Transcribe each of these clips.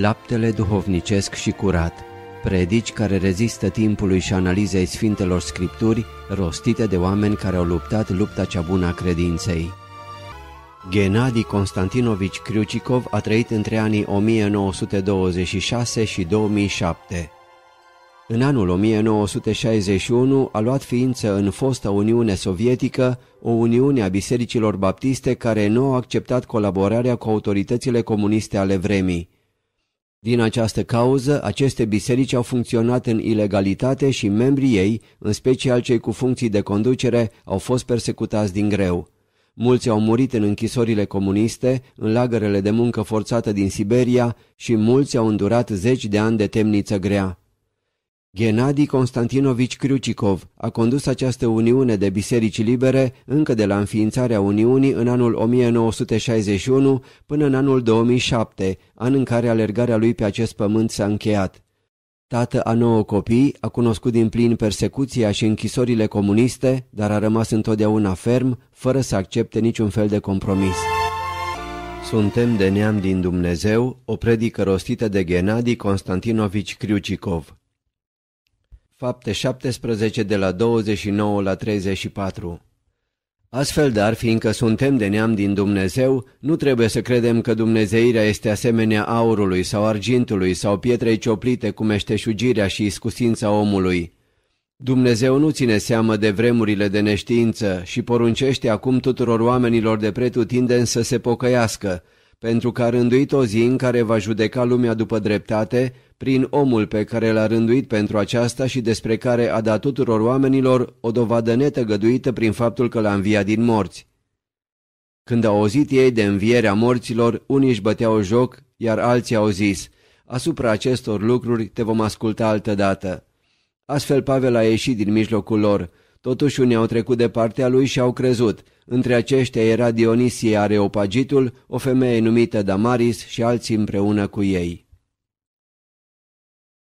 Laptele duhovnicesc și curat Predici care rezistă timpului și analizei Sfintelor Scripturi rostite de oameni care au luptat lupta cea bună a credinței. Genadi Constantinovici Kriucikov a trăit între anii 1926 și 2007. În anul 1961 a luat ființă în fosta Uniune Sovietică, o uniune a bisericilor baptiste care nu a acceptat colaborarea cu autoritățile comuniste ale vremii. Din această cauză, aceste biserici au funcționat în ilegalitate și membrii ei, în special cei cu funcții de conducere, au fost persecutați din greu. Mulți au murit în închisorile comuniste, în lagărele de muncă forțată din Siberia și mulți au îndurat zeci de ani de temniță grea. Genadi Constantinovici Kriucikov a condus această uniune de biserici libere încă de la înființarea Uniunii în anul 1961 până în anul 2007, an în care alergarea lui pe acest pământ s-a încheiat. Tată a nouă copii, a cunoscut din plin persecuția și închisorile comuniste, dar a rămas întotdeauna ferm, fără să accepte niciun fel de compromis. Suntem de neam din Dumnezeu, o predică rostită de Genadi Constantinovici Kriucikov. Fapte 17 de la 29 la 34 Astfel dar, fiindcă suntem de neam din Dumnezeu, nu trebuie să credem că dumnezeirea este asemenea aurului sau argintului sau pietrei cioplite cu meșteșugirea și iscusința omului. Dumnezeu nu ține seamă de vremurile de neștiință și poruncește acum tuturor oamenilor de pretutindeni să se pocăiască, pentru că a rânduit o zi în care va judeca lumea după dreptate prin omul pe care l-a rânduit pentru aceasta și despre care a dat tuturor oamenilor o dovadă netăgăduită prin faptul că l-a înviat din morți. Când au auzit ei de învierea morților, unii își băteau joc, iar alții au zis, asupra acestor lucruri te vom asculta altădată. Astfel Pavel a ieșit din mijlocul lor, totuși unii au trecut de partea lui și au crezut. Între aceștia era Dionisie Areopagitul, o femeie numită Damaris și alții împreună cu ei.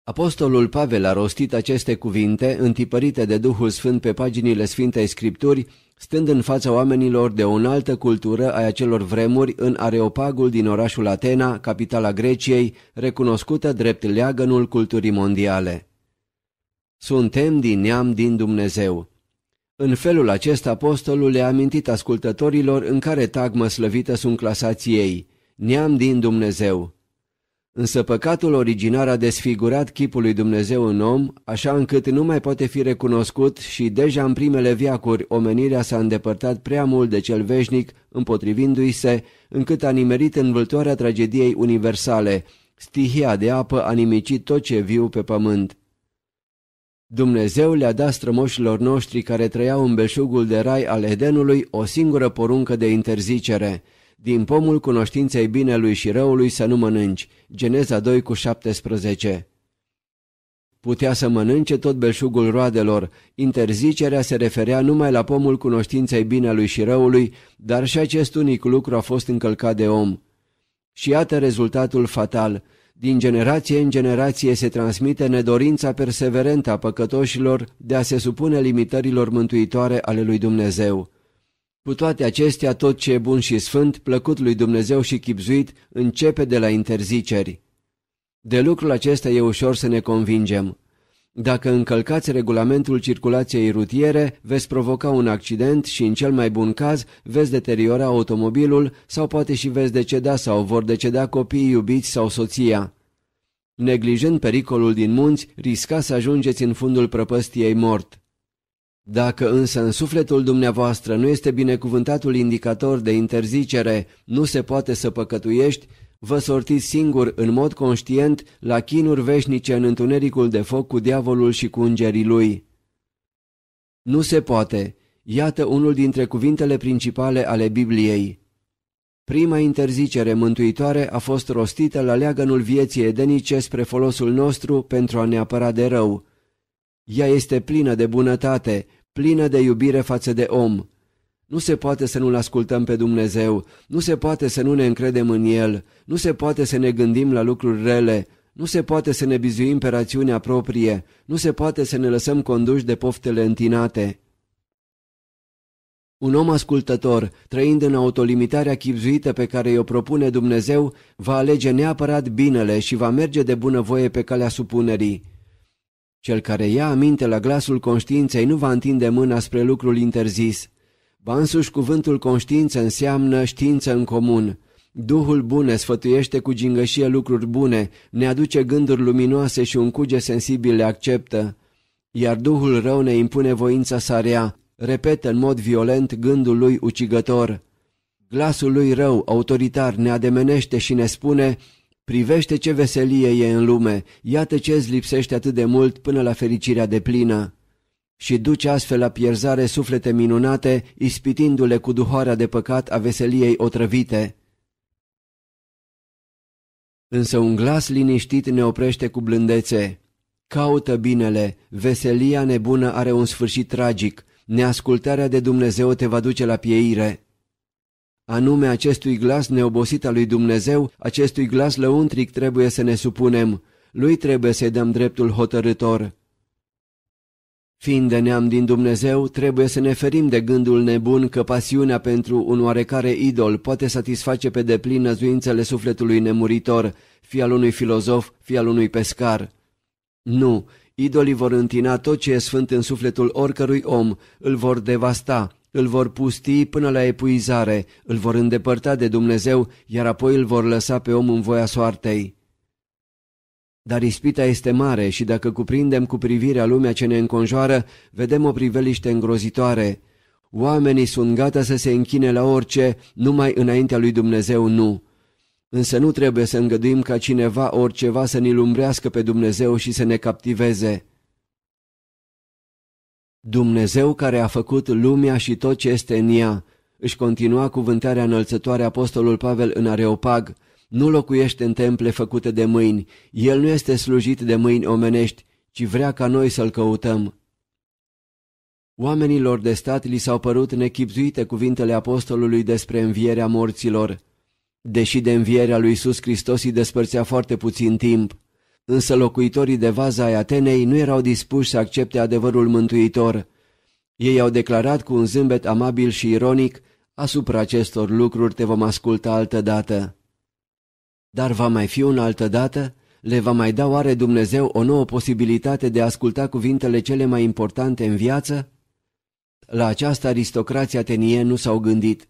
Apostolul Pavel a rostit aceste cuvinte, întipărite de Duhul Sfânt pe paginile Sfintei Scripturi, stând în fața oamenilor de o înaltă cultură a acelor vremuri în areopagul din orașul Atena, capitala Greciei, recunoscută drept leagănul culturii mondiale. Suntem din neam din Dumnezeu. În felul acesta apostolul le-a amintit ascultătorilor în care tagmă slăvită sunt clasații ei, neam din Dumnezeu. Însă păcatul originar a desfigurat chipul lui Dumnezeu în om, așa încât nu mai poate fi recunoscut și deja în primele viacuri omenirea s-a îndepărtat prea mult de cel veșnic, împotrivindu-i se, încât a nimerit în vâltoarea tragediei universale. Stihia de apă a nimicit tot ce viu pe pământ. Dumnezeu le-a dat strămoșilor noștri care trăiau în belșugul de rai al Edenului o singură poruncă de interzicere – din pomul cunoștinței binelui și răului să nu mănânci. Geneza 2 cu 17 Putea să mănânce tot belșugul roadelor. Interzicerea se referea numai la pomul cunoștinței binelui și răului, dar și acest unic lucru a fost încălcat de om. Și iată rezultatul fatal. Din generație în generație se transmite nedorința perseverentă a păcătoșilor de a se supune limitărilor mântuitoare ale lui Dumnezeu. Cu toate acestea, tot ce e bun și sfânt, plăcut lui Dumnezeu și chipzuit, începe de la interziceri. De lucrul acesta e ușor să ne convingem. Dacă încălcați regulamentul circulației rutiere, veți provoca un accident și, în cel mai bun caz, veți deteriora automobilul sau poate și veți deceda sau vor deceda copiii iubiți sau soția. Neglijând pericolul din munți, riscați să ajungeți în fundul prăpăstiei mort. Dacă însă în sufletul dumneavoastră nu este binecuvântatul indicator de interzicere, nu se poate să păcătuiești, vă sortiți singur în mod conștient la chinuri veșnice în întunericul de foc cu diavolul și cu îngerii lui. Nu se poate. Iată unul dintre cuvintele principale ale Bibliei. Prima interzicere mântuitoare a fost rostită la leagănul vieții edenice spre folosul nostru pentru a ne apăra de rău. Ea este plină de bunătate, plină de iubire față de om. Nu se poate să nu-L ascultăm pe Dumnezeu, nu se poate să nu ne încredem în El, nu se poate să ne gândim la lucruri rele, nu se poate să ne bizuim pe rațiunea proprie, nu se poate să ne lăsăm conduși de poftele întinate. Un om ascultător, trăind în autolimitarea chipzuită pe care i-o propune Dumnezeu, va alege neapărat binele și va merge de bunăvoie pe calea supunerii. Cel care ia aminte la glasul conștiinței nu va întinde mâna spre lucrul interzis. Bansuși cuvântul conștiință înseamnă știință în comun. Duhul bune sfătuiește cu gingășie lucruri bune, ne aduce gânduri luminoase și un cuge sensibil le acceptă. Iar Duhul rău ne impune voința să rea, repetă în mod violent gândul lui ucigător. Glasul lui rău, autoritar, ne ademenește și ne spune Privește ce veselie e în lume, iată ce îți lipsește atât de mult până la fericirea de plină. Și duce astfel la pierzare suflete minunate, ispitindu-le cu duhoarea de păcat a veseliei otrăvite. Însă un glas liniștit ne oprește cu blândețe. Caută binele, veselia nebună are un sfârșit tragic, neascultarea de Dumnezeu te va duce la pieire anume acestui glas neobosit al lui Dumnezeu, acestui glas lăuntric trebuie să ne supunem, lui trebuie să-i dăm dreptul hotărător. Fiind de neam din Dumnezeu, trebuie să ne ferim de gândul nebun că pasiunea pentru un oarecare idol poate satisface pe deplin năzuințele sufletului nemuritor, fie al unui filozof, fie al unui pescar. Nu, idolii vor întina tot ce e sfânt în sufletul oricărui om, îl vor devasta, îl vor pusti până la epuizare, îl vor îndepărta de Dumnezeu, iar apoi îl vor lăsa pe om în voia soartei. Dar ispita este mare și dacă cuprindem cu privirea lumea ce ne înconjoară, vedem o priveliște îngrozitoare. Oamenii sunt gata să se închine la orice, numai înaintea lui Dumnezeu nu. Însă nu trebuie să îngăduim ca cineva oriceva să ne l umbrească pe Dumnezeu și să ne captiveze. Dumnezeu care a făcut lumea și tot ce este în ea, își continua cuvântarea înălțătoare apostolul Pavel în Areopag, nu locuiește în temple făcute de mâini, el nu este slujit de mâini omenești, ci vrea ca noi să-l căutăm. Oamenilor de stat li s-au părut nechipzuite cuvintele apostolului despre învierea morților. Deși de învierea lui Iisus Hristos îi despărțea foarte puțin timp, însă locuitorii de vaza ai Atenei nu erau dispuși să accepte adevărul mântuitor. Ei au declarat cu un zâmbet amabil și ironic, asupra acestor lucruri te vom asculta altădată. Dar va mai fi un altădată? Le va mai da oare Dumnezeu o nouă posibilitate de a asculta cuvintele cele mai importante în viață? La această aristocrație atenie nu s-au gândit.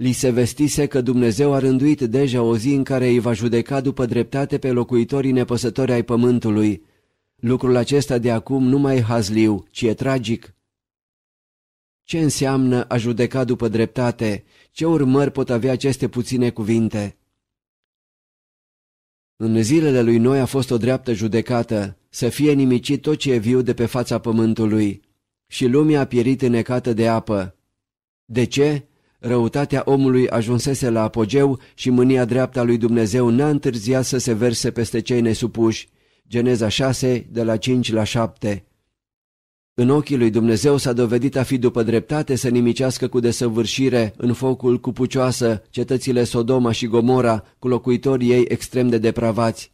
Li se vestise că Dumnezeu a rânduit deja o zi în care îi va judeca după dreptate pe locuitorii nepăsători ai pământului. Lucrul acesta de acum nu mai e hazliu, ci e tragic. Ce înseamnă a judeca după dreptate? Ce urmări pot avea aceste puține cuvinte? În zilele lui Noi a fost o dreaptă judecată, să fie nimicit tot ce e viu de pe fața pământului. Și lumea a pierit înecată de apă. De ce? Răutatea omului ajunsese la apogeu și mânia dreapta lui Dumnezeu n-a întârziat să se verse peste cei nesupuși. Geneza 6, de la 5 la 7 În ochii lui Dumnezeu s-a dovedit a fi după dreptate să nimicească cu desăvârșire în focul cu pucioasă cetățile Sodoma și Gomora cu locuitorii ei extrem de depravați.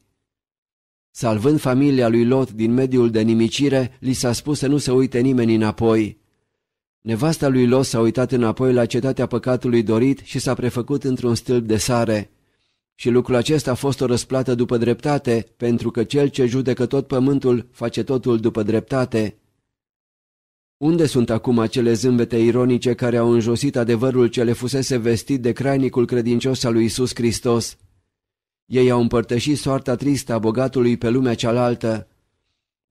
Salvând familia lui Lot din mediul de nimicire, li s-a spus să nu se uite nimeni înapoi. Nevasta lui Los s-a uitat înapoi la cetatea păcatului dorit și s-a prefăcut într-un stâlp de sare. Și lucrul acesta a fost o răsplată după dreptate, pentru că cel ce judecă tot pământul face totul după dreptate. Unde sunt acum acele zâmbete ironice care au înjosit adevărul ce le fusese vestit de crainicul credincios al lui Isus Hristos? Ei au împărtășit soarta tristă a bogatului pe lumea cealaltă.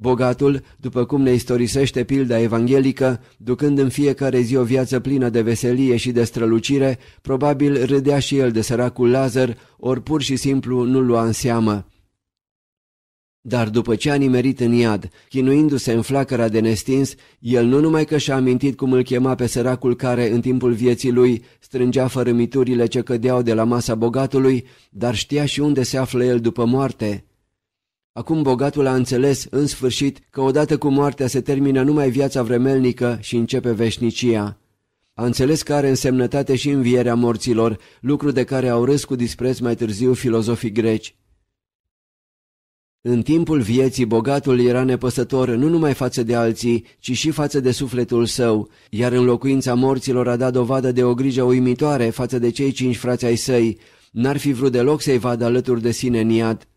Bogatul, după cum ne istorisește pilda evanghelică, ducând în fiecare zi o viață plină de veselie și de strălucire, probabil râdea și el de săracul Lazar, ori pur și simplu nu lua în seamă. Dar după ce a nimerit în iad, chinuindu-se în flacăra de nestins, el nu numai că și-a amintit cum îl chema pe săracul care, în timpul vieții lui, strângea fărâmiturile ce cădeau de la masa bogatului, dar știa și unde se află el după moarte. Acum bogatul a înțeles, în sfârșit, că odată cu moartea se termină numai viața vremelnică și începe veșnicia. A înțeles că are însemnătate și învierea morților, lucru de care au râs cu dispreț mai târziu filozofii greci. În timpul vieții, bogatul era nepăsător nu numai față de alții, ci și față de sufletul său, iar în locuința morților a dat dovadă de o grijă uimitoare față de cei cinci frați ai săi. N-ar fi vrut deloc să-i vadă alături de sine în iad.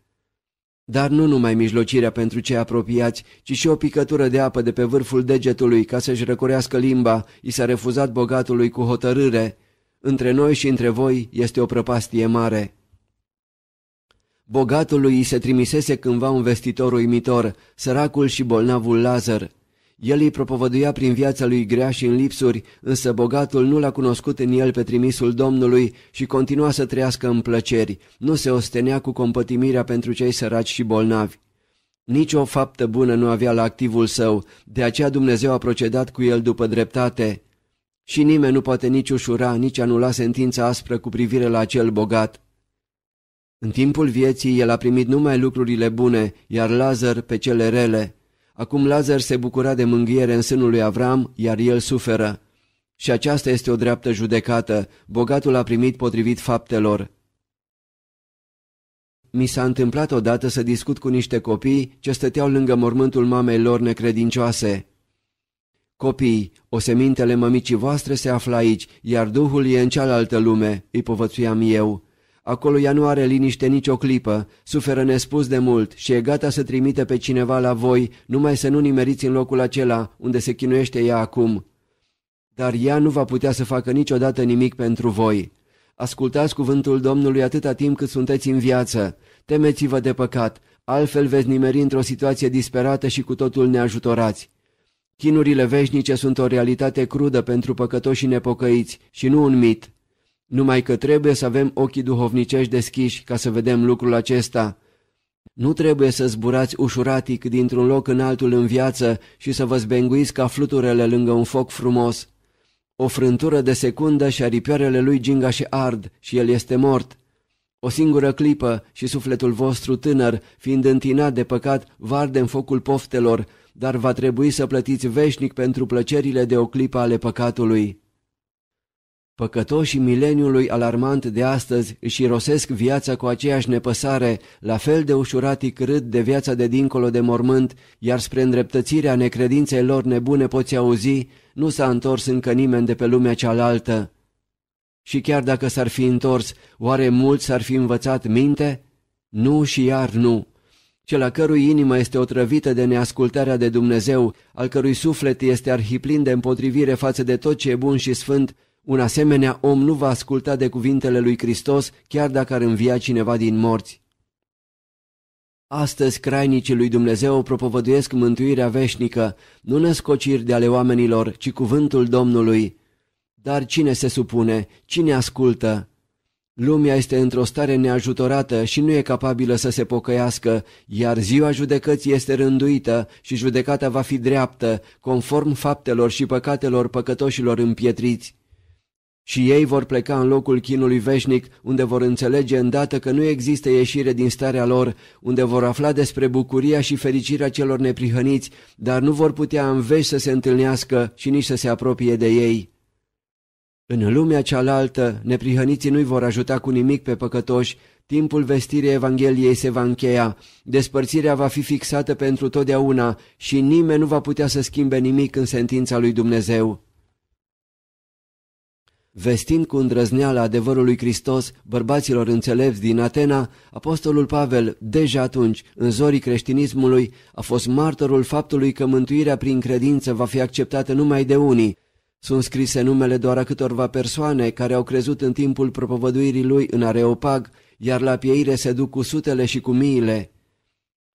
Dar nu numai mijlocirea pentru cei apropiați, ci și o picătură de apă de pe vârful degetului ca să-și răcorească limba, i s-a refuzat bogatului cu hotărâre. Între noi și între voi este o prăpastie mare. Bogatului i se trimisese cândva un vestitor uimitor, săracul și bolnavul Lazar. El îi propovăduia prin viața lui grea și în lipsuri, însă bogatul nu l-a cunoscut în el pe trimisul Domnului și continua să trăiască în plăceri, nu se ostenea cu compătimirea pentru cei săraci și bolnavi. Nici o faptă bună nu avea la activul său, de aceea Dumnezeu a procedat cu el după dreptate. Și nimeni nu poate nici ușura, nici anula sentința aspră cu privire la acel bogat. În timpul vieții el a primit numai lucrurile bune, iar Lazar pe cele rele. Acum Lazar se bucura de mânghiere în sânul lui Avram, iar el suferă. Și aceasta este o dreaptă judecată, bogatul a primit potrivit faptelor. Mi s-a întâmplat odată să discut cu niște copii ce stăteau lângă mormântul mamei lor necredincioase. Copii, osemintele mămicii voastre se află aici, iar Duhul e în cealaltă lume, îi povățuiam eu. Acolo ea nu are liniște nicio clipă, suferă nespus de mult și e gata să trimite pe cineva la voi, numai să nu nimeriți în locul acela unde se chinuiește ea acum. Dar ea nu va putea să facă niciodată nimic pentru voi. Ascultați cuvântul Domnului atâta timp cât sunteți în viață. Temeți-vă de păcat, altfel veți nimeri într-o situație disperată și cu totul neajutorați. Chinurile veșnice sunt o realitate crudă pentru păcătoși și nepocăiți și nu un mit. Numai că trebuie să avem ochii duhovnicești deschiși ca să vedem lucrul acesta. Nu trebuie să zburați ușuratic dintr-un loc în altul în viață și să vă zbenguiți ca fluturele lângă un foc frumos. O frântură de secundă și aripioarele lui ginga și ard și el este mort. O singură clipă și sufletul vostru tânăr, fiind întinat de păcat, varde în focul poftelor, dar va trebui să plătiți veșnic pentru plăcerile de o clipă ale păcatului. Păcătoșii mileniului alarmant de astăzi își rosesc viața cu aceeași nepăsare, la fel de ușuratic râd de viața de dincolo de mormânt, iar spre îndreptățirea necredinței lor nebune poți auzi, nu s-a întors încă nimeni de pe lumea cealaltă. Și chiar dacă s-ar fi întors, oare mulți s-ar fi învățat minte? Nu și iar nu. Cel a cărui inimă este otrăvită de neascultarea de Dumnezeu, al cărui suflet este arhiplin de împotrivire față de tot ce e bun și sfânt, un asemenea om nu va asculta de cuvintele lui Hristos chiar dacă ar învia cineva din morți. Astăzi crainicii lui Dumnezeu propovăduiesc mântuirea veșnică, nu născociri de ale oamenilor, ci cuvântul Domnului. Dar cine se supune? Cine ascultă? Lumea este într-o stare neajutorată și nu e capabilă să se pocăiască, iar ziua judecății este rânduită și judecata va fi dreaptă, conform faptelor și păcatelor păcătoșilor împietriți. Și ei vor pleca în locul chinului veșnic, unde vor înțelege îndată că nu există ieșire din starea lor, unde vor afla despre bucuria și fericirea celor neprihăniți, dar nu vor putea în veci să se întâlnească și nici să se apropie de ei. În lumea cealaltă, neprihăniții nu-i vor ajuta cu nimic pe păcătoși, timpul vestirii Evangheliei se va încheia, despărțirea va fi fixată pentru totdeauna și nimeni nu va putea să schimbe nimic în sentința lui Dumnezeu. Vestind cu îndrăzneală adevărul lui Hristos bărbaților înțelepți din Atena, apostolul Pavel, deja atunci, în zorii creștinismului, a fost martorul faptului că mântuirea prin credință va fi acceptată numai de unii. Sunt scrise numele doar a câtorva persoane care au crezut în timpul propovăduirii lui în Areopag, iar la pieire se duc cu sutele și cu miile.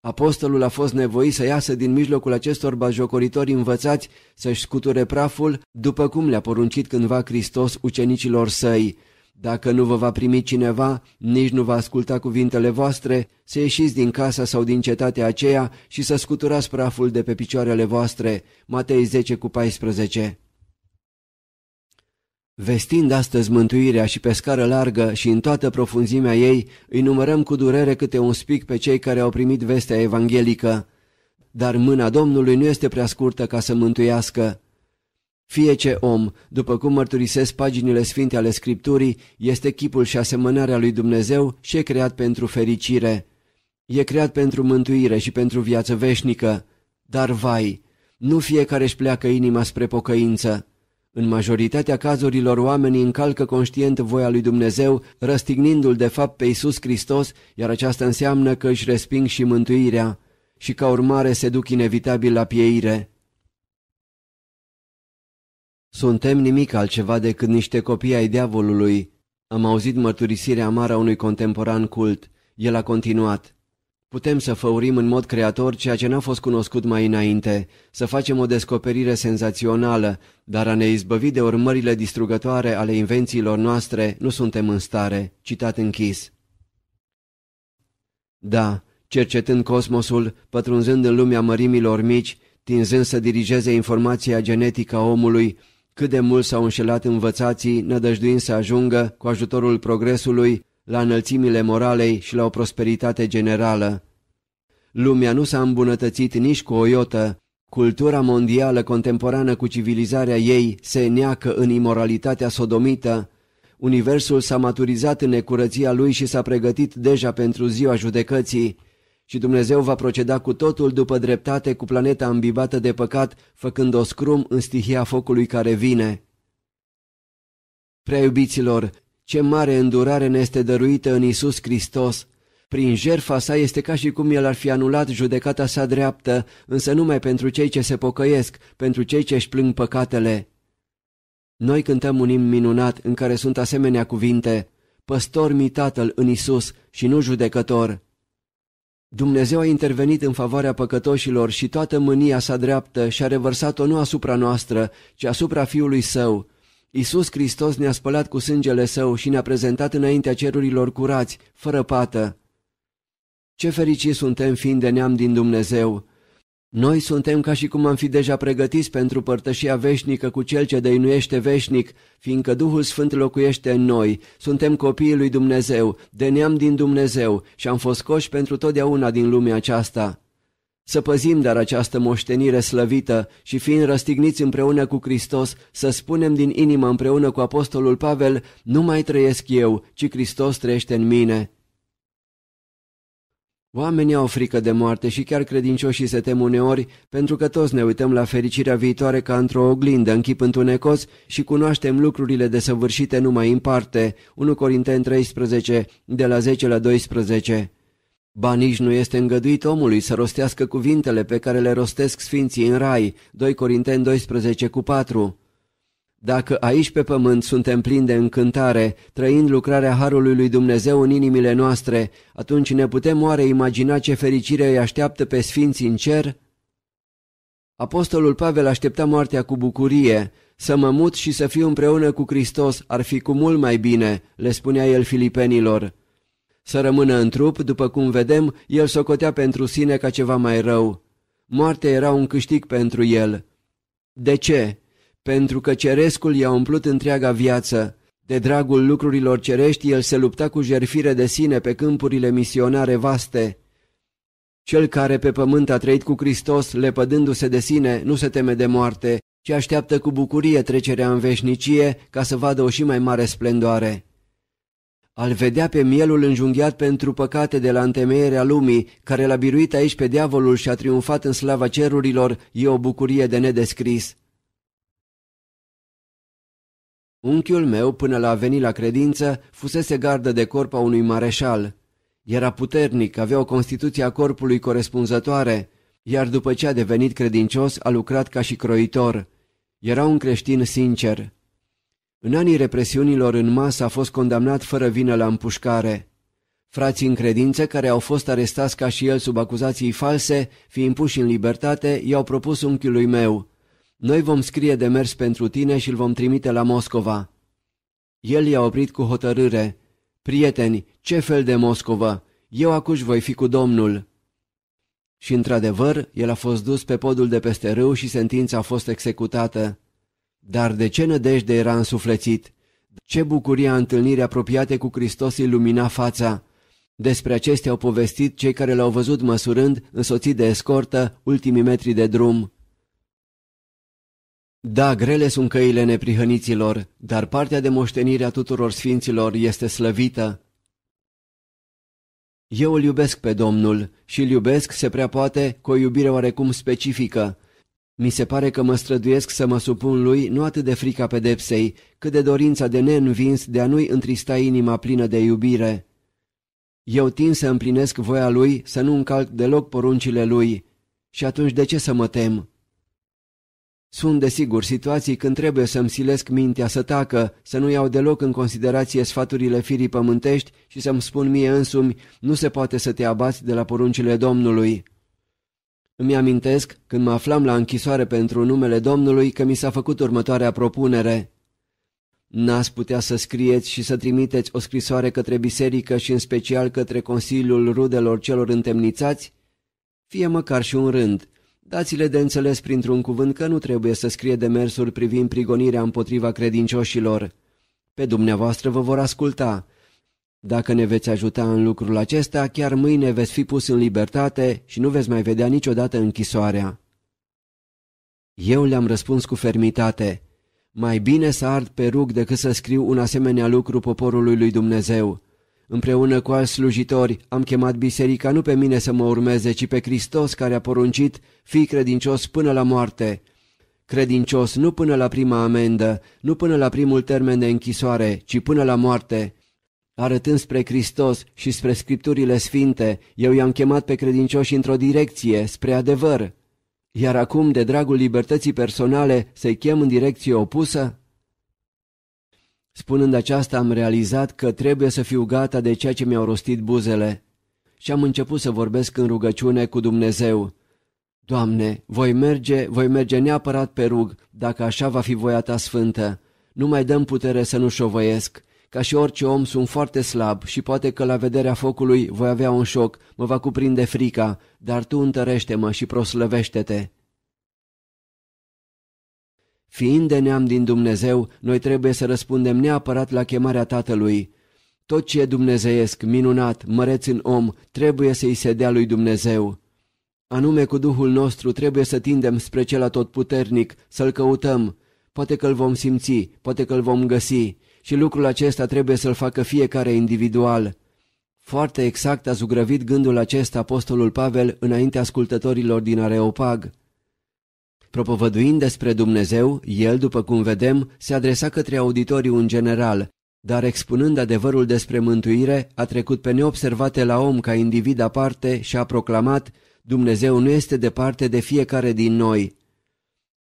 Apostolul a fost nevoit să iasă din mijlocul acestor bajocoritori învățați să-și scuture praful, după cum le-a poruncit cândva Hristos ucenicilor săi. Dacă nu vă va primi cineva, nici nu va asculta cuvintele voastre, să ieșiți din casa sau din cetatea aceea și să scuturați praful de pe picioarele voastre. Matei 10 cu 14 Vestind astăzi mântuirea și pe scară largă și în toată profunzimea ei, îi numărăm cu durere câte un spic pe cei care au primit vestea evanghelică, dar mâna Domnului nu este prea scurtă ca să mântuiască. Fie ce om, după cum mărturisesc paginile sfinte ale Scripturii, este chipul și asemănarea lui Dumnezeu și e creat pentru fericire. E creat pentru mântuire și pentru viață veșnică. Dar vai, nu fiecare își pleacă inima spre pocăință. În majoritatea cazurilor oamenii încalcă conștient voia lui Dumnezeu, răstignindu-L de fapt pe Isus Hristos, iar aceasta înseamnă că își resping și mântuirea și ca urmare se duc inevitabil la pieire. Suntem nimic altceva decât niște copii ai diavolului. Am auzit mărturisirea amară a unui contemporan cult. El a continuat. Putem să făurim în mod creator ceea ce n-a fost cunoscut mai înainte, să facem o descoperire senzațională, dar a ne izbăvi de urmările distrugătoare ale invențiilor noastre nu suntem în stare. Citat închis. Da, cercetând cosmosul, pătrunzând în lumea mărimilor mici, tinzând să dirigeze informația genetică a omului, cât de mult s-au înșelat învățații, nădăjduind să ajungă, cu ajutorul progresului, la înălțimile moralei și la o prosperitate generală. Lumea nu s-a îmbunătățit nici cu o iotă, cultura mondială contemporană cu civilizarea ei se neacă în imoralitatea sodomită, universul s-a maturizat în necurăția lui și s-a pregătit deja pentru ziua judecății, și Dumnezeu va proceda cu totul după dreptate cu planeta ambibată de păcat, făcând o scrum în stihia focului care vine. Prea iubiților, ce mare îndurare ne este dăruită în Isus Hristos! Prin jerfa sa este ca și cum el ar fi anulat judecata sa dreaptă, însă numai pentru cei ce se pocăiesc, pentru cei ce își plâng păcatele. Noi cântăm un imn minunat în care sunt asemenea cuvinte, păstor mi tatăl în Isus și nu judecător. Dumnezeu a intervenit în favoarea păcătoșilor și toată mânia sa dreaptă și-a revărsat-o nu asupra noastră, ci asupra Fiului Său, Isus Hristos ne-a spălat cu sângele său și ne-a prezentat înaintea cerurilor curați, fără pată. Ce fericiți suntem fiind de neam din Dumnezeu! Noi suntem ca și cum am fi deja pregătiți pentru părtășia veșnică cu Cel ce dăinuiește veșnic, fiindcă Duhul Sfânt locuiește în noi, suntem copiii lui Dumnezeu, de neam din Dumnezeu și am fost coși pentru totdeauna din lumea aceasta. Să păzim dar această moștenire slăvită și fiind răstigniți împreună cu Hristos, să spunem din inimă împreună cu Apostolul Pavel, nu mai trăiesc eu, ci Hristos trăiește în mine. Oamenii au frică de moarte și chiar credincioșii se tem uneori, pentru că toți ne uităm la fericirea viitoare ca într-o oglindă în chip întunecos și cunoaștem lucrurile desăvârșite numai în parte, 1 Corinteni 13, de la 10 la 12. Ba nici nu este îngăduit omului să rostească cuvintele pe care le rostesc sfinții în rai, 2 Corinteni 12 cu 4. Dacă aici pe pământ suntem plini de încântare, trăind lucrarea Harului lui Dumnezeu în inimile noastre, atunci ne putem oare imagina ce fericire îi așteaptă pe sfinții în cer? Apostolul Pavel aștepta moartea cu bucurie, să mă mut și să fiu împreună cu Hristos ar fi cu mult mai bine, le spunea el filipenilor. Să rămână în trup, după cum vedem, el socotea pentru sine ca ceva mai rău. Moartea era un câștig pentru el. De ce? Pentru că cerescul i-a umplut întreaga viață. De dragul lucrurilor cerești, el se lupta cu jerfire de sine pe câmpurile misionare vaste. Cel care pe pământ a trăit cu Hristos, lepădându-se de sine, nu se teme de moarte, ci așteaptă cu bucurie trecerea în veșnicie ca să vadă o și mai mare splendoare al vedea pe mielul înjunghiat pentru păcate de la întemeierea lumii, care l-a biruit aici pe diavolul și a triumfat în slava cerurilor, e o bucurie de nedescris. Unchiul meu, până la a veni la credință, fusese gardă de corp a unui mareșal. Era puternic, avea o constituție a corpului corespunzătoare, iar după ce a devenit credincios, a lucrat ca și croitor. Era un creștin sincer. În anii represiunilor în masă a fost condamnat fără vină la împușcare. Frații în credință, care au fost arestați ca și el sub acuzații false, fiind puși în libertate, i-au propus unchiului meu. Noi vom scrie de mers pentru tine și îl vom trimite la Moscova. El i-a oprit cu hotărâre. Prieteni, ce fel de Moscova? Eu acuși voi fi cu Domnul. Și într-adevăr, el a fost dus pe podul de peste râu și sentința a fost executată. Dar de ce nădejde era însuflețit? Ce bucurie a întâlnirii apropiate cu Hristos ilumina fața? Despre acestea au povestit cei care l-au văzut măsurând, însoțit de escortă, ultimii metri de drum. Da, grele sunt căile neprihăniților, dar partea de moștenire a tuturor sfinților este slăvită. Eu îl iubesc pe Domnul și îl iubesc, se prea poate, cu o iubire oarecum specifică, mi se pare că mă străduiesc să mă supun lui nu atât de frica pedepsei, cât de dorința de neînvins de a nu-i întrista inima plină de iubire. Eu tin să împlinesc voia lui, să nu încalc deloc poruncile lui. Și atunci de ce să mă tem? Sunt, desigur, situații când trebuie să-mi silesc mintea să tacă, să nu iau deloc în considerație sfaturile firii pământești și să-mi spun mie însumi, nu se poate să te abați de la poruncile Domnului. Îmi amintesc, când mă aflam la închisoare pentru numele Domnului, că mi s-a făcut următoarea propunere. N-ați putea să scrieți și să trimiteți o scrisoare către biserică și în special către Consiliul Rudelor celor întemnițați? Fie măcar și un rând. Dați-le de înțeles printr-un cuvânt că nu trebuie să scrie demersuri privind prigonirea împotriva credincioșilor. Pe dumneavoastră vă vor asculta. Dacă ne veți ajuta în lucrul acesta, chiar mâine veți fi pus în libertate și nu veți mai vedea niciodată închisoarea. Eu le-am răspuns cu fermitate. Mai bine să ard pe rug decât să scriu un asemenea lucru poporului lui Dumnezeu. Împreună cu alți slujitori am chemat biserica nu pe mine să mă urmeze, ci pe Hristos care a poruncit, fii credincios până la moarte. Credincios nu până la prima amendă, nu până la primul termen de închisoare, ci până la moarte Arătând spre Hristos și spre Scripturile Sfinte, eu i-am chemat pe credincioși într-o direcție, spre adevăr. Iar acum, de dragul libertății personale, să-i chem în direcție opusă? Spunând aceasta, am realizat că trebuie să fiu gata de ceea ce mi-au rostit buzele. Și am început să vorbesc în rugăciune cu Dumnezeu. Doamne, voi merge, voi merge neapărat pe rug, dacă așa va fi voia ta sfântă. Nu mai dăm putere să nu șovăiesc ca și orice om sunt foarte slab și poate că la vederea focului voi avea un șoc, mă va cuprinde frica, dar tu întărește-mă și proslăvește-te. Fiind de neam din Dumnezeu, noi trebuie să răspundem neapărat la chemarea Tatălui. Tot ce e dumnezeiesc, minunat, măreț în om, trebuie să-i se dea lui Dumnezeu. Anume cu Duhul nostru trebuie să tindem spre cel atotputernic, să-L căutăm. Poate că-L vom simți, poate că-L vom găsi și lucrul acesta trebuie să-l facă fiecare individual. Foarte exact a zugrăvit gândul acesta apostolul Pavel înaintea ascultătorilor din Areopag. Propovăduind despre Dumnezeu, el, după cum vedem, se adresa către auditoriu în general, dar expunând adevărul despre mântuire, a trecut pe neobservate la om ca individ aparte și a proclamat Dumnezeu nu este departe de fiecare din noi.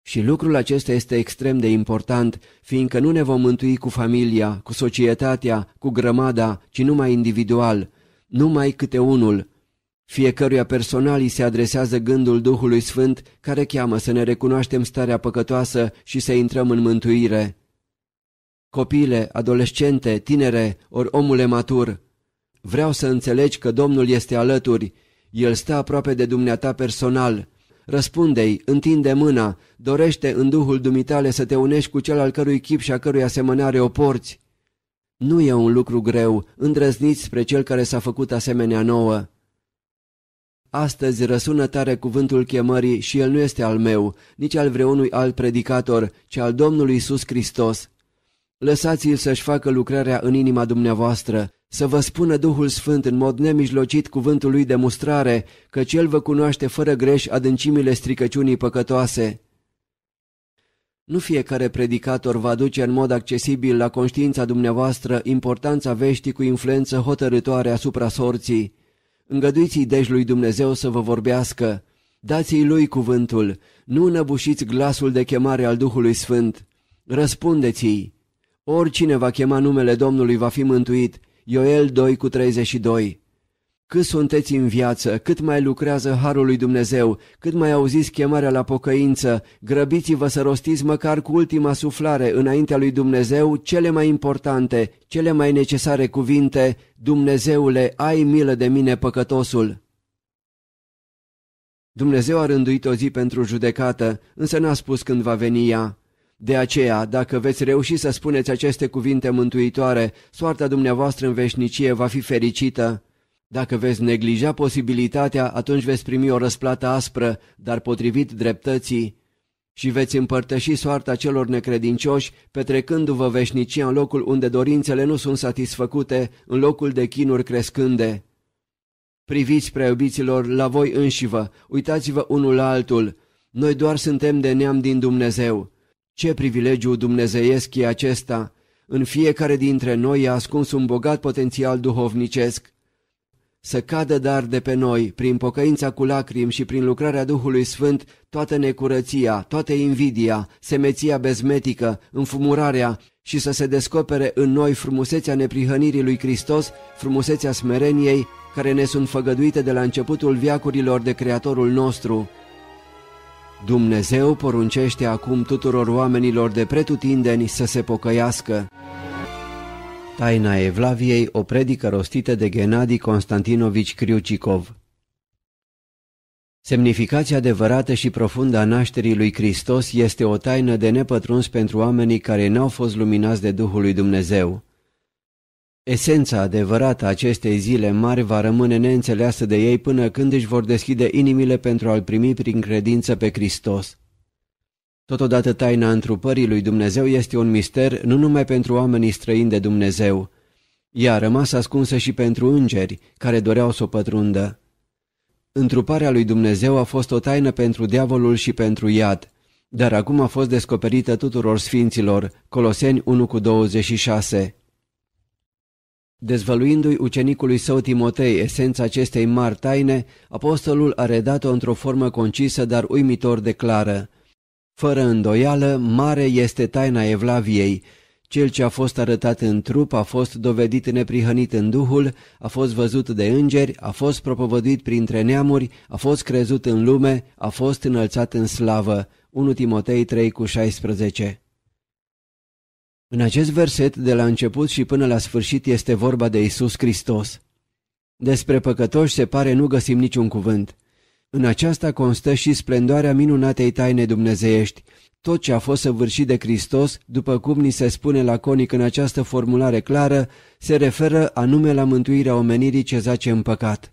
Și lucrul acesta este extrem de important, fiindcă nu ne vom mântui cu familia, cu societatea, cu grămada, ci numai individual, numai câte unul. Fiecăruia personal îi se adresează gândul Duhului Sfânt care cheamă să ne recunoaștem starea păcătoasă și să intrăm în mântuire. Copile, adolescente, tinere, ori omule matur, vreau să înțelegi că Domnul este alături, El stă aproape de dumneata personal, Răspunde-i, întinde mâna, dorește în Duhul dumitale să te unești cu cel al cărui chip și a cărui asemănare o porți. Nu e un lucru greu, îndrăzniți spre cel care s-a făcut asemenea nouă. Astăzi răsună tare cuvântul chemării și el nu este al meu, nici al vreunui alt predicator, ci al Domnului Iisus Hristos. Lăsați-l să-și facă lucrarea în inima dumneavoastră, să vă spună Duhul Sfânt în mod nemijlocit cuvântul lui de mustrare, că cel vă cunoaște fără greș adâncimile stricăciunii păcătoase. Nu fiecare predicator va duce în mod accesibil la conștiința dumneavoastră importanța veștii cu influență hotărătoare asupra sorții. Îngăduiți-i deci lui Dumnezeu să vă vorbească. Dați-i lui cuvântul, nu înăbușiți glasul de chemare al Duhului Sfânt. Răspundeți-i. Oricine va chema numele Domnului va fi mântuit, Ioel 2 cu 32 Cât sunteți în viață, cât mai lucrează Harul lui Dumnezeu, cât mai auziți chemarea la pocăință, grăbiți-vă să rostiți măcar cu ultima suflare înaintea lui Dumnezeu cele mai importante, cele mai necesare cuvinte, Dumnezeule, ai milă de mine păcătosul! Dumnezeu a rânduit o zi pentru judecată, însă n-a spus când va veni ea. De aceea, dacă veți reuși să spuneți aceste cuvinte mântuitoare, soarta dumneavoastră în veșnicie va fi fericită. Dacă veți neglija posibilitatea, atunci veți primi o răsplată aspră, dar potrivit dreptății. Și veți împărtăși soarta celor necredincioși, petrecându-vă veșnicia în locul unde dorințele nu sunt satisfăcute, în locul de chinuri crescânde. Priviți, prea iubiților, la voi înșivă, uitați-vă unul la altul. Noi doar suntem de neam din Dumnezeu. Ce privilegiu dumnezeiesc e acesta! În fiecare dintre noi a ascuns un bogat potențial duhovnicesc. Să cadă dar de pe noi, prin pocăința cu lacrimi și prin lucrarea Duhului Sfânt, toată necurăția, toată invidia, semeția bezmetică, înfumurarea și să se descopere în noi frumusețea neprihănirii lui Hristos, frumusețea smereniei, care ne sunt făgăduite de la începutul viacurilor de Creatorul nostru, Dumnezeu poruncește acum tuturor oamenilor de pretutindeni să se pocăiască. Taina Evlaviei, o predică rostită de Genadi Constantinovici Criucicov Semnificația adevărată și profundă a nașterii lui Hristos este o taină de nepătruns pentru oamenii care n-au fost luminați de Duhul lui Dumnezeu. Esența adevărată a acestei zile mari va rămâne neînțeleasă de ei până când își vor deschide inimile pentru a-L primi prin credință pe Hristos. Totodată taina întrupării lui Dumnezeu este un mister nu numai pentru oamenii străini de Dumnezeu. Ea a rămas ascunsă și pentru îngeri, care doreau să o pătrundă. Întruparea lui Dumnezeu a fost o taină pentru diavolul și pentru iad, dar acum a fost descoperită tuturor sfinților, Coloseni 1 cu 26. Dezvăluindu-i ucenicului său Timotei esența acestei mari taine, apostolul a redat-o într-o formă concisă, dar uimitor de clară. Fără îndoială, mare este taina Evlaviei. Cel ce a fost arătat în trup, a fost dovedit neprihănit în Duhul, a fost văzut de îngeri, a fost propovăduit printre neamuri, a fost crezut în lume, a fost înălțat în slavă. 1 Timotei 3:16 în acest verset, de la început și până la sfârșit, este vorba de Isus Hristos. Despre păcătoși se pare nu găsim niciun cuvânt. În aceasta constă și splendoarea minunatei taine dumnezeiești, tot ce a fost săvârșit de Hristos, după cum ni se spune laconic în această formulare clară, se referă anume la mântuirea omenirii ce zace în păcat.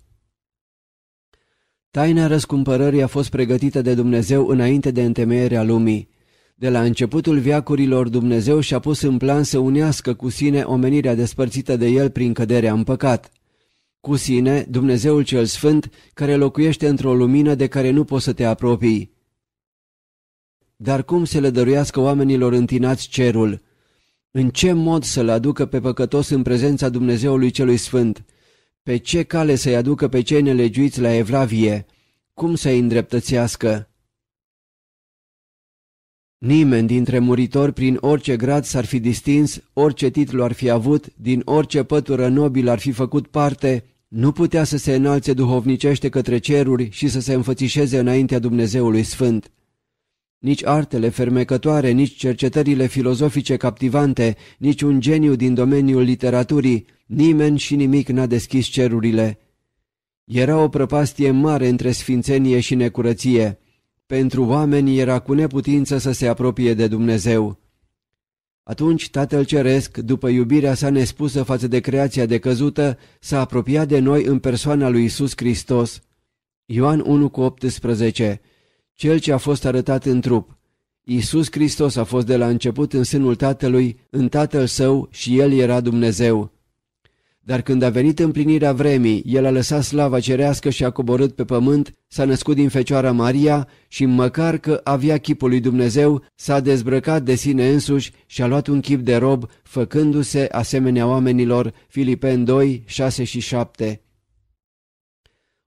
Taina răscumpărării a fost pregătită de Dumnezeu înainte de întemeierea lumii. De la începutul viacurilor Dumnezeu și-a pus în plan să unească cu sine omenirea despărțită de el prin căderea în păcat. Cu sine, Dumnezeul cel Sfânt, care locuiește într-o lumină de care nu poți să te apropii. Dar cum să le dăruiască oamenilor întinați cerul? În ce mod să-l aducă pe păcătos în prezența Dumnezeului celui Sfânt? Pe ce cale să-i aducă pe cei nelegiuiți la evlavie? Cum să-i îndreptățească? Nimeni dintre muritori prin orice grad s-ar fi distins, orice titlu ar fi avut, din orice pătură nobil ar fi făcut parte, nu putea să se înalțe duhovnicește către ceruri și să se înfățișeze înaintea Dumnezeului Sfânt. Nici artele fermecătoare, nici cercetările filozofice captivante, nici un geniu din domeniul literaturii, nimeni și nimic n-a deschis cerurile. Era o prăpastie mare între sfințenie și necurăție pentru oameni era cu neputință să se apropie de Dumnezeu. Atunci Tatăl Ceresc, după iubirea sa nespusă față de creația decăzută, s-a apropiat de noi în persoana lui Isus Hristos. Ioan 1,18 Cel ce a fost arătat în trup Iisus Hristos a fost de la început în sânul Tatălui, în Tatăl Său și El era Dumnezeu. Dar când a venit împlinirea vremii, el a lăsat slava cerească și a coborât pe pământ, s-a născut din Fecioara Maria și, măcar că avea chipul lui Dumnezeu, s-a dezbrăcat de sine însuși și a luat un chip de rob, făcându-se asemenea oamenilor, Filipen 2, 6 și 7.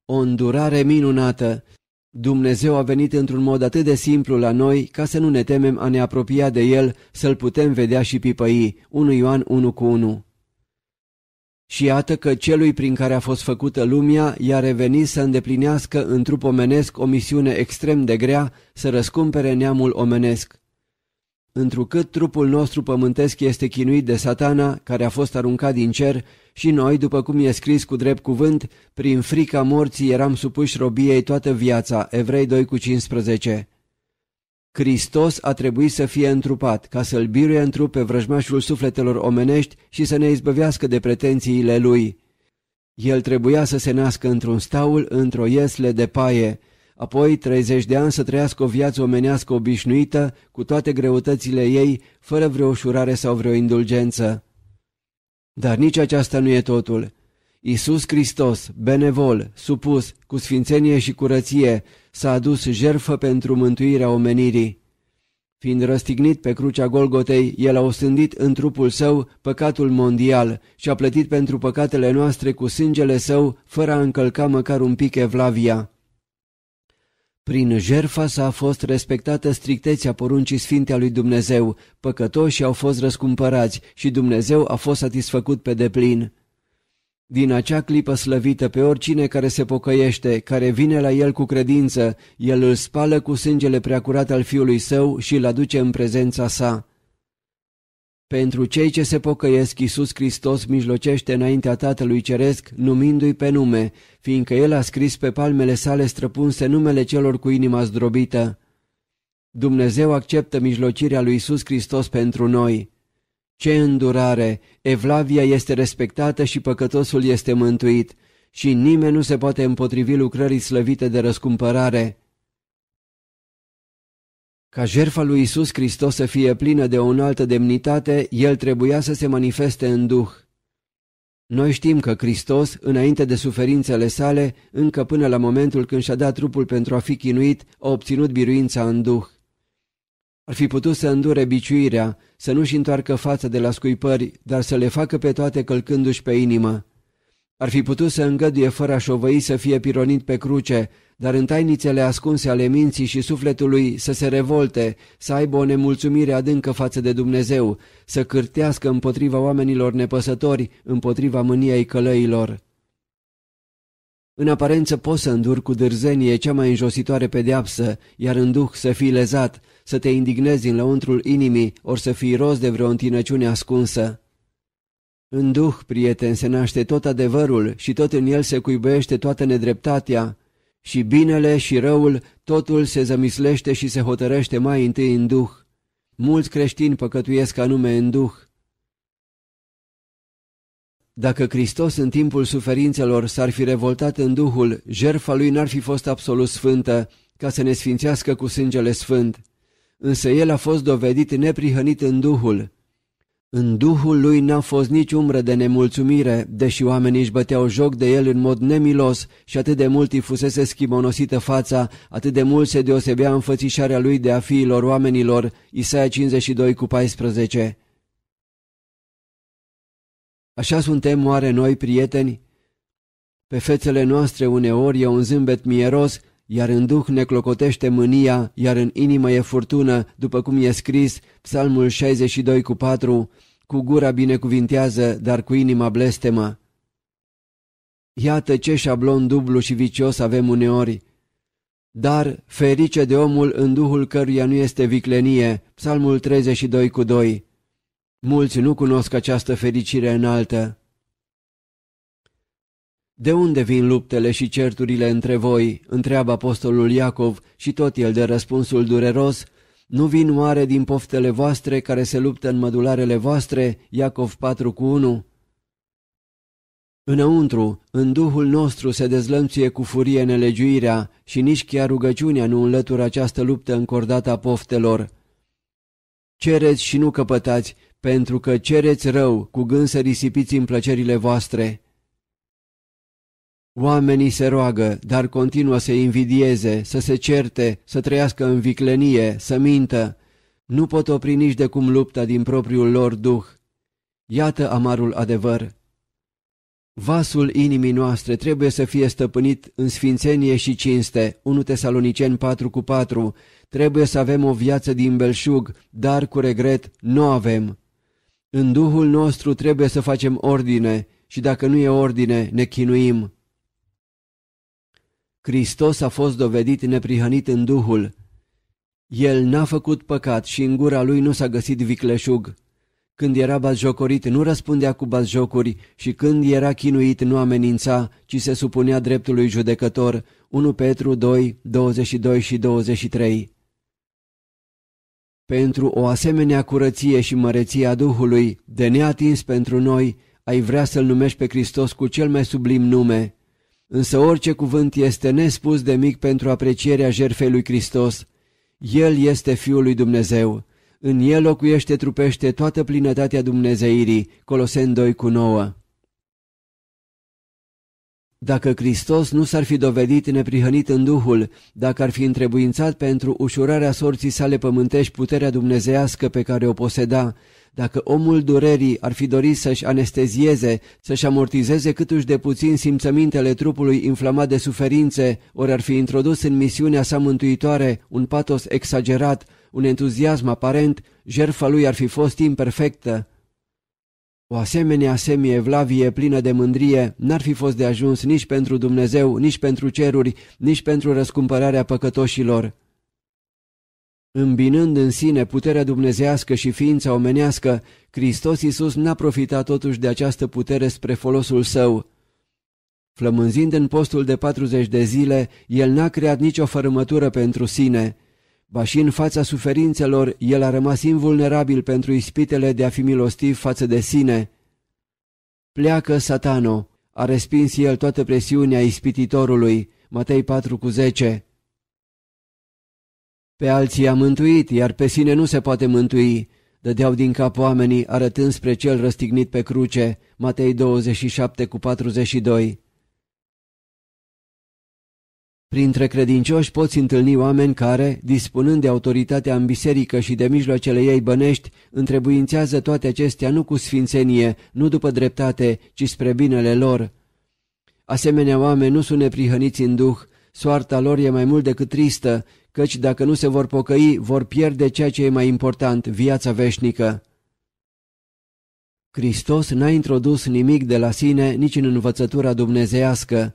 O îndurare minunată! Dumnezeu a venit într-un mod atât de simplu la noi ca să nu ne temem a ne apropia de El, să-L putem vedea și pipăi, 1 Ioan 1 cu 1. Și iată că celui prin care a fost făcută lumea i-a revenit să îndeplinească în trup omenesc o misiune extrem de grea să răscumpere neamul omenesc. Întrucât trupul nostru pământesc este chinuit de satana care a fost aruncat din cer și noi, după cum e scris cu drept cuvânt, prin frica morții eram supuși robiei toată viața, Evrei 2 cu 15. Hristos a trebuit să fie întrupat ca să-l biruie în trup pe vrăjmașul sufletelor omenești și să ne izbăvească de pretențiile lui. El trebuia să se nască într-un staul, într-o iesle de paie, apoi 30 de ani să trăiască o viață omenească obișnuită, cu toate greutățile ei, fără vreo ușurare sau vreo indulgență. Dar nici aceasta nu e totul. Isus Hristos, benevol, supus, cu sfințenie și curăție, s-a adus jerfă pentru mântuirea omenirii. Fiind răstignit pe crucea Golgotei, el a osândit în trupul său păcatul mondial și a plătit pentru păcatele noastre cu sângele său, fără a încălca măcar un pic evlavia. Prin jerfa s-a fost respectată strictețea poruncii sfinte a lui Dumnezeu, păcătoșii au fost răscumpărați și Dumnezeu a fost satisfăcut pe deplin. Din acea clipă slăvită pe oricine care se pocăiește, care vine la el cu credință, el îl spală cu sângele preacurat al fiului său și îl aduce în prezența sa. Pentru cei ce se pocăiesc, Iisus Hristos mijlocește înaintea Tatălui Ceresc, numindu-i pe nume, fiindcă El a scris pe palmele sale străpunse numele celor cu inima zdrobită. Dumnezeu acceptă mijlocirea lui Iisus Hristos pentru noi. Ce îndurare! Evlavia este respectată și păcătosul este mântuit și nimeni nu se poate împotrivi lucrării slăvite de răscumpărare. Ca jertfa lui Isus Hristos să fie plină de o înaltă demnitate, el trebuia să se manifeste în Duh. Noi știm că Hristos, înainte de suferințele sale, încă până la momentul când și-a dat trupul pentru a fi chinuit, a obținut biruința în Duh. Ar fi putut să îndure biciuirea, să nu-și întoarcă fața de la scuipări, dar să le facă pe toate călcându-și pe inimă. Ar fi putut să îngăduie fără a șovăi să fie pironit pe cruce, dar în tainițele ascunse ale minții și sufletului să se revolte, să aibă o nemulțumire adâncă față de Dumnezeu, să cârtească împotriva oamenilor nepăsători, împotriva mâniei călăilor. În aparență poți să înduri cu dârzenie cea mai înjositoare pedeapsă, iar în duh să fii lezat, să te indignezi în lăuntrul inimii, ori să fii roz de vreo întinăciune ascunsă. În duh, prieten, se naște tot adevărul și tot în el se cuibește toată nedreptatea. Și binele și răul, totul se zămislește și se hotărăște mai întâi în duh. Mulți creștini păcătuiesc anume în duh. Dacă Hristos în timpul suferințelor s-ar fi revoltat în Duhul, jertfa lui n-ar fi fost absolut sfântă, ca să ne sfințească cu sângele sfânt. Însă el a fost dovedit neprihănit în Duhul. În Duhul lui n-a fost nici umbră de nemulțumire, deși oamenii își băteau joc de el în mod nemilos și atât de mult îi fusese schimonosită fața, atât de mult se deosebea înfățișarea lui de a fiilor oamenilor, Isaia 52 cu 14. Așa suntem oare noi, prieteni? Pe fețele noastre uneori e un zâmbet mieros, iar în duh ne clocotește mânia, iar în inimă e furtună, după cum e scris Psalmul 62 cu 4, cu gura binecuvintează, dar cu inima blestemă. Iată ce șablon dublu și vicios avem uneori. Dar ferice de omul în duhul căruia nu este viclenie, Psalmul 32 cu 2. Mulți nu cunosc această fericire înaltă. De unde vin luptele și certurile între voi, întreabă apostolul Iacov și tot el de răspunsul dureros, nu vin oare din poftele voastre care se luptă în mădularele voastre, Iacov 4 cu 1? Înăuntru, în duhul nostru se dezlănțuie cu furie nelegiuirea și nici chiar rugăciunea nu înlătură această luptă încordată a poftelor. Cereți și nu căpătați, pentru că cereți rău cu gând să risipiți în plăcerile voastre. Oamenii se roagă, dar continuă să invidieze, să se certe, să trăiască în viclenie, să mintă. Nu pot opri nici de cum lupta din propriul lor duh. Iată amarul adevăr. Vasul inimii noastre trebuie să fie stăpânit în sfințenie și cinste, 1 Tesaloniceni 4 cu 4. Trebuie să avem o viață din belșug, dar cu regret nu avem. În Duhul nostru trebuie să facem ordine și dacă nu e ordine, ne chinuim. Hristos a fost dovedit neprihănit în Duhul. El n-a făcut păcat și în gura lui nu s-a găsit vicleșug. Când era bazjocorit, nu răspundea cu bazjocuri și când era chinuit, nu amenința, ci se supunea dreptului judecător. 1 Petru 2, 22 și 23 pentru o asemenea curăție și măreție a Duhului, de neatins pentru noi, ai vrea să-L numești pe Hristos cu cel mai sublim nume. Însă orice cuvânt este nespus de mic pentru aprecierea jertfei lui Hristos. El este Fiul lui Dumnezeu. În el locuiește trupește toată plinătatea Dumnezeirii, Coloseni 2 cu 9. Dacă Hristos nu s-ar fi dovedit neprihănit în Duhul, dacă ar fi întrebuințat pentru ușurarea sorții sale pământești puterea dumnezeiască pe care o poseda, dacă omul durerii ar fi dorit să-și anestezieze, să-și amortizeze câtuși de puțin simțămintele trupului inflamat de suferințe, ori ar fi introdus în misiunea sa mântuitoare un patos exagerat, un entuziasm aparent, jertfa lui ar fi fost imperfectă. O asemenea semievlavie plină de mândrie n-ar fi fost de ajuns nici pentru Dumnezeu, nici pentru ceruri, nici pentru răscumpărarea păcătoșilor. Îmbinând în sine puterea dumnezească și ființa omenească, Hristos Iisus n-a profitat totuși de această putere spre folosul său. Flămânzind în postul de 40 de zile, el n-a creat nicio fărâmătură pentru sine. Ba și în fața suferințelor, el a rămas invulnerabil pentru ispitele de a fi milostiv față de sine. Pleacă, satano! A respins el toată presiunea ispititorului. Matei 4,10. cu Pe alții a mântuit, iar pe sine nu se poate mântui. Dădeau din cap oamenii, arătând spre cel răstignit pe cruce. Matei 27,42. cu Printre credincioși poți întâlni oameni care, dispunând de autoritatea în biserică și de mijloacele ei bănești, întrebuințează toate acestea nu cu sfințenie, nu după dreptate, ci spre binele lor. Asemenea oameni nu sunt neprihăniți în duh, soarta lor e mai mult decât tristă, căci dacă nu se vor pocăi, vor pierde ceea ce e mai important, viața veșnică. Hristos n-a introdus nimic de la sine nici în învățătura dumnezeiască.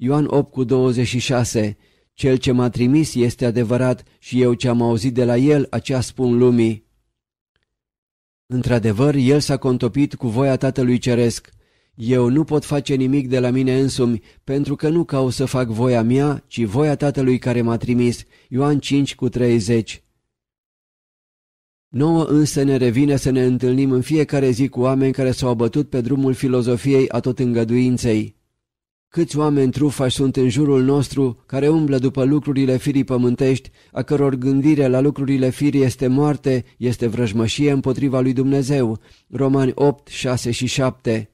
Ioan 8 cu 26 Cel ce m-a trimis este adevărat și eu ce am auzit de la el, acea spun lumii. Într-adevăr, el s-a contopit cu voia Tatălui Ceresc. Eu nu pot face nimic de la mine însumi, pentru că nu caut să fac voia mea, ci voia Tatălui care m-a trimis. Ioan 5 cu 30 Nouă însă ne revine să ne întâlnim în fiecare zi cu oameni care s-au bătut pe drumul filozofiei a tot îngăduinței. Câți oameni trufași sunt în jurul nostru care umblă după lucrurile firii pământești, a căror gândire la lucrurile firii este moarte, este vrăjmășie împotriva lui Dumnezeu. Romani 8, 6 și 7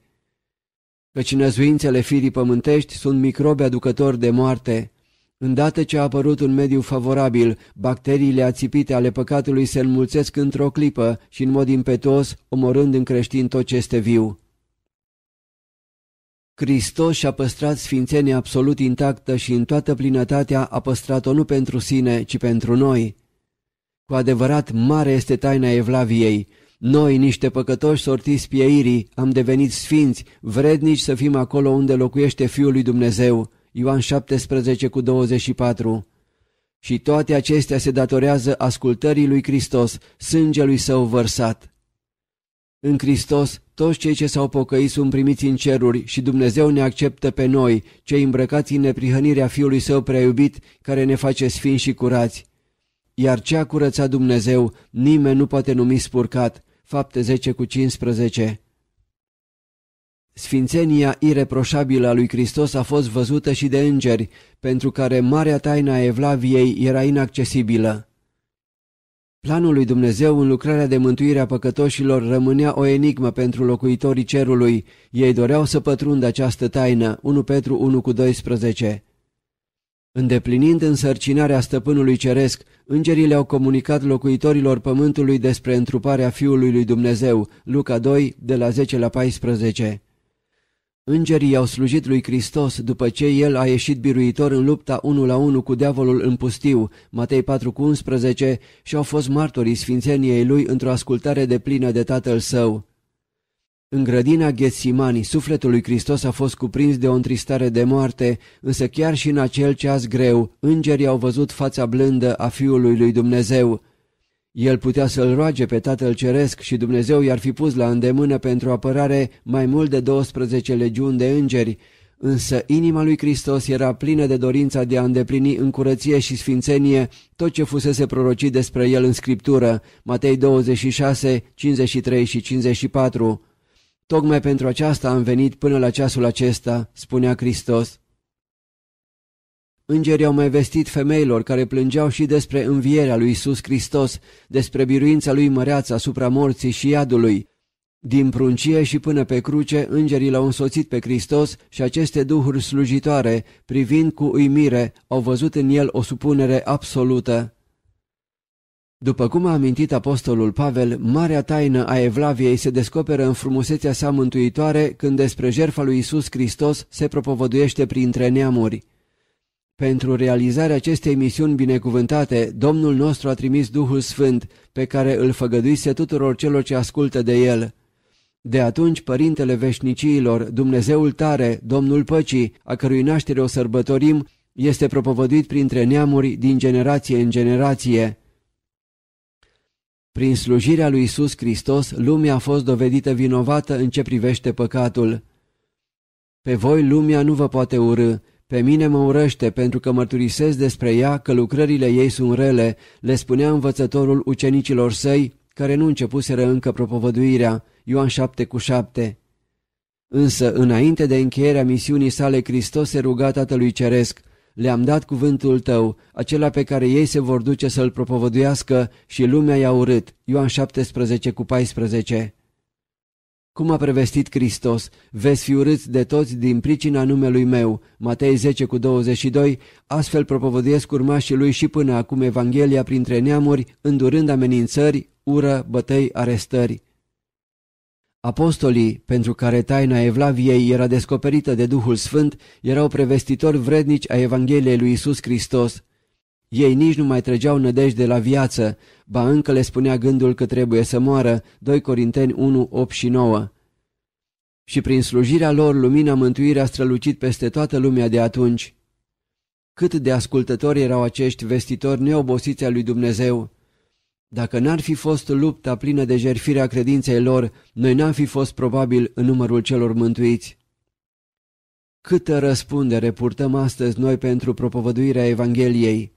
Căci năzuințele firii pământești sunt microbe aducători de moarte. Îndată ce a apărut un mediu favorabil, bacteriile ațipite ale păcatului se înmulțesc într-o clipă și în mod impetuos, omorând în creștin tot ce este viu. Hristos și-a păstrat sfințenia absolut intactă și în toată plinătatea a păstrat-o nu pentru sine, ci pentru noi. Cu adevărat mare este taina Evlaviei. Noi, niște păcătoși sortiți pieirii, am devenit sfinți, vrednici să fim acolo unde locuiește Fiul lui Dumnezeu. Ioan 17 cu 24 Și toate acestea se datorează ascultării lui Hristos, sângelui său vărsat. În Hristos, toți cei ce s-au pocăit sunt primiți în ceruri și Dumnezeu ne acceptă pe noi, cei îmbrăcați în neprihănirea Fiului Său prea iubit, care ne face sfinți și curați. Iar ce a curățat Dumnezeu, nimeni nu poate numi spurcat. Fapte 10 cu 15 Sfințenia ireproșabilă a lui Hristos a fost văzută și de îngeri, pentru care marea taina Evlaviei era inaccesibilă. Planul lui Dumnezeu în lucrarea de mântuire a păcătoșilor rămânea o enigmă pentru locuitorii cerului. Ei doreau să pătrundă această taină, 1 Petru 1 cu 12. Îndeplinind însărcinarea stăpânului ceresc, îngerii le-au comunicat locuitorilor pământului despre întruparea Fiului lui Dumnezeu, Luca 2, de la 10 la 14. Îngerii i-au slujit lui Hristos după ce el a ieșit biruitor în lupta unul la unul cu diavolul în pustiu, Matei 4,11, și au fost martorii sfințeniei lui într-o ascultare de plină de tatăl său. În grădina Ghețimani, sufletul lui Hristos a fost cuprins de o întristare de moarte, însă chiar și în acel ceas greu, îngerii au văzut fața blândă a Fiului lui Dumnezeu. El putea să-l roage pe Tatăl Ceresc și Dumnezeu i-ar fi pus la îndemână pentru apărare mai mult de 12 legiuni de îngeri, însă inima lui Hristos era plină de dorința de a îndeplini în curăție și sfințenie tot ce fusese prorocit despre el în Scriptură, Matei 26, 53 și 54. Tocmai pentru aceasta am venit până la ceasul acesta, spunea Hristos. Îngerii au mai vestit femeilor care plângeau și despre învierea lui Iisus Hristos, despre biruința lui măreață asupra morții și iadului. Din pruncie și până pe cruce, îngerii l-au însoțit pe Hristos și aceste duhuri slujitoare, privind cu uimire, au văzut în el o supunere absolută. După cum a amintit apostolul Pavel, marea taină a Evlaviei se descoperă în frumusețea sa mântuitoare când despre jertfa lui Iisus Hristos se propovăduiește printre neamuri. Pentru realizarea acestei misiuni binecuvântate, Domnul nostru a trimis Duhul Sfânt, pe care îl făgăduise tuturor celor ce ascultă de el. De atunci, Părintele Veșniciilor, Dumnezeul tare, Domnul Păcii, a cărui naștere o sărbătorim, este propovăduit printre neamuri din generație în generație. Prin slujirea lui Iisus Hristos, lumea a fost dovedită vinovată în ce privește păcatul. Pe voi lumea nu vă poate urâ, pe mine mă urăște pentru că mărturisesc despre ea că lucrările ei sunt rele, le spunea învățătorul ucenicilor săi, care nu începuseră încă propovăduirea, Ioan 7 cu 7. Însă, înainte de încheierea misiunii sale, Hristos se ruga Tatălui Ceresc, le-am dat cuvântul tău, acela pe care ei se vor duce să-l propovăduiască și lumea i-a urât. Ioan 17 cu 14 cum a prevestit Hristos, veți fi urâți de toți din pricina numelui meu, Matei 10 cu 22, astfel propovăduiesc urmașii lui și până acum Evanghelia printre neamuri, îndurând amenințări, ură, bătăi, arestări. Apostolii, pentru care taina Evlaviei era descoperită de Duhul Sfânt, erau prevestitori vrednici a Evangheliei lui Isus Hristos, ei nici nu mai trăgeau nădejde la viață, ba încă le spunea gândul că trebuie să moară, 2 Corinteni 1, 8 și 9. Și prin slujirea lor, lumina mântuirea a strălucit peste toată lumea de atunci. Cât de ascultători erau acești vestitori neobosiți a lui Dumnezeu! Dacă n-ar fi fost lupta plină de jerfirea credinței lor, noi n-am fi fost probabil în numărul celor mântuiți. Câtă răspundere purtăm astăzi noi pentru propovăduirea Evangheliei!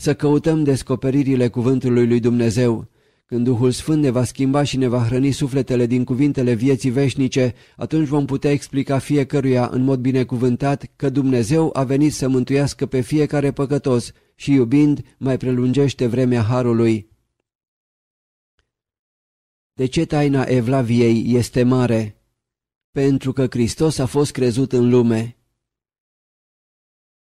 să căutăm descoperirile cuvântului lui Dumnezeu. Când Duhul Sfânt ne va schimba și ne va hrăni sufletele din cuvintele vieții veșnice, atunci vom putea explica fiecăruia în mod binecuvântat că Dumnezeu a venit să mântuiască pe fiecare păcătos și iubind mai prelungește vremea Harului. De ce taina Evlaviei este mare? Pentru că Hristos a fost crezut în lume.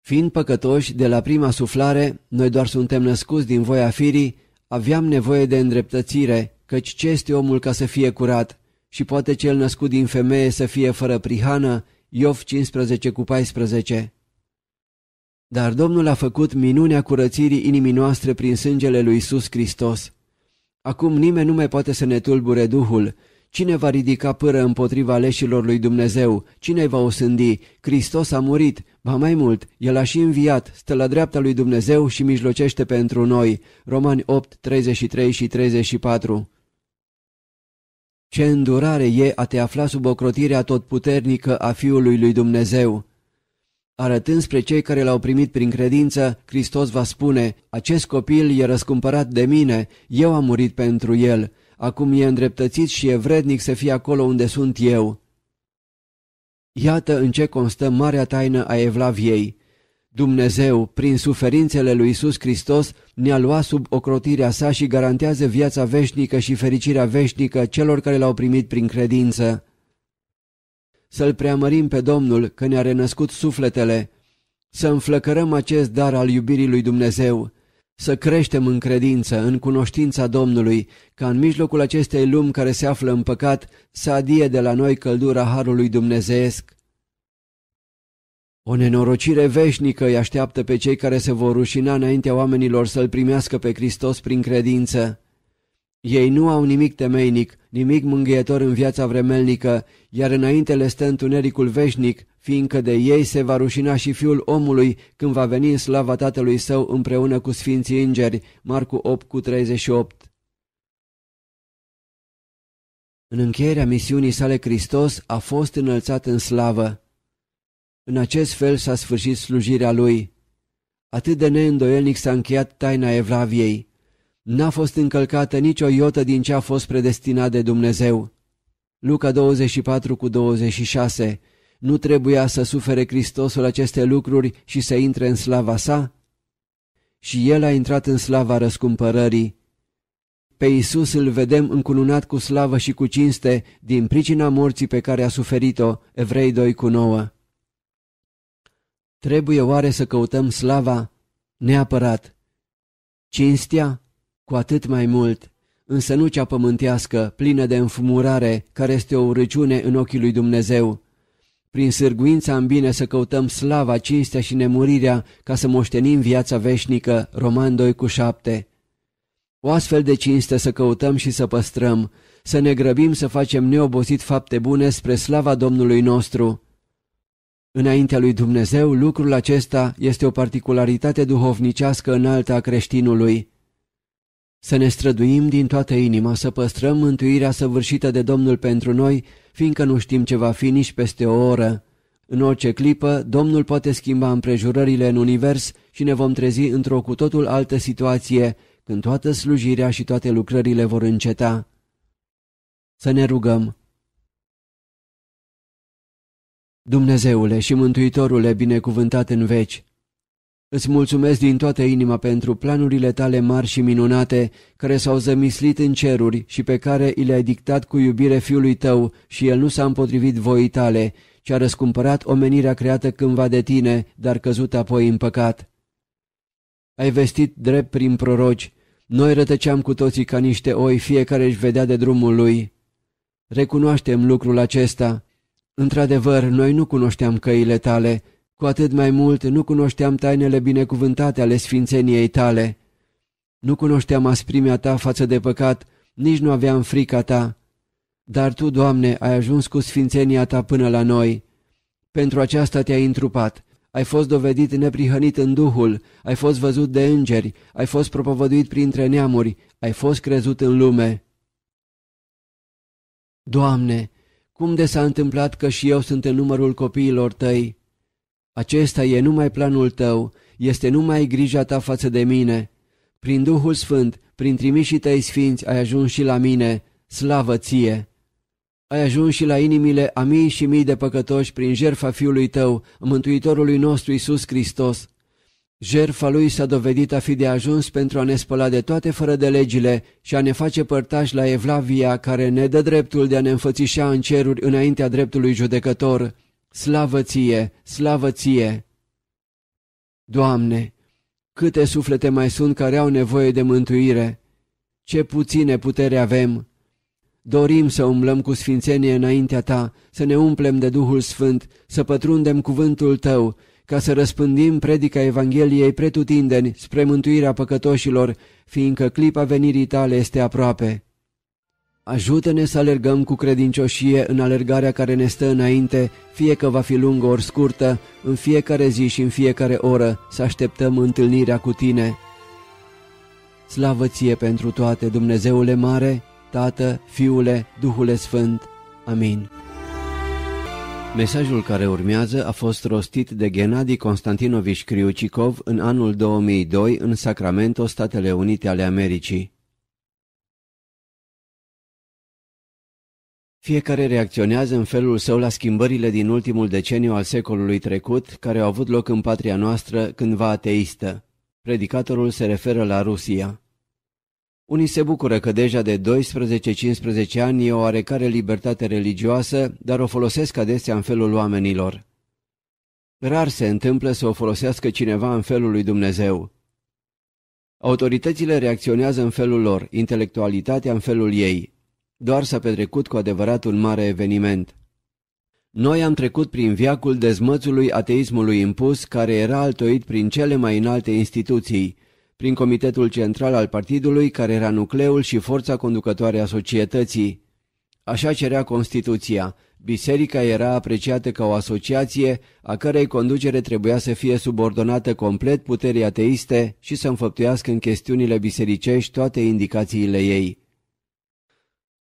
Fiind păcătoși de la prima suflare, noi doar suntem născuți din voia firii, aveam nevoie de îndreptățire, căci ce este omul ca să fie curat? Și poate cel născut din femeie să fie fără prihană? Iov 15 cu 14 Dar Domnul a făcut minunea curățirii inimii noastre prin sângele lui Iisus Hristos. Acum nimeni nu mai poate să ne tulbure Duhul, Cine va ridica pâră împotriva leșilor lui Dumnezeu? Cine va osândi? Hristos a murit, ba mai mult, El a și înviat, stă la dreapta lui Dumnezeu și mijlocește pentru noi. Romani 8, 33 și 34 Ce îndurare e a te afla sub ocrotirea totputernică a Fiului lui Dumnezeu! Arătând spre cei care l-au primit prin credință, Hristos va spune, acest copil e răscumpărat de mine, eu am murit pentru el. Acum e îndreptățit și e vrednic să fie acolo unde sunt eu. Iată în ce constă marea taină a Evlaviei. Dumnezeu, prin suferințele lui Iisus Hristos, ne-a luat sub ocrotirea sa și garantează viața veșnică și fericirea veșnică celor care l-au primit prin credință. Să-L preamărim pe Domnul că ne-a renăscut sufletele, să înflăcărăm acest dar al iubirii lui Dumnezeu, să creștem în credință, în cunoștința Domnului, ca în mijlocul acestei lumi care se află în păcat să adie de la noi căldura Harului Dumnezeesc. O nenorocire veșnică îi așteaptă pe cei care se vor rușina înaintea oamenilor să-L primească pe Hristos prin credință. Ei nu au nimic temeinic, nimic mângâietor în viața vremelnică, iar înainte le stă întunericul veșnic, fiindcă de ei se va rușina și fiul omului când va veni în slava tatălui său împreună cu sfinții îngeri. Marcu 8 cu 38 În încheierea misiunii sale Hristos a fost înălțat în slavă. În acest fel s-a sfârșit slujirea lui. Atât de neîndoielnic s-a încheiat taina Evlaviei. N-a fost încălcată nicio iotă din ce a fost predestinat de Dumnezeu. Luca 24 cu 26 Nu trebuia să sufere Hristosul aceste lucruri și să intre în slava sa? Și el a intrat în slava răscumpărării. Pe Iisus îl vedem încununat cu slavă și cu cinste din pricina morții pe care a suferit-o, Evrei 2 cu 9. Trebuie oare să căutăm slava? Neapărat. Cinstia? cu atât mai mult, însă nu cea pământească, plină de înfumurare, care este o urăciune în ochii lui Dumnezeu. Prin sârguința în bine să căutăm slava, cinstea și nemurirea ca să moștenim viața veșnică, Roman 2 cu 7. O astfel de cinste să căutăm și să păstrăm, să ne grăbim să facem neobosit fapte bune spre slava Domnului nostru. Înaintea lui Dumnezeu, lucrul acesta este o particularitate duhovnicească înaltă a creștinului. Să ne străduim din toată inima să păstrăm mântuirea săvârșită de Domnul pentru noi, fiindcă nu știm ce va fi nici peste o oră. În orice clipă, Domnul poate schimba împrejurările în univers și ne vom trezi într-o cu totul altă situație, când toată slujirea și toate lucrările vor înceta. Să ne rugăm! Dumnezeule și Mântuitorule binecuvântat în veci, Îți mulțumesc din toată inima pentru planurile tale mari și minunate, care s-au zămislit în ceruri și pe care i le-ai dictat cu iubire fiului tău și el nu s-a împotrivit voii tale, ci a răscumpărat omenirea creată cândva de tine, dar căzut apoi în păcat. Ai vestit drept prin proroci, noi rătăceam cu toții ca niște oi, fiecare își vedea de drumul lui. Recunoaștem lucrul acesta. Într-adevăr, noi nu cunoșteam căile tale, cu atât mai mult nu cunoșteam tainele binecuvântate ale sfințeniei tale. Nu cunoșteam asprimea ta față de păcat, nici nu aveam frica ta. Dar tu, Doamne, ai ajuns cu sfințenia ta până la noi. Pentru aceasta te-ai întrupat. Ai fost dovedit neprihănit în Duhul, ai fost văzut de îngeri, ai fost propovăduit printre neamuri, ai fost crezut în lume. Doamne, cum de s-a întâmplat că și eu sunt în numărul copiilor tăi? Acesta e numai planul tău, este numai grija ta față de mine. Prin Duhul Sfânt, prin trimișii tăi sfinți, ai ajuns și la mine, slavă ție! Ai ajuns și la inimile a mii și mii de păcătoși prin jerfa Fiului tău, Mântuitorului nostru Isus Hristos. Jerfa lui s-a dovedit a fi de ajuns pentru a ne spăla de toate fără de legile și a ne face părtași la Evlavia care ne dă dreptul de a ne înfățișa în ceruri înaintea dreptului judecător slavăție, slavăție. Doamne, câte suflete mai sunt care au nevoie de mântuire! Ce puține putere avem! Dorim să umblăm cu sfințenie înaintea ta, să ne umplem de Duhul Sfânt, să pătrundem cuvântul tău, ca să răspândim predica Evangheliei pretutindeni spre mântuirea păcătoșilor, fiindcă clipa venirii tale este aproape. Ajută-ne să alergăm cu credincioșie în alergarea care ne stă înainte, fie că va fi lungă ori scurtă, în fiecare zi și în fiecare oră să așteptăm întâlnirea cu Tine. Slavă Ție pentru toate, Dumnezeule Mare, Tată, Fiule, Duhule Sfânt. Amin. Mesajul care urmează a fost rostit de Genadi Constantinovici Kriuchikov în anul 2002 în Sacramento, Statele Unite ale Americii. Fiecare reacționează în felul său la schimbările din ultimul deceniu al secolului trecut, care au avut loc în patria noastră cândva ateistă. Predicatorul se referă la Rusia. Unii se bucură că deja de 12-15 ani e o oarecare libertate religioasă, dar o folosesc adesea în felul oamenilor. Rar se întâmplă să o folosească cineva în felul lui Dumnezeu. Autoritățile reacționează în felul lor, intelectualitatea în felul ei, doar s-a petrecut cu adevăratul mare eveniment. Noi am trecut prin viacul dezmățului ateismului impus, care era altoit prin cele mai înalte instituții, prin Comitetul Central al Partidului, care era nucleul și forța conducătoare a societății. Așa cerea Constituția. Biserica era apreciată ca o asociație a cărei conducere trebuia să fie subordonată complet puterii ateiste și să înfăptuiască în chestiunile bisericești toate indicațiile ei.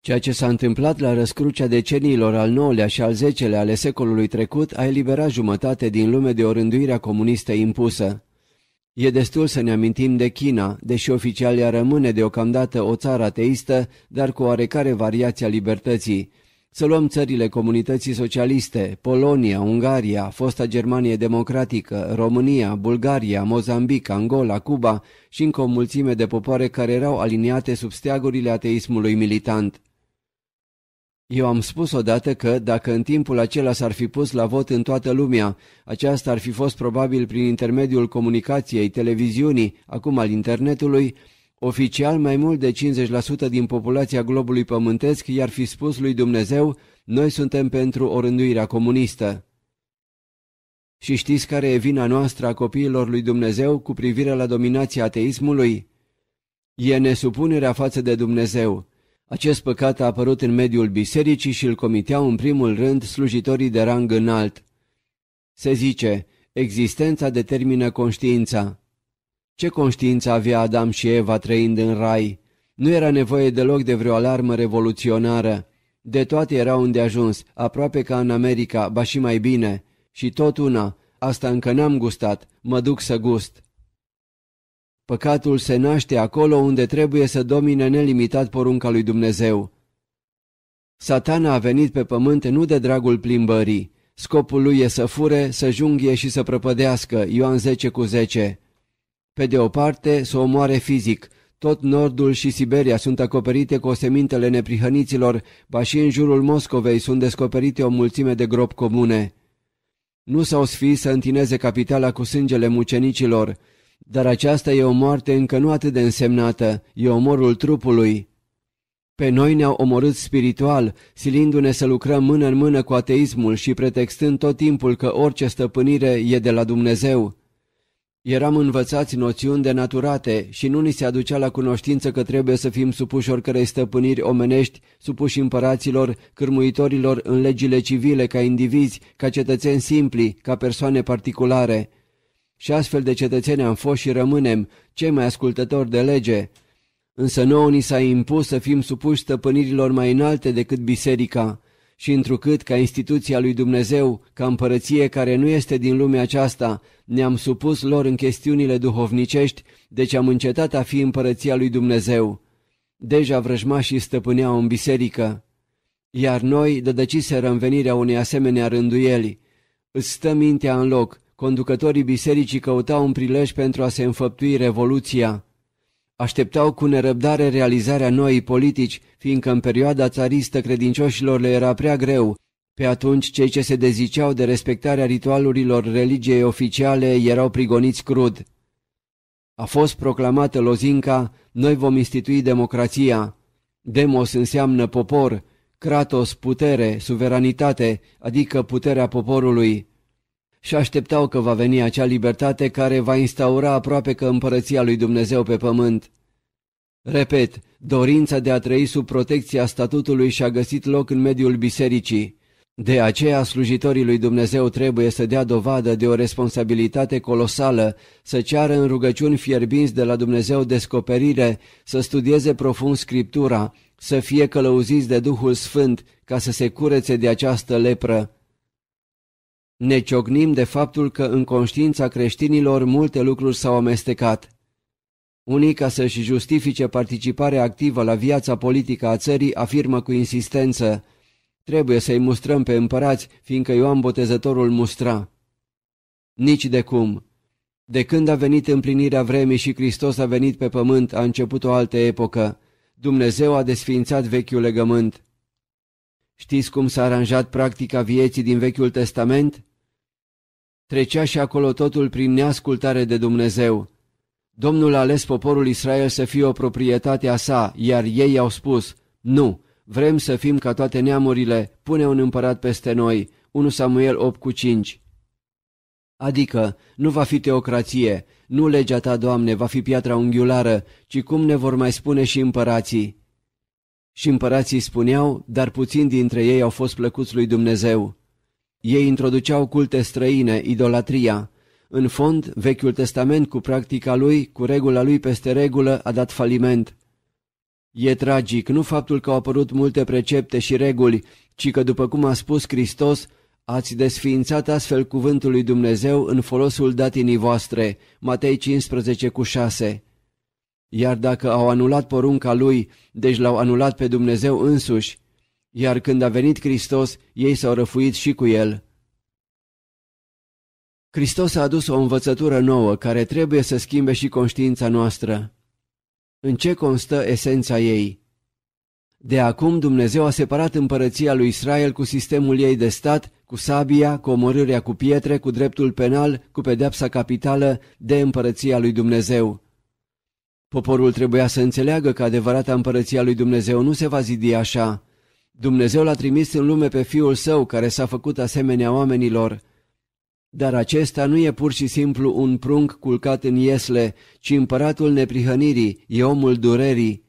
Ceea ce s-a întâmplat la răscrucea deceniilor al ix lea și al x lea ale secolului trecut a eliberat jumătate din lume de orânduirea comunistă impusă. E destul să ne amintim de China, deși oficial ea rămâne deocamdată o țară ateistă, dar cu oarecare variație a libertății. Să luăm țările comunității socialiste, Polonia, Ungaria, fosta Germanie democratică, România, Bulgaria, Mozambic, Angola, Cuba și încă o mulțime de popoare care erau aliniate sub steagurile ateismului militant. Eu am spus odată că, dacă în timpul acela s-ar fi pus la vot în toată lumea, aceasta ar fi fost probabil prin intermediul comunicației, televiziunii, acum al internetului, oficial mai mult de 50% din populația globului pământesc i-ar fi spus lui Dumnezeu, noi suntem pentru o rânduire comunistă. Și știți care e vina noastră a copiilor lui Dumnezeu cu privire la dominația ateismului? E nesupunerea față de Dumnezeu acest păcat a apărut în mediul bisericii și îl comiteau în primul rând slujitorii de rang înalt. Se zice, existența determină conștiința. Ce conștiință avea Adam și Eva trăind în rai? Nu era nevoie deloc de vreo alarmă revoluționară. De toate erau ajuns. aproape ca în America, ba și mai bine. Și tot una, asta încă n-am gustat, mă duc să gust. Păcatul se naște acolo unde trebuie să domine nelimitat porunca lui Dumnezeu. Satana a venit pe pământ nu de dragul plimbării. Scopul lui e să fure, să junghie și să prăpădească, Ioan 10 cu 10. Pe de o parte, să omoare fizic. Tot nordul și Siberia sunt acoperite cu osemintele neprihăniților, ba și în jurul Moscovei sunt descoperite o mulțime de gropi comune. Nu s-au sfii să întineze capitala cu sângele mucenicilor, dar aceasta e o moarte încă nu atât de însemnată, e omorul trupului. Pe noi ne-au omorât spiritual, silindu-ne să lucrăm mână în mână cu ateismul și pretextând tot timpul că orice stăpânire e de la Dumnezeu. Eram învățați noțiuni de naturate și nu ni se aducea la cunoștință că trebuie să fim supuși oricărei stăpâniri omenești, supuși împăraților, cârmuitorilor în legile civile ca indivizi, ca cetățeni simpli, ca persoane particulare și astfel de cetățeni am fost și rămânem, cei mai ascultători de lege. Însă nouă ni s-a impus să fim supuși stăpânirilor mai înalte decât biserica și întrucât ca instituția lui Dumnezeu, ca împărăție care nu este din lumea aceasta, ne-am supus lor în chestiunile duhovnicești, deci am încetat a fi împărăția lui Dumnezeu. Deja vrăjmașii stăpâneau în biserică. Iar noi în venirea unei asemenea rânduieli. Îți stă mintea în loc, Conducătorii bisericii căutau un prilej pentru a se înfăptui revoluția. Așteptau cu nerăbdare realizarea noii politici, fiindcă în perioada țaristă credincioșilor le era prea greu. Pe atunci, cei ce se deziceau de respectarea ritualurilor religiei oficiale erau prigoniți crud. A fost proclamată lozinca, noi vom institui democrația. Demos înseamnă popor, Kratos putere, suveranitate, adică puterea poporului și așteptau că va veni acea libertate care va instaura aproape că împărăția lui Dumnezeu pe pământ. Repet, dorința de a trăi sub protecția statutului și-a găsit loc în mediul bisericii. De aceea slujitorii lui Dumnezeu trebuie să dea dovadă de o responsabilitate colosală, să ceară în rugăciuni fierbinți de la Dumnezeu descoperire, să studieze profund Scriptura, să fie călăuziți de Duhul Sfânt ca să se curețe de această lepră. Ne ciognim de faptul că în conștiința creștinilor multe lucruri s-au amestecat. Unii, ca să-și justifice participarea activă la viața politică a țării, afirmă cu insistență Trebuie să-i mustrăm pe împărați, fiindcă Ioan Botezătorul mustra. Nici de cum. De când a venit împlinirea vremii și Hristos a venit pe pământ, a început o altă epocă. Dumnezeu a desfințat vechiul legământ. Știți cum s-a aranjat practica vieții din Vechiul Testament? trecea și acolo totul prin neascultare de Dumnezeu. Domnul a ales poporul Israel să fie o proprietate a sa, iar ei au spus, nu, vrem să fim ca toate neamurile, pune un împărat peste noi, 1 Samuel 8 cu 5. Adică, nu va fi teocrație, nu legea ta, Doamne, va fi piatra unghiulară, ci cum ne vor mai spune și împărații. Și împărații spuneau, dar puțini dintre ei au fost plăcuți lui Dumnezeu. Ei introduceau culte străine, idolatria. În fond, Vechiul Testament cu practica lui, cu regula lui peste regulă, a dat faliment. E tragic nu faptul că au apărut multe precepte și reguli, ci că, după cum a spus Hristos, ați desființat astfel cuvântul lui Dumnezeu în folosul datinii voastre, Matei 15 cu 6. Iar dacă au anulat porunca lui, deci l-au anulat pe Dumnezeu însuși, iar când a venit Hristos, ei s-au răfuit și cu el. Hristos a adus o învățătură nouă care trebuie să schimbe și conștiința noastră. În ce constă esența ei? De acum Dumnezeu a separat împărăția lui Israel cu sistemul ei de stat, cu sabia, cu omorârea cu pietre, cu dreptul penal, cu pedepsa capitală de împărăția lui Dumnezeu. Poporul trebuia să înțeleagă că adevărata împărăția lui Dumnezeu nu se va zidi așa, Dumnezeu l-a trimis în lume pe Fiul Său care s-a făcut asemenea oamenilor, dar acesta nu e pur și simplu un prunc culcat în iesle, ci împăratul neprihănirii, e omul durerii.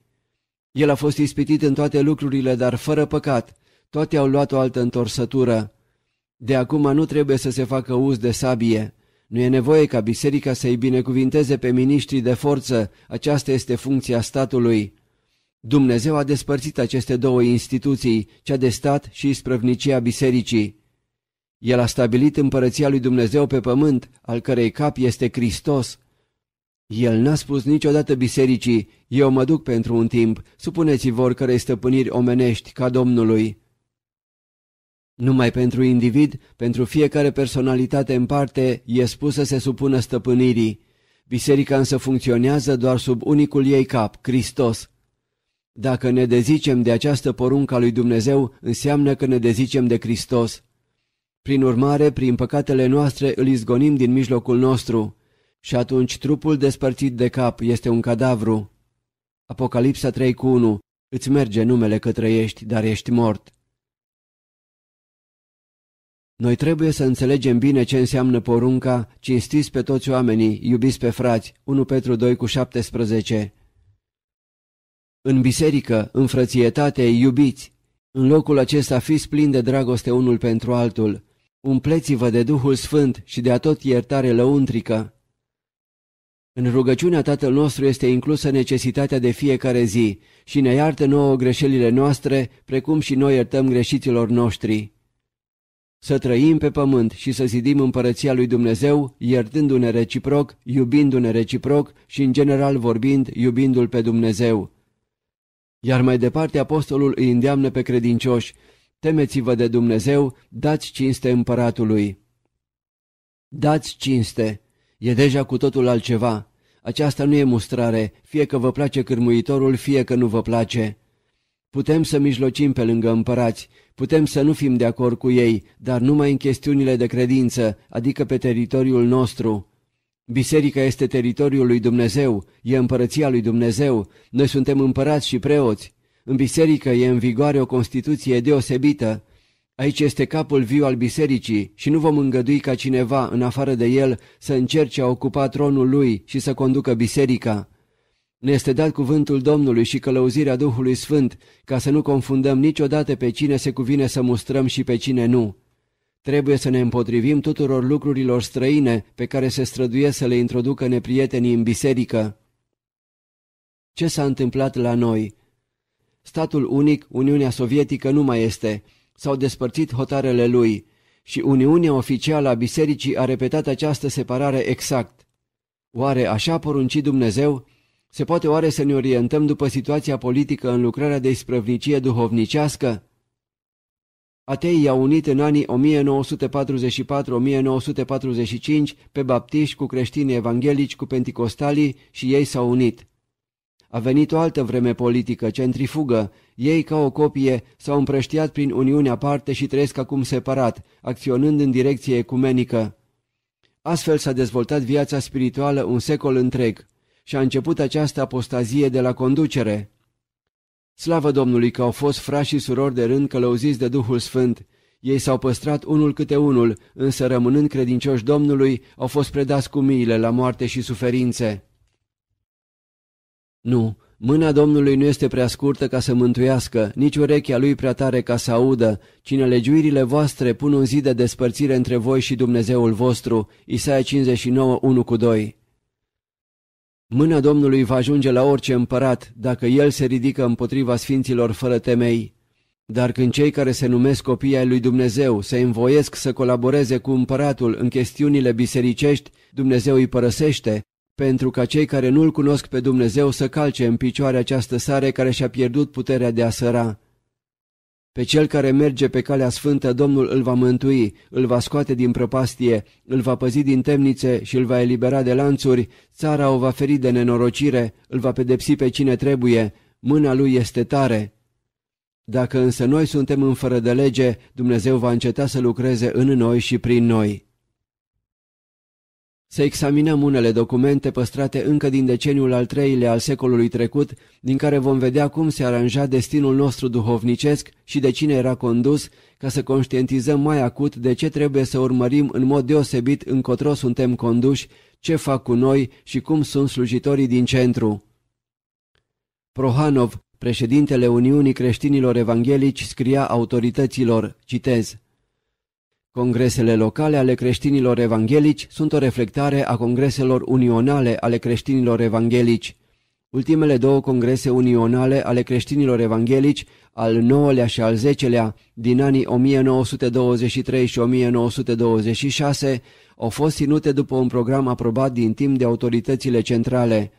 El a fost ispitit în toate lucrurile, dar fără păcat, toate au luat o altă întorsătură. De acum nu trebuie să se facă uz de sabie. Nu e nevoie ca biserica să-i binecuvinteze pe miniștrii de forță, aceasta este funcția statului. Dumnezeu a despărțit aceste două instituții, cea de stat și isprăvnicia bisericii. El a stabilit împărăția lui Dumnezeu pe pământ, al cărei cap este Hristos. El n-a spus niciodată bisericii, eu mă duc pentru un timp, supuneți-vă oricărei stăpâniri omenești ca Domnului. Numai pentru individ, pentru fiecare personalitate în parte, e spus să se supună stăpânirii. Biserica însă funcționează doar sub unicul ei cap, Hristos. Dacă ne dezicem de această poruncă a lui Dumnezeu, înseamnă că ne dezicem de Hristos. Prin urmare, prin păcatele noastre îl izgonim din mijlocul nostru și atunci trupul despărțit de cap este un cadavru. Apocalipsa 3 cu 1 Îți merge numele că trăiești, dar ești mort. Noi trebuie să înțelegem bine ce înseamnă porunca, cinstiți pe toți oamenii, iubiți pe frați, 1 Petru 2 cu 17. În biserică, în frățietate, iubiți! În locul acesta fiți plini de dragoste unul pentru altul. Umpleți-vă de Duhul Sfânt și de atot iertare lăuntrică. În rugăciunea Tatăl nostru este inclusă necesitatea de fiecare zi și ne iartă nouă greșelile noastre, precum și noi iertăm greșiților noștri. Să trăim pe pământ și să zidim împărăția lui Dumnezeu, iertându-ne reciproc, iubindu-ne reciproc și, în general vorbind, iubindu-L pe Dumnezeu. Iar mai departe apostolul îi îndeamnă pe credincioși, temeți-vă de Dumnezeu, dați cinste împăratului. Dați cinste, e deja cu totul altceva. Aceasta nu e mustrare, fie că vă place cârmuitorul, fie că nu vă place. Putem să mijlocim pe lângă împărați, putem să nu fim de acord cu ei, dar numai în chestiunile de credință, adică pe teritoriul nostru. Biserica este teritoriul lui Dumnezeu, e împărăția lui Dumnezeu, noi suntem împărați și preoți. În biserică e în vigoare o Constituție deosebită. Aici este capul viu al bisericii și nu vom îngădui ca cineva, în afară de el, să încerce a ocupa tronul lui și să conducă biserica. Ne este dat cuvântul Domnului și călăuzirea Duhului Sfânt, ca să nu confundăm niciodată pe cine se cuvine să mustrăm și pe cine nu. Trebuie să ne împotrivim tuturor lucrurilor străine pe care se străduie să le introducă neprietenii în biserică. Ce s-a întâmplat la noi? Statul unic, Uniunea Sovietică, nu mai este. S-au despărțit hotarele lui și Uniunea Oficială a Bisericii a repetat această separare exact. Oare așa porunci Dumnezeu? Se poate oare să ne orientăm după situația politică în lucrarea de isprăvnicie duhovnicească? Atei i-au unit în anii 1944-1945 pe baptiști cu creștini evanghelici cu penticostalii și ei s-au unit. A venit o altă vreme politică, centrifugă. Ei, ca o copie, s-au împrăștiat prin Uniuni aparte și trăiesc acum separat, acționând în direcție ecumenică. Astfel s-a dezvoltat viața spirituală un secol întreg și a început această apostazie de la conducere. Slavă Domnului că au fost frași și surori de rând călăuziți de Duhul Sfânt. Ei s-au păstrat unul câte unul, însă rămânând credincioși Domnului, au fost predați cu miile la moarte și suferințe. Nu, mâna Domnului nu este prea scurtă ca să mântuiască, nici urechea lui prea tare ca să audă, ci nelegiuirile voastre pun un zid de despărțire între voi și Dumnezeul vostru. Isaia 59, 1 cu 2 Mâna Domnului va ajunge la orice împărat dacă el se ridică împotriva sfinților fără temei. Dar când cei care se numesc copii ai lui Dumnezeu se învoiesc să colaboreze cu împăratul în chestiunile bisericești, Dumnezeu îi părăsește, pentru ca cei care nu-L cunosc pe Dumnezeu să calce în picioare această sare care și-a pierdut puterea de a săra. Pe cel care merge pe calea sfântă, Domnul îl va mântui, îl va scoate din prăpastie, îl va păzi din temnițe și îl va elibera de lanțuri, țara o va feri de nenorocire, îl va pedepsi pe cine trebuie, mâna lui este tare. Dacă însă noi suntem în fără de lege, Dumnezeu va înceta să lucreze în noi și prin noi. Să examinăm unele documente păstrate încă din deceniul al treilea al secolului trecut, din care vom vedea cum se aranja destinul nostru duhovnicesc și de cine era condus, ca să conștientizăm mai acut de ce trebuie să urmărim în mod deosebit încotro suntem conduși, ce fac cu noi și cum sunt slujitorii din centru. Prohanov, președintele Uniunii Creștinilor Evanghelici, scria autorităților, citez, Congresele locale ale creștinilor evanghelici sunt o reflectare a congreselor unionale ale creștinilor evanghelici. Ultimele două congrese unionale ale creștinilor evanghelici, al 9-lea și al 10-lea, din anii 1923 și 1926, au fost ținute după un program aprobat din timp de autoritățile centrale.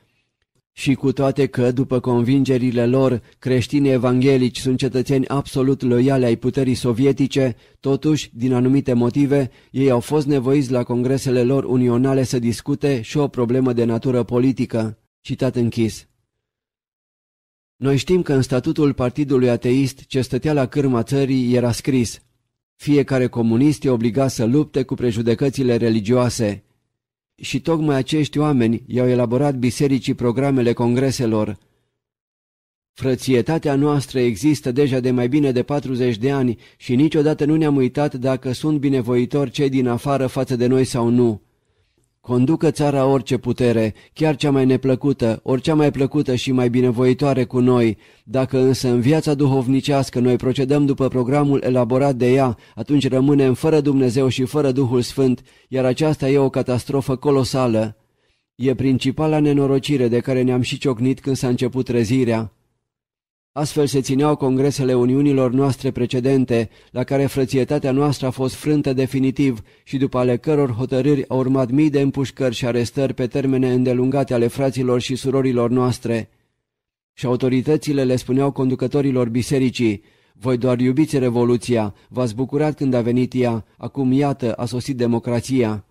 Și cu toate că, după convingerile lor, creștinii evanghelici sunt cetățeni absolut loiali ai puterii sovietice, totuși, din anumite motive, ei au fost nevoiți la congresele lor unionale să discute și o problemă de natură politică. Citat închis. Noi știm că în statutul partidului ateist ce stătea la cârma țării era scris Fiecare comunist e obligat să lupte cu prejudecățile religioase și tocmai acești oameni i-au elaborat bisericii programele congreselor. Frățietatea noastră există deja de mai bine de 40 de ani și niciodată nu ne-am uitat dacă sunt binevoitori cei din afară față de noi sau nu. Conducă țara orice putere, chiar cea mai neplăcută, oricea mai plăcută și mai binevoitoare cu noi. Dacă însă în viața duhovnicească noi procedăm după programul elaborat de ea, atunci rămânem fără Dumnezeu și fără Duhul Sfânt, iar aceasta e o catastrofă colosală. E principala nenorocire de care ne-am și ciocnit când s-a început trezirea. Astfel se țineau congresele uniunilor noastre precedente, la care frățietatea noastră a fost frântă definitiv și după ale căror hotărâri au urmat mii de împușcări și arestări pe termene îndelungate ale fraților și surorilor noastre. Și autoritățile le spuneau conducătorilor bisericii, voi doar iubiți Revoluția, v-ați bucurat când a venit ea, acum iată a sosit democrația.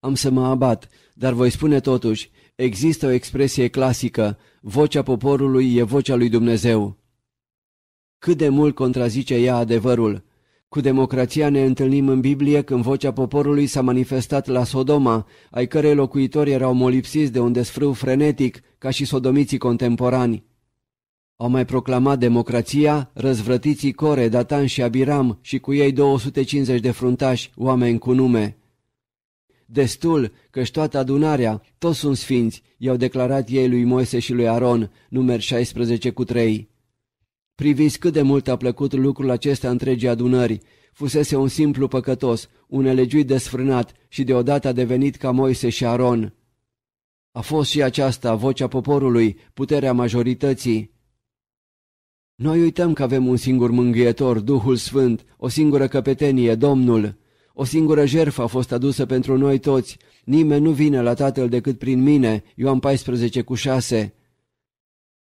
Am să mă abat, dar voi spune totuși, există o expresie clasică, vocea poporului e vocea lui Dumnezeu. Cât de mult contrazice ea adevărul! Cu democrația ne întâlnim în Biblie când vocea poporului s-a manifestat la Sodoma, ai cărei locuitori erau molipsiți de un desfrâu frenetic, ca și sodomiții contemporani. Au mai proclamat democrația răzvrătiții Core, Datan și Abiram și cu ei 250 de fruntași, oameni cu nume. Destul, că-și toată adunarea, toți sunt sfinți, i-au declarat ei lui Moise și lui Aron, număr 16 cu 3. Priviți cât de mult a plăcut lucrul acesta întregii adunări. Fusese un simplu păcătos, un elegiuit desfrânat și deodată a devenit ca Moise și Aron. A fost și aceasta vocea poporului, puterea majorității. Noi uităm că avem un singur mângâietor, Duhul Sfânt, o singură căpetenie, Domnul. O singură jerfă a fost adusă pentru noi toți. Nimeni nu vine la Tatăl decât prin mine, Ioan 14 cu 6.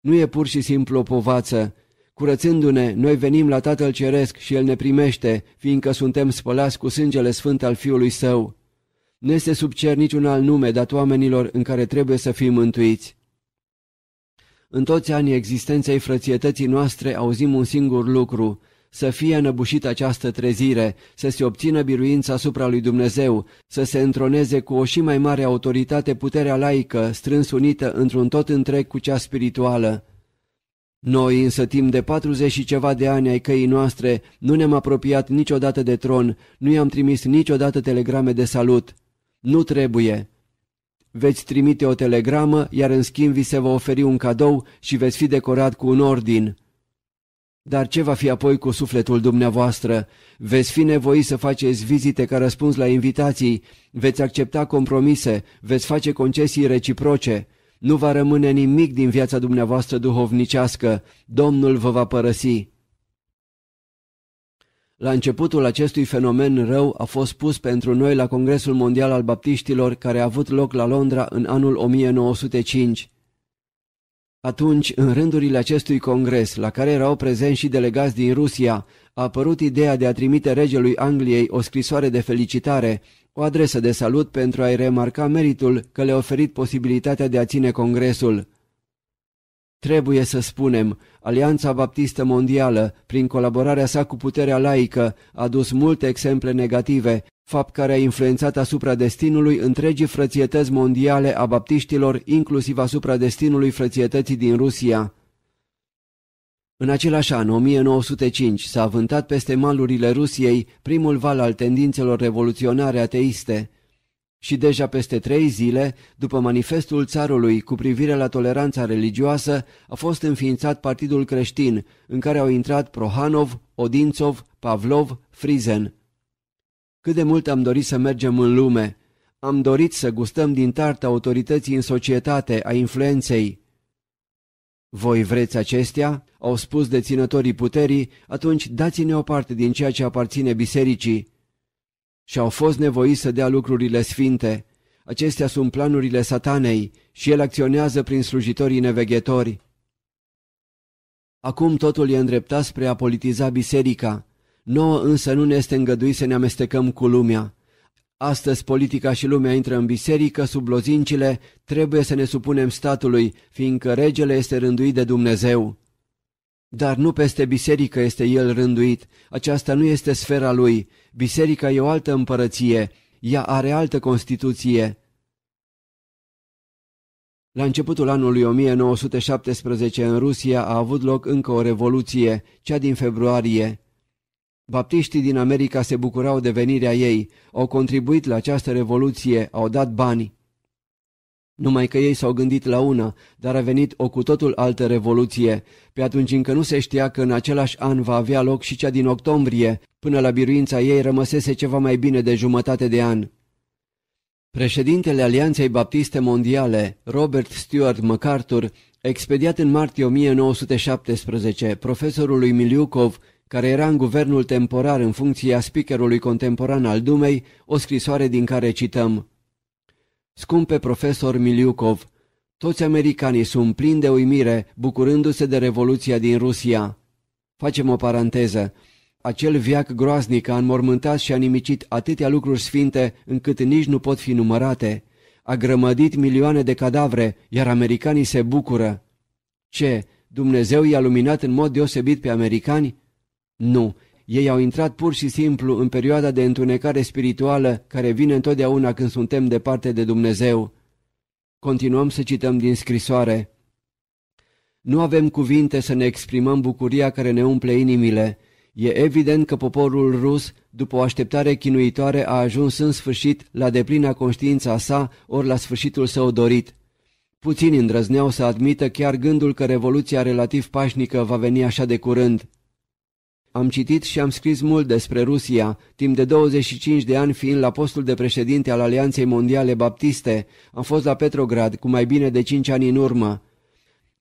Nu e pur și simplu o povață. Curățându-ne, noi venim la Tatăl Ceresc și El ne primește, fiindcă suntem spălați cu sângele sfânt al Fiului Său. Nu este sub cer niciun alt nume dat oamenilor în care trebuie să fim mântuiți. În toți anii existenței frățietății noastre auzim un singur lucru – să fie înăbușită această trezire, să se obțină biruința asupra lui Dumnezeu, să se întroneze cu o și mai mare autoritate puterea laică, strâns unită într-un tot întreg cu cea spirituală. Noi însă timp de patruzeci și ceva de ani ai căii noastre nu ne-am apropiat niciodată de tron, nu i-am trimis niciodată telegrame de salut. Nu trebuie. Veți trimite o telegramă, iar în schimb vi se va oferi un cadou și veți fi decorat cu un ordin. Dar ce va fi apoi cu sufletul dumneavoastră? Veți fi nevoi să faceți vizite ca răspuns la invitații, veți accepta compromise, veți face concesii reciproce. Nu va rămâne nimic din viața dumneavoastră duhovnicească, Domnul vă va părăsi. La începutul acestui fenomen rău a fost pus pentru noi la Congresul Mondial al Baptiștilor care a avut loc la Londra în anul 1905. Atunci, în rândurile acestui congres, la care erau prezenți și delegați din Rusia, a apărut ideea de a trimite regelui Angliei o scrisoare de felicitare, o adresă de salut pentru a-i remarca meritul că le-a oferit posibilitatea de a ține congresul. Trebuie să spunem, Alianța Baptistă Mondială, prin colaborarea sa cu puterea laică, a dus multe exemple negative, fapt care a influențat asupra destinului întregii frățietăți mondiale a baptiștilor, inclusiv asupra destinului frățietății din Rusia. În același an, 1905, s-a avântat peste malurile Rusiei primul val al tendințelor revoluționare ateiste și deja peste trei zile, după manifestul țarului cu privire la toleranța religioasă, a fost înființat Partidul Creștin, în care au intrat Prohanov, Odințov, Pavlov, Frizen. Cât de mult am dorit să mergem în lume, am dorit să gustăm din tarta autorității în societate, a influenței. Voi vreți acestea? Au spus deținătorii puterii, atunci dați-ne o parte din ceea ce aparține bisericii. Și au fost nevoiți să dea lucrurile sfinte. Acestea sunt planurile satanei și el acționează prin slujitorii neveghetori. Acum totul e îndreptat spre a politiza biserica. Nouă însă nu ne este îngăduit să ne amestecăm cu lumea. Astăzi politica și lumea intră în biserică sub lozincile, trebuie să ne supunem statului, fiindcă regele este rânduit de Dumnezeu. Dar nu peste biserică este el rânduit, aceasta nu este sfera lui, biserica e o altă împărăție, ea are altă constituție. La începutul anului 1917 în Rusia a avut loc încă o revoluție, cea din februarie. Baptiștii din America se bucurau de venirea ei, au contribuit la această revoluție, au dat bani. Numai că ei s-au gândit la una, dar a venit o cu totul altă revoluție. Pe atunci încă nu se știa că în același an va avea loc și cea din octombrie, până la biruința ei rămăsese ceva mai bine de jumătate de an. Președintele Alianței Baptiste Mondiale, Robert Stuart MacArthur, expediat în martie 1917 profesorului Miliukov care era în guvernul temporar în funcția speakerului contemporan al Dumei, o scrisoare din care cităm Scumpe profesor Miliukov, toți americanii sunt plini de uimire bucurându-se de revoluția din Rusia. Facem o paranteză. Acel viac groaznic a înmormântat și a nimicit atâtea lucruri sfinte încât nici nu pot fi numărate. A grămădit milioane de cadavre, iar americanii se bucură. Ce, Dumnezeu i-a luminat în mod deosebit pe americani? Nu, ei au intrat pur și simplu în perioada de întunecare spirituală care vine întotdeauna când suntem departe de Dumnezeu. Continuăm să cităm din scrisoare. Nu avem cuvinte să ne exprimăm bucuria care ne umple inimile. E evident că poporul rus, după o așteptare chinuitoare, a ajuns în sfârșit la deplina conștiința sa ori la sfârșitul său dorit. Puțini îndrăzneau să admită chiar gândul că revoluția relativ pașnică va veni așa de curând. Am citit și am scris mult despre Rusia, timp de 25 de ani fiind la postul de președinte al Alianței Mondiale Baptiste. Am fost la Petrograd cu mai bine de 5 ani în urmă.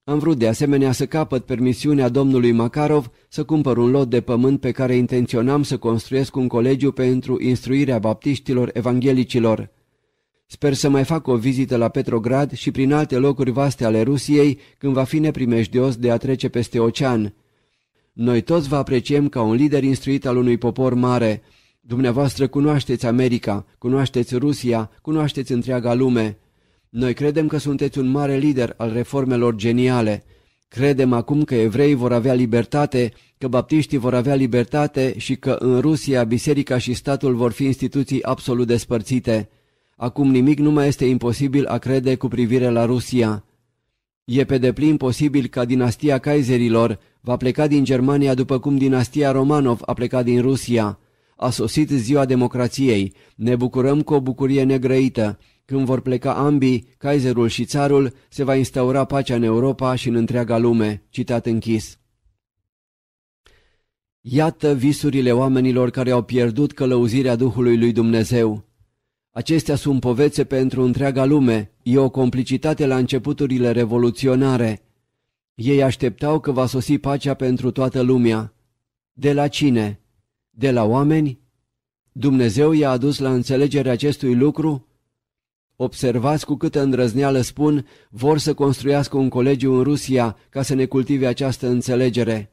Am vrut de asemenea să capăt permisiunea domnului Makarov să cumpăr un lot de pământ pe care intenționam să construiesc un colegiu pentru instruirea baptiștilor evanghelicilor. Sper să mai fac o vizită la Petrograd și prin alte locuri vaste ale Rusiei când va fi neprimejdios de a trece peste ocean. Noi toți vă apreciem ca un lider instruit al unui popor mare. Dumneavoastră cunoașteți America, cunoașteți Rusia, cunoașteți întreaga lume. Noi credem că sunteți un mare lider al reformelor geniale. Credem acum că evreii vor avea libertate, că baptiștii vor avea libertate și că în Rusia biserica și statul vor fi instituții absolut despărțite. Acum nimic nu mai este imposibil a crede cu privire la Rusia. E pe deplin posibil ca dinastia Kaiserilor va pleca din Germania după cum dinastia Romanov a plecat din Rusia. A sosit ziua democrației. Ne bucurăm cu o bucurie negrăită. Când vor pleca ambii, Kaiserul și țarul, se va instaura pacea în Europa și în întreaga lume. Citat închis. Iată visurile oamenilor care au pierdut călăuzirea Duhului lui Dumnezeu. Acestea sunt povețe pentru întreaga lume, e o complicitate la începuturile revoluționare. Ei așteptau că va sosi pacea pentru toată lumea. De la cine? De la oameni? Dumnezeu i-a adus la înțelegere acestui lucru? Observați cu câtă îndrăzneală spun, vor să construiască un colegiu în Rusia ca să ne cultive această înțelegere.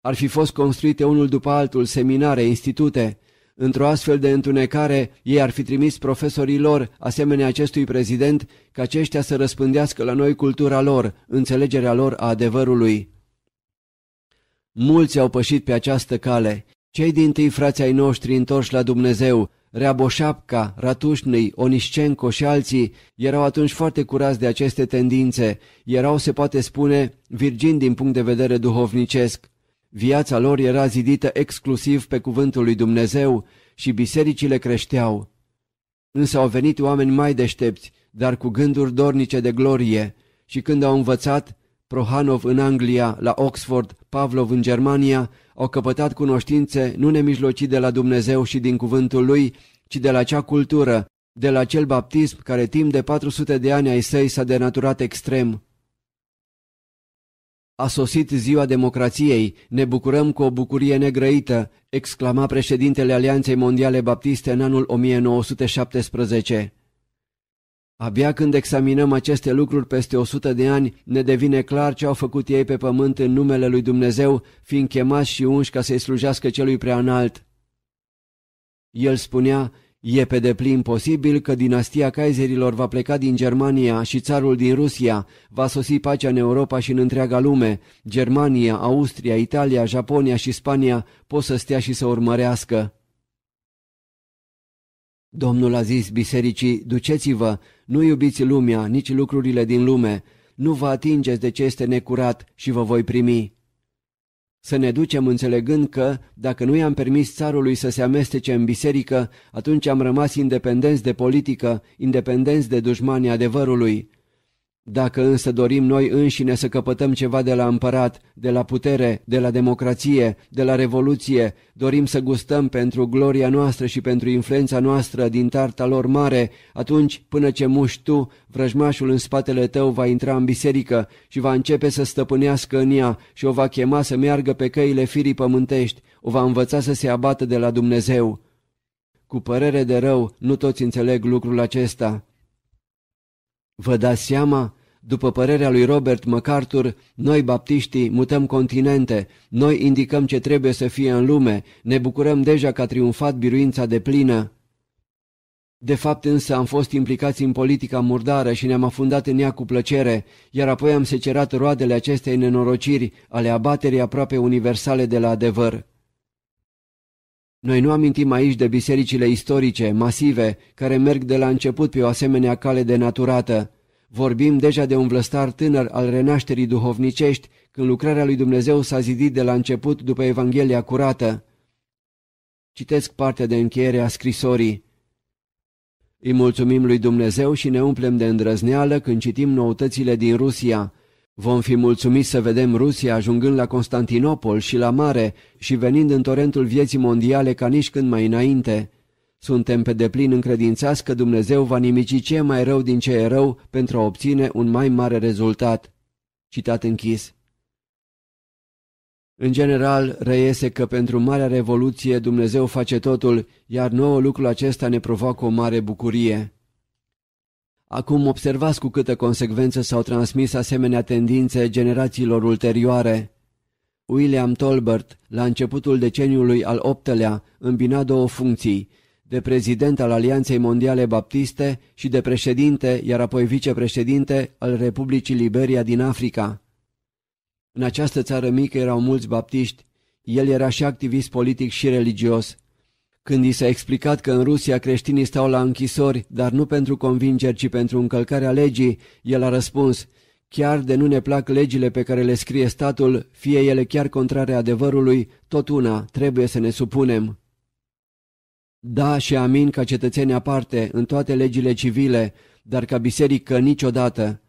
Ar fi fost construite unul după altul seminare, institute, Într-o astfel de întunecare, ei ar fi trimis profesorii lor, asemenea acestui prezident, ca aceștia să răspândească la noi cultura lor, înțelegerea lor a adevărului. Mulți au pășit pe această cale. Cei din tâi frații ai noștri întorși la Dumnezeu, Reaboșapca, Ratușnei, Onișcenco și alții erau atunci foarte curați de aceste tendințe, erau, se poate spune, virgini din punct de vedere duhovnicesc. Viața lor era zidită exclusiv pe cuvântul lui Dumnezeu și bisericile creșteau. Însă au venit oameni mai deștepți, dar cu gânduri dornice de glorie, și când au învățat, Prohanov în Anglia, la Oxford, Pavlov în Germania, au căpătat cunoștințe nu nemijlocit de la Dumnezeu și din cuvântul lui, ci de la cea cultură, de la cel baptism care timp de 400 de ani ai săi s-a denaturat extrem. A sosit ziua democrației, ne bucurăm cu o bucurie negrăită, exclama președintele Alianței Mondiale Baptiste în anul 1917. Abia când examinăm aceste lucruri peste 100 de ani, ne devine clar ce au făcut ei pe pământ în numele lui Dumnezeu, fiind chemați și unși ca să-i slujească celui preanalt. El spunea, E pe deplin posibil că dinastia Kaiserilor va pleca din Germania și țarul din Rusia, va sosi pacea în Europa și în întreaga lume. Germania, Austria, Italia, Japonia și Spania pot să stea și să urmărească. Domnul a zis bisericii, duceți-vă, nu iubiți lumea, nici lucrurile din lume, nu vă atingeți de ce este necurat și vă voi primi. Să ne ducem înțelegând că, dacă nu i-am permis țarului să se amestece în biserică, atunci am rămas independenți de politică, independenți de dușmanii adevărului. Dacă însă dorim noi înșine să căpătăm ceva de la împărat, de la putere, de la democrație, de la revoluție, dorim să gustăm pentru gloria noastră și pentru influența noastră din tarta lor mare, atunci, până ce muști tu, vrăjmașul în spatele tău va intra în biserică și va începe să stăpânească în ea și o va chema să meargă pe căile firii pământești, o va învăța să se abată de la Dumnezeu. Cu părere de rău, nu toți înțeleg lucrul acesta. Vă dați seama? După părerea lui Robert MacArthur, noi baptiștii mutăm continente, noi indicăm ce trebuie să fie în lume, ne bucurăm deja că a triumfat biruința de plină. De fapt însă am fost implicați în politica murdară și ne-am afundat în ea cu plăcere, iar apoi am secerat roadele acestei nenorociri ale abaterii aproape universale de la adevăr. Noi nu amintim aici de bisericile istorice, masive, care merg de la început pe o asemenea cale de naturată. Vorbim deja de un vlăstar tânăr al renașterii duhovnicești, când lucrarea lui Dumnezeu s-a zidit de la început după Evanghelia curată. Citesc partea de încheiere a scrisorii. Îi mulțumim lui Dumnezeu și ne umplem de îndrăzneală când citim noutățile din Rusia, Vom fi mulțumiți să vedem Rusia ajungând la Constantinopol și la mare și venind în torentul vieții mondiale ca nici când mai înainte. Suntem pe deplin încredințați că Dumnezeu va nimici ce mai rău din ce e rău pentru a obține un mai mare rezultat. Citat închis. În general, reiese că pentru Marea Revoluție Dumnezeu face totul, iar nouă lucrul acesta ne provoacă o mare bucurie. Acum observați cu câtă consecvență s-au transmis asemenea tendințe generațiilor ulterioare. William Tolbert, la începutul deceniului al VIII-lea, îmbina două funcții, de prezident al Alianței Mondiale Baptiste și de președinte, iar apoi vicepreședinte al Republicii Liberia din Africa. În această țară mică erau mulți baptiști, el era și activist politic și religios, când i s-a explicat că în Rusia creștinii stau la închisori, dar nu pentru convingeri, ci pentru încălcarea legii, el a răspuns, chiar de nu ne plac legile pe care le scrie statul, fie ele chiar contrare adevărului, tot una, trebuie să ne supunem. Da și amin ca cetățeni aparte, în toate legile civile, dar ca biserică niciodată.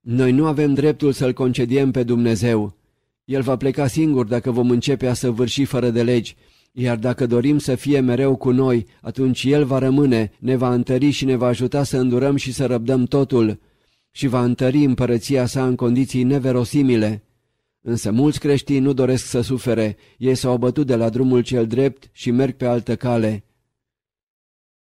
Noi nu avem dreptul să-L concediem pe Dumnezeu. El va pleca singur dacă vom începe a săvârși fără de legi, iar dacă dorim să fie mereu cu noi, atunci El va rămâne, ne va întări și ne va ajuta să îndurăm și să răbdăm totul și va întări împărăția sa în condiții neverosimile. Însă mulți creștini nu doresc să sufere, ei s-au bătut de la drumul cel drept și merg pe altă cale.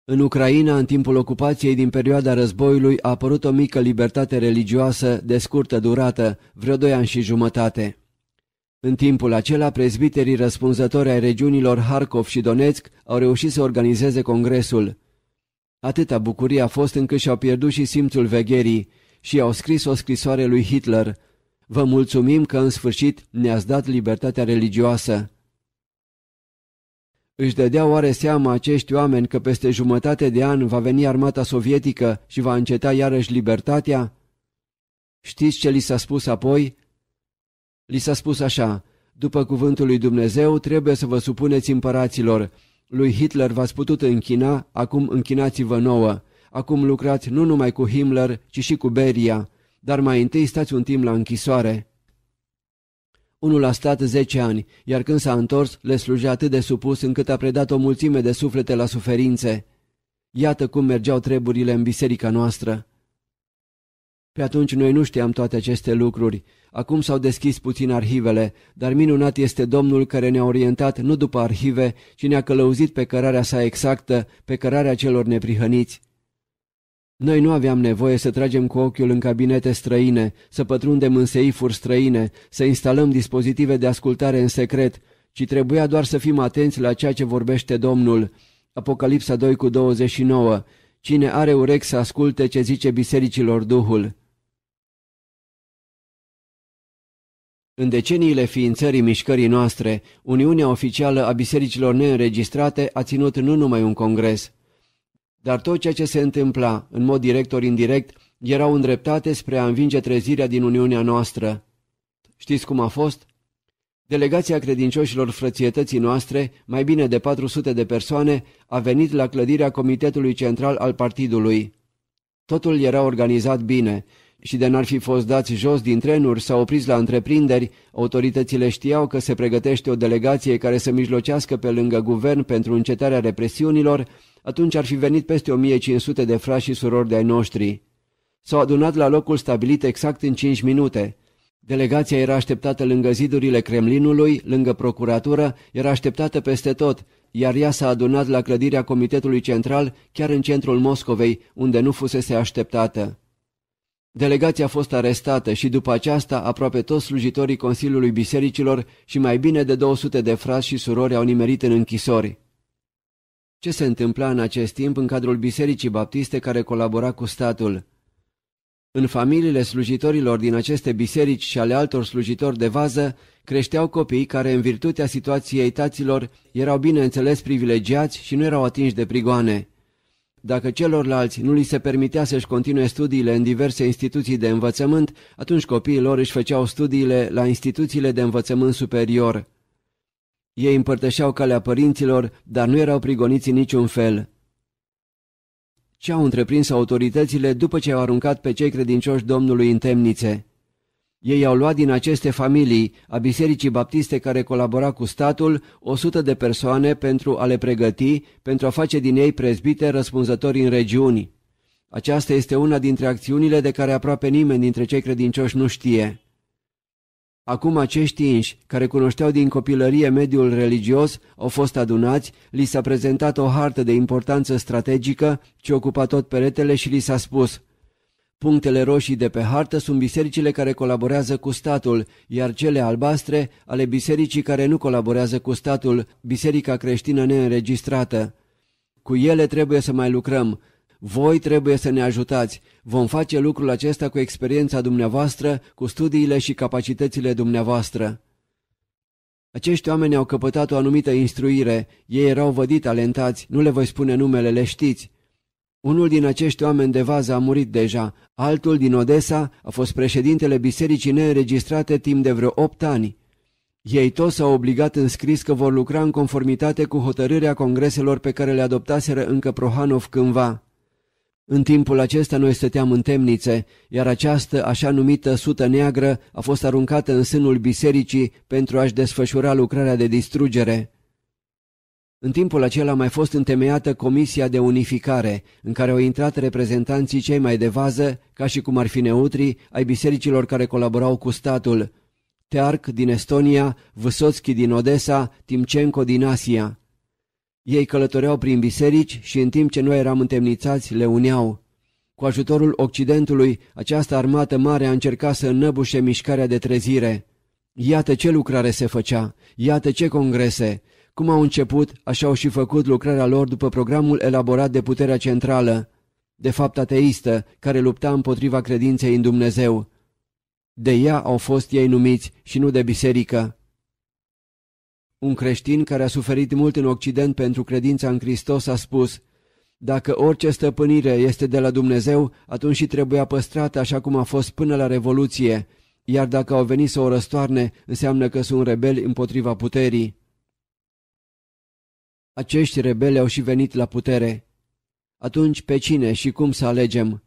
În Ucraina, în timpul ocupației din perioada războiului, a apărut o mică libertate religioasă de scurtă durată, vreo doi ani și jumătate. În timpul acela, prezbiterii răspunzători ai regiunilor Harkov și Donetsk au reușit să organizeze congresul. Atâta bucurie a fost încât și-au pierdut și simțul vegherii și au scris o scrisoare lui Hitler. Vă mulțumim că în sfârșit ne-ați dat libertatea religioasă. Își dădeau oare seama acești oameni că peste jumătate de an va veni armata sovietică și va înceta iarăși libertatea? Știți ce li s-a spus apoi? Li s-a spus așa, după cuvântul lui Dumnezeu trebuie să vă supuneți împăraților. Lui Hitler v-ați putut închina, acum închinați-vă nouă. Acum lucrați nu numai cu Himmler, ci și cu Beria. Dar mai întâi stați un timp la închisoare. Unul a stat zece ani, iar când s-a întors, le slujea atât de supus încât a predat o mulțime de suflete la suferințe. Iată cum mergeau treburile în biserica noastră. Pe atunci noi nu știam toate aceste lucruri. Acum s-au deschis puțin arhivele, dar minunat este Domnul care ne-a orientat nu după arhive, ci ne-a călăuzit pe cărarea sa exactă, pe cărarea celor neprihăniți. Noi nu aveam nevoie să tragem cu ochiul în cabinete străine, să pătrundem în seifuri străine, să instalăm dispozitive de ascultare în secret, ci trebuia doar să fim atenți la ceea ce vorbește Domnul. Apocalipsa 2 cu 29 Cine are urechi să asculte ce zice bisericilor Duhul. În deceniile ființării mișcării noastre, Uniunea Oficială a Bisericilor Neînregistrate a ținut nu numai un congres, dar tot ceea ce se întâmpla, în mod direct ori indirect, erau îndreptate spre a învinge trezirea din Uniunea noastră. Știți cum a fost? Delegația credincioșilor frățietății noastre, mai bine de 400 de persoane, a venit la clădirea Comitetului Central al Partidului. Totul era organizat bine, și de n-ar fi fost dați jos din trenuri sau opriți la întreprinderi, autoritățile știau că se pregătește o delegație care să mijlocească pe lângă guvern pentru încetarea represiunilor, atunci ar fi venit peste 1500 de frați și surori de-ai noștri. S-au adunat la locul stabilit exact în 5 minute. Delegația era așteptată lângă zidurile Kremlinului, lângă procuratură, era așteptată peste tot, iar ea s-a adunat la clădirea Comitetului Central, chiar în centrul Moscovei, unde nu fusese așteptată. Delegația a fost arestată și după aceasta aproape toți slujitorii Consiliului Bisericilor și mai bine de 200 de frați și surori au nimerit în închisori. Ce se întâmpla în acest timp în cadrul Bisericii Baptiste care colabora cu statul? În familiile slujitorilor din aceste biserici și ale altor slujitori de vază creșteau copii care, în virtutea situației taților, erau bineînțeles privilegiați și nu erau atinși de prigoane. Dacă celorlalți nu li se permitea să-și continue studiile în diverse instituții de învățământ, atunci copiii lor își făceau studiile la instituțiile de învățământ superior. Ei împărtășeau calea părinților, dar nu erau prigoniți în niciun fel. Ce au întreprins autoritățile după ce au aruncat pe cei credincioși Domnului în temnițe? Ei au luat din aceste familii a Bisericii Baptiste care colabora cu statul 100 de persoane pentru a le pregăti, pentru a face din ei prezbite răspunzători în regiuni. Aceasta este una dintre acțiunile de care aproape nimeni dintre cei credincioși nu știe. Acum acești inși, care cunoșteau din copilărie mediul religios, au fost adunați, li s-a prezentat o hartă de importanță strategică ce ocupa tot peretele și li s-a spus – Punctele roșii de pe hartă sunt bisericile care colaborează cu statul, iar cele albastre ale bisericii care nu colaborează cu statul, biserica creștină neînregistrată. Cu ele trebuie să mai lucrăm. Voi trebuie să ne ajutați. Vom face lucrul acesta cu experiența dumneavoastră, cu studiile și capacitățile dumneavoastră. Acești oameni au căpătat o anumită instruire, ei erau vădit talentați, nu le voi spune numele, le știți. Unul din acești oameni de vază a murit deja, altul din Odessa a fost președintele bisericii neînregistrate timp de vreo opt ani. Ei toți s-au obligat în scris că vor lucra în conformitate cu hotărârea congreselor pe care le adoptaseră încă Prohanov cândva. În timpul acesta noi stăteam în temnițe, iar această așa numită sută neagră a fost aruncată în sânul bisericii pentru a-și desfășura lucrarea de distrugere. În timpul acela a mai fost întemeiată Comisia de Unificare, în care au intrat reprezentanții cei mai de vază, ca și cum ar fi neutri, ai bisericilor care colaborau cu statul, Tearc din Estonia, Vysotski din Odessa, Timcenco din Asia. Ei călătoreau prin biserici și în timp ce noi eram întemnițați, le uneau. Cu ajutorul Occidentului, această armată mare a încercat să înnăbușe mișcarea de trezire. Iată ce lucrare se făcea, iată ce congrese, cum au început, așa au și făcut lucrarea lor după programul elaborat de puterea centrală, de fapt ateistă, care lupta împotriva credinței în Dumnezeu. De ea au fost ei numiți și nu de biserică. Un creștin care a suferit mult în Occident pentru credința în Hristos a spus Dacă orice stăpânire este de la Dumnezeu, atunci și trebuia păstrată așa cum a fost până la Revoluție, iar dacă au venit să o răstoarne, înseamnă că sunt rebeli împotriva puterii. Acești rebeli au și venit la putere. Atunci pe cine și cum să alegem?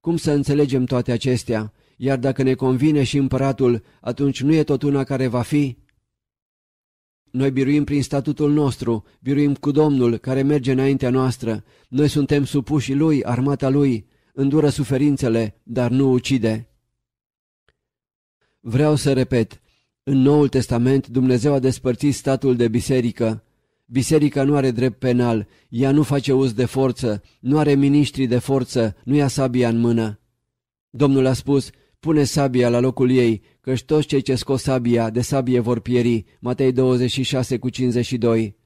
Cum să înțelegem toate acestea? Iar dacă ne convine și împăratul, atunci nu e tot una care va fi? Noi biruim prin statutul nostru, biruim cu Domnul care merge înaintea noastră. Noi suntem supuși lui, armata lui, îndură suferințele, dar nu ucide. Vreau să repet, în Noul Testament Dumnezeu a despărțit statul de biserică. Biserica nu are drept penal, ea nu face uz de forță, nu are miniștri de forță, nu ia sabia în mână. Domnul a spus, pune sabia la locul ei, căci toți cei ce scos sabia de sabie vor pieri. Matei 26 cu 52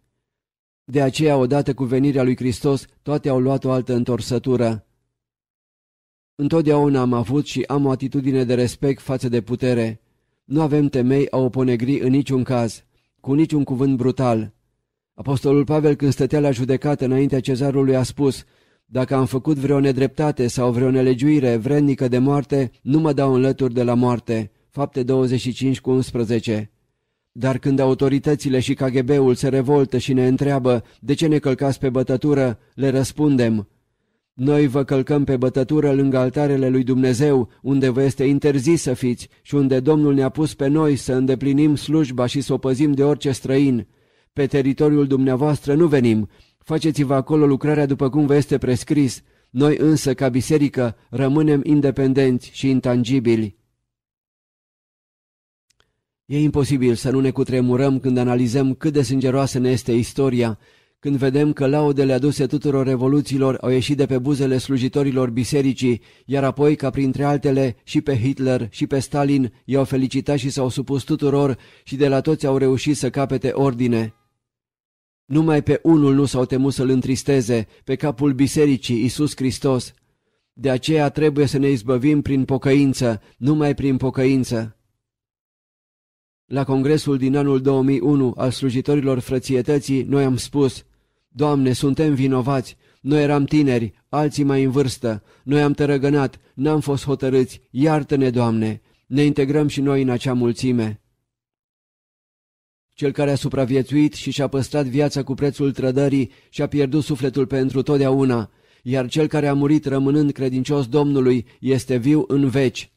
De aceea, odată cu venirea lui Hristos, toate au luat o altă întorsătură. Întotdeauna am avut și am o atitudine de respect față de putere. Nu avem temei a o ponegri în niciun caz, cu niciun cuvânt brutal. Apostolul Pavel, când stătea la judecată înaintea cezarului, a spus, Dacă am făcut vreo nedreptate sau vreo nelegiuire vrednică de moarte, nu mă dau înlături de la moarte. Fapte 25 cu 11 Dar când autoritățile și KGB-ul se revoltă și ne întreabă de ce ne călcați pe bătătură, le răspundem, noi vă călcăm pe bătătură lângă altarele lui Dumnezeu, unde vă este interzis să fiți și unde Domnul ne-a pus pe noi să îndeplinim slujba și să o păzim de orice străin. Pe teritoriul dumneavoastră nu venim. Faceți-vă acolo lucrarea după cum vă este prescris. Noi însă, ca biserică, rămânem independenți și intangibili. E imposibil să nu ne cutremurăm când analizăm cât de sângeroasă ne este istoria, când vedem că laudele aduse tuturor revoluțiilor au ieșit de pe buzele slujitorilor bisericii, iar apoi, ca printre altele, și pe Hitler și pe Stalin i-au felicitat și s-au supus tuturor și de la toți au reușit să capete ordine. Numai pe unul nu s-au temut să-l întristeze, pe capul bisericii Isus Hristos. De aceea trebuie să ne izbăvim prin pocăință, numai prin pocăință. La congresul din anul 2001 al slujitorilor frățietății, noi am spus, Doamne, suntem vinovați, noi eram tineri, alții mai în vârstă, noi am tărăgănat, n-am fost hotărâți, iartă-ne, Doamne, ne integrăm și noi în acea mulțime. Cel care a supraviețuit și și-a păstrat viața cu prețul trădării și-a pierdut sufletul pentru totdeauna, iar cel care a murit rămânând credincios Domnului este viu în veci.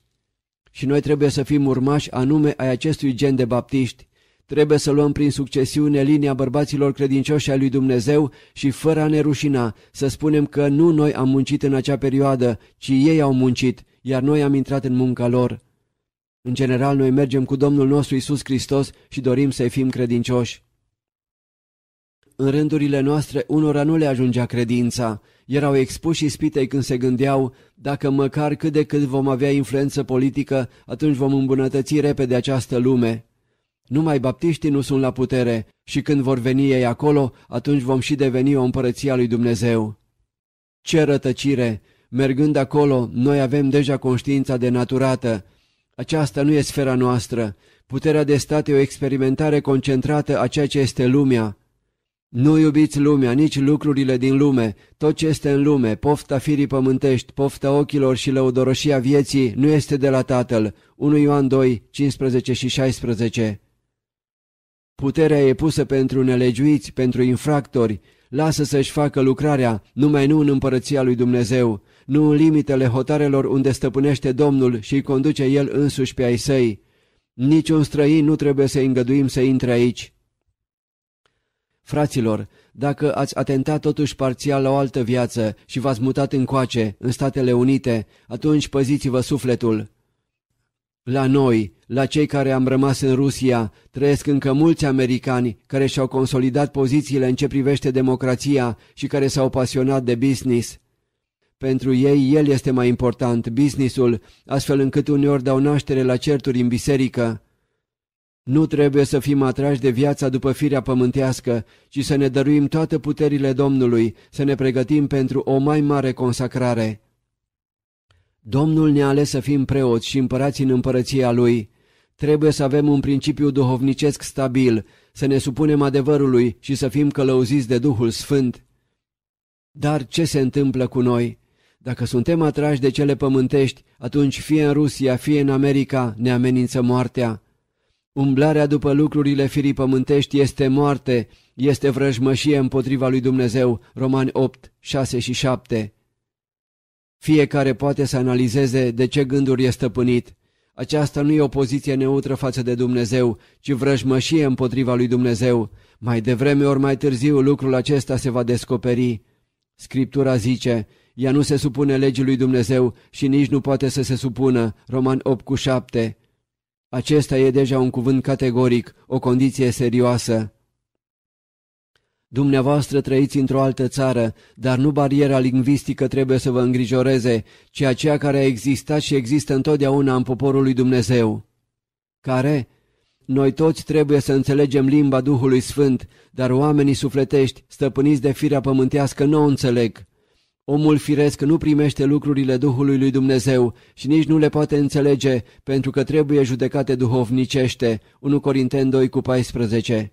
Și noi trebuie să fim urmași anume ai acestui gen de baptiști. Trebuie să luăm prin succesiune linia bărbaților credincioși a lui Dumnezeu și fără a ne rușina să spunem că nu noi am muncit în acea perioadă, ci ei au muncit, iar noi am intrat în munca lor. În general, noi mergem cu Domnul nostru Isus Hristos și dorim să fim credincioși. În rândurile noastre, unora nu le ajungea credința. Erau expuși ispitei când se gândeau, dacă măcar cât de cât vom avea influență politică, atunci vom îmbunătăți repede această lume. Numai baptiștii nu sunt la putere și când vor veni ei acolo, atunci vom și deveni o împărăție a lui Dumnezeu. Ce rătăcire! Mergând acolo, noi avem deja conștiința denaturată, aceasta nu e sfera noastră. Puterea de stat e o experimentare concentrată a ceea ce este lumea. Nu iubiți lumea, nici lucrurile din lume, tot ce este în lume, pofta firii pământești, pofta ochilor și lăudoroșia vieții, nu este de la Tatăl. 1 Ioan 2, 15 și 16 Puterea e pusă pentru nelegiuiți, pentru infractori, lasă să-și facă lucrarea, numai nu în împărăția lui Dumnezeu nu în limitele hotarelor unde stăpânește Domnul și îi conduce El însuși pe ai săi. Niciun străin nu trebuie să îngăduim să intre aici. Fraților, dacă ați atentat totuși parțial la o altă viață și v-ați mutat încoace, în Statele Unite, atunci păziți-vă sufletul. La noi, la cei care am rămas în Rusia, trăiesc încă mulți americani care și-au consolidat pozițiile în ce privește democrația și care s-au pasionat de business. Pentru ei, el este mai important, businessul, astfel încât uneori dau naștere la certuri în biserică. Nu trebuie să fim atrași de viața după firea pământească, ci să ne dăruim toate puterile Domnului, să ne pregătim pentru o mai mare consacrare. Domnul ne-a ales să fim preoți și împărați în împărăția Lui. Trebuie să avem un principiu duhovnicesc stabil, să ne supunem adevărului și să fim călăuziți de Duhul Sfânt. Dar ce se întâmplă cu noi? Dacă suntem atrași de cele pământești, atunci fie în Rusia, fie în America ne amenință moartea. Umblarea după lucrurile firii pământești este moarte, este vrăjmășie împotriva lui Dumnezeu, Romani 8, 6 și 7. Fiecare poate să analizeze de ce gânduri este stăpânit. Aceasta nu e o poziție neutră față de Dumnezeu, ci vrăjmășie împotriva lui Dumnezeu. Mai devreme ori mai târziu lucrul acesta se va descoperi. Scriptura zice, ea nu se supune legii lui Dumnezeu și nici nu poate să se supună. Roman 8 cu 7 Acesta e deja un cuvânt categoric, o condiție serioasă. Dumneavoastră trăiți într-o altă țară, dar nu bariera lingvistică trebuie să vă îngrijoreze, ci aceea care a existat și există întotdeauna în poporul lui Dumnezeu. Care? Noi toți trebuie să înțelegem limba Duhului Sfânt, dar oamenii sufletești, stăpâniți de firea pământească, nu o înțeleg. Omul firesc nu primește lucrurile Duhului lui Dumnezeu și nici nu le poate înțelege, pentru că trebuie judecate duhovnicește. 1 Corinteni 2 cu 14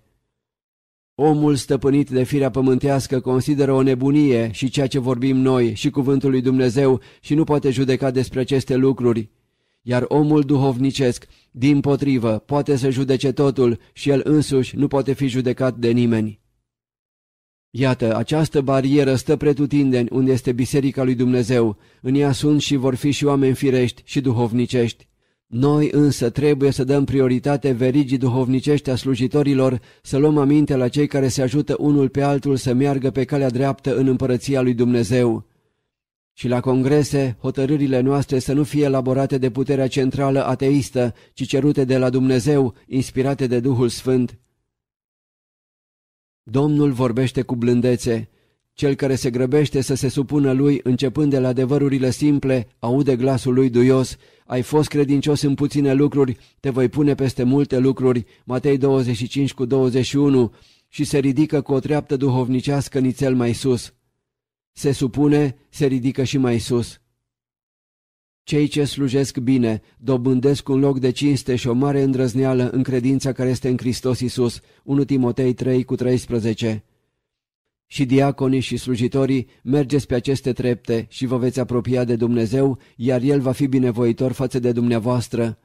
Omul stăpânit de firea pământească consideră o nebunie și ceea ce vorbim noi și cuvântul lui Dumnezeu și nu poate judeca despre aceste lucruri. Iar omul duhovnicesc, din potrivă, poate să judece totul și el însuși nu poate fi judecat de nimeni. Iată, această barieră stă pretutindeni unde este Biserica lui Dumnezeu. În ea sunt și vor fi și oameni firești și duhovnicești. Noi însă trebuie să dăm prioritate verigii duhovnicești a slujitorilor, să luăm aminte la cei care se ajută unul pe altul să meargă pe calea dreaptă în împărăția lui Dumnezeu. Și la congrese, hotărârile noastre să nu fie elaborate de puterea centrală ateistă, ci cerute de la Dumnezeu, inspirate de Duhul Sfânt. Domnul vorbește cu blândețe. Cel care se grăbește să se supună lui, începând de la adevărurile simple, aude glasul lui duios, ai fost credincios în puține lucruri, te voi pune peste multe lucruri, Matei 25 cu 21, și se ridică cu o treaptă duhovnicească nițel mai sus. Se supune, se ridică și mai sus. Cei ce slujesc bine dobândesc un loc de cinste și o mare îndrăzneală în credința care este în Hristos Isus, 1 Timotei 3 cu 13. Și diaconii și slujitorii mergeți pe aceste trepte și vă veți apropia de Dumnezeu, iar El va fi binevoitor față de dumneavoastră.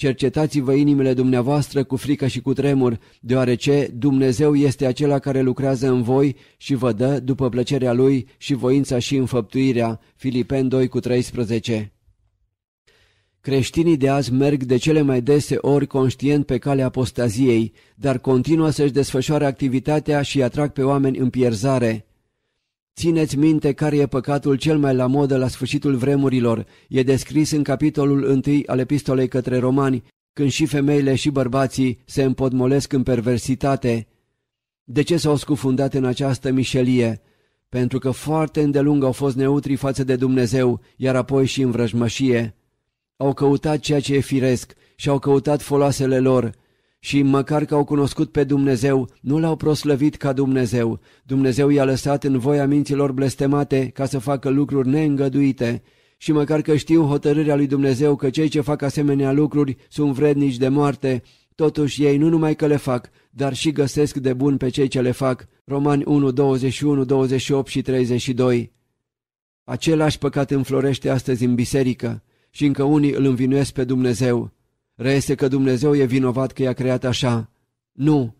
Cercetați-vă inimile dumneavoastră cu frică și cu tremur, deoarece Dumnezeu este acela care lucrează în voi și vă dă, după plăcerea Lui, și voința și înfăptuirea. Filipen 2 cu 13 Creștinii de azi merg de cele mai dese ori conștient pe calea apostaziei, dar continuă să-și desfășoare activitatea și atrag pe oameni în pierzare. Țineți minte care e păcatul cel mai la modă la sfârșitul vremurilor. E descris în capitolul 1 al epistolei către romani, când și femeile și bărbații se împodmolesc în perversitate. De ce s-au scufundat în această mișelie? Pentru că foarte îndelung au fost neutri față de Dumnezeu, iar apoi și în vrăjmășie. Au căutat ceea ce e firesc și au căutat foloasele lor, și, măcar că au cunoscut pe Dumnezeu, nu l-au proslăvit ca Dumnezeu. Dumnezeu i-a lăsat în voia minților blestemate ca să facă lucruri neîngăduite și măcar că știu hotărârea lui Dumnezeu că cei ce fac asemenea lucruri sunt vrednici de moarte, totuși ei nu numai că le fac, dar și găsesc de bun pe cei ce le fac. Romani 1, 21, 28 și 32 Același păcat înflorește astăzi în biserică și încă unii îl învinuiesc pe Dumnezeu. Reste că Dumnezeu e vinovat că i-a creat așa. Nu,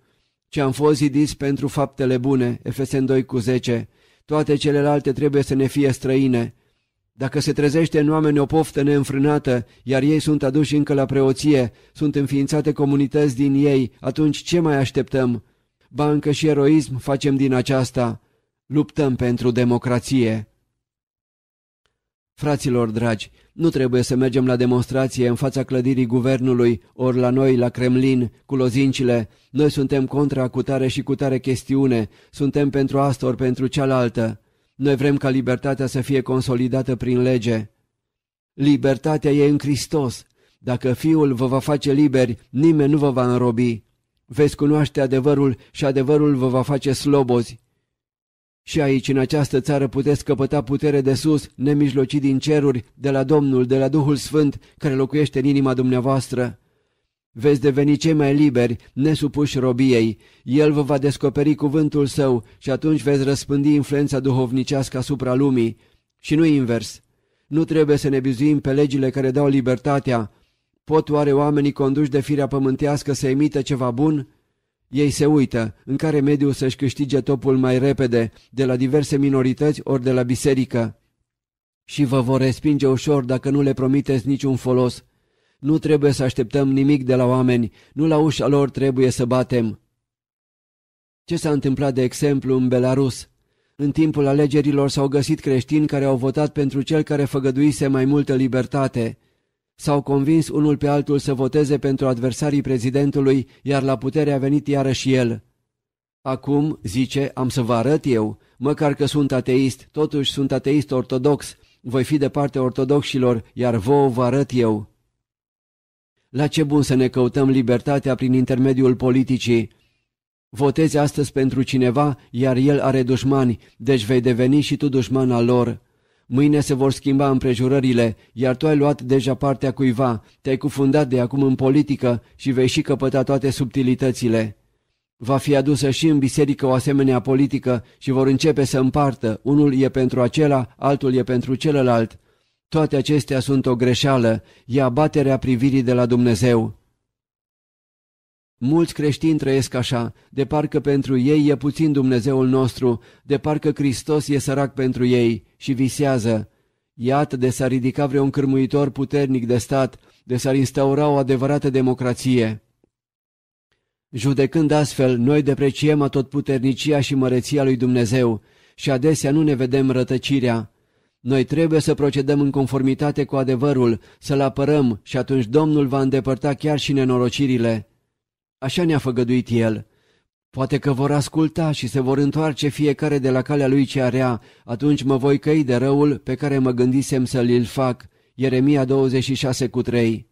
ci am fost zidiți pentru faptele bune, Efesen 2 cu 10. Toate celelalte trebuie să ne fie străine. Dacă se trezește în oameni o poftă neînfrânată, iar ei sunt aduși încă la preoție, sunt înființate comunități din ei, atunci ce mai așteptăm? Bancă și eroism facem din aceasta. Luptăm pentru democrație. Fraților dragi, nu trebuie să mergem la demonstrație în fața clădirii guvernului, ori la noi, la Kremlin, cu lozincile. Noi suntem contra cutare și cutare chestiune, suntem pentru asta ori pentru cealaltă. Noi vrem ca libertatea să fie consolidată prin lege. Libertatea e în Hristos. Dacă Fiul vă va face liberi, nimeni nu vă va înrobi. Veți cunoaște adevărul și adevărul vă va face slobozi. Și aici, în această țară, puteți căpăta putere de sus, nemijlocit din ceruri, de la Domnul, de la Duhul Sfânt, care locuiește în inima dumneavoastră. Veți deveni cei mai liberi, nesupuși robiei. El vă va descoperi cuvântul său și atunci veți răspândi influența duhovnicească asupra lumii. Și nu invers. Nu trebuie să ne bizuim pe legile care dau libertatea. Pot oare oamenii conduși de firea pământească să emită ceva bun?' Ei se uită în care mediu să-și câștige topul mai repede, de la diverse minorități ori de la biserică. Și vă vor respinge ușor dacă nu le promiteți niciun folos. Nu trebuie să așteptăm nimic de la oameni, nu la ușa lor trebuie să batem. Ce s-a întâmplat, de exemplu, în Belarus? În timpul alegerilor s-au găsit creștini care au votat pentru cel care făgăduise mai multă libertate. S-au convins unul pe altul să voteze pentru adversarii prezidentului, iar la putere a venit iarăși el. Acum, zice, am să vă arăt eu, măcar că sunt ateist, totuși sunt ateist ortodox, voi fi de parte ortodoxilor, iar vouă vă arăt eu. La ce bun să ne căutăm libertatea prin intermediul politicii? Votezi astăzi pentru cineva, iar el are dușmani, deci vei deveni și tu dușman al lor. Mâine se vor schimba împrejurările, iar tu ai luat deja partea cuiva, te-ai cufundat de acum în politică și vei și căpăta toate subtilitățile. Va fi adusă și în biserică o asemenea politică și vor începe să împartă, unul e pentru acela, altul e pentru celălalt. Toate acestea sunt o greșeală, e abaterea privirii de la Dumnezeu. Mulți creștini trăiesc așa, de parcă pentru ei e puțin Dumnezeul nostru, de parcă Hristos e sărac pentru ei și visează. Iată de s-ar ridica vreun cârmuitor puternic de stat, de s-ar instaura o adevărată democrație. Judecând astfel, noi depreciem puternicia și măreția lui Dumnezeu și adesea nu ne vedem rătăcirea. Noi trebuie să procedăm în conformitate cu adevărul, să-L apărăm și atunci Domnul va îndepărta chiar și nenorocirile. Așa ne-a făgăduit el. Poate că vor asculta și se vor întoarce fiecare de la calea lui ce are, atunci mă voi căi de răul pe care mă gândisem să-l fac. Ieremia 26 cu 3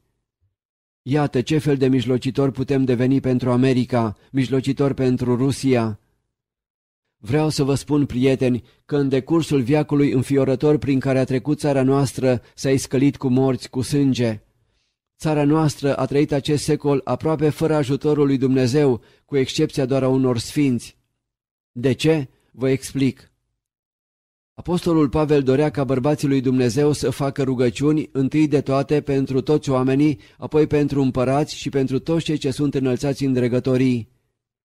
Iată ce fel de mijlocitor putem deveni pentru America, mijlocitor pentru Rusia. Vreau să vă spun, prieteni, că în decursul viacului înfiorător prin care a trecut țara noastră s-a iscălit cu morți, cu sânge. Țara noastră a trăit acest secol aproape fără ajutorul lui Dumnezeu, cu excepția doar a unor sfinți. De ce? Vă explic. Apostolul Pavel dorea ca bărbații lui Dumnezeu să facă rugăciuni întâi de toate pentru toți oamenii, apoi pentru împărați și pentru toți cei ce sunt înălțați în dregătorii.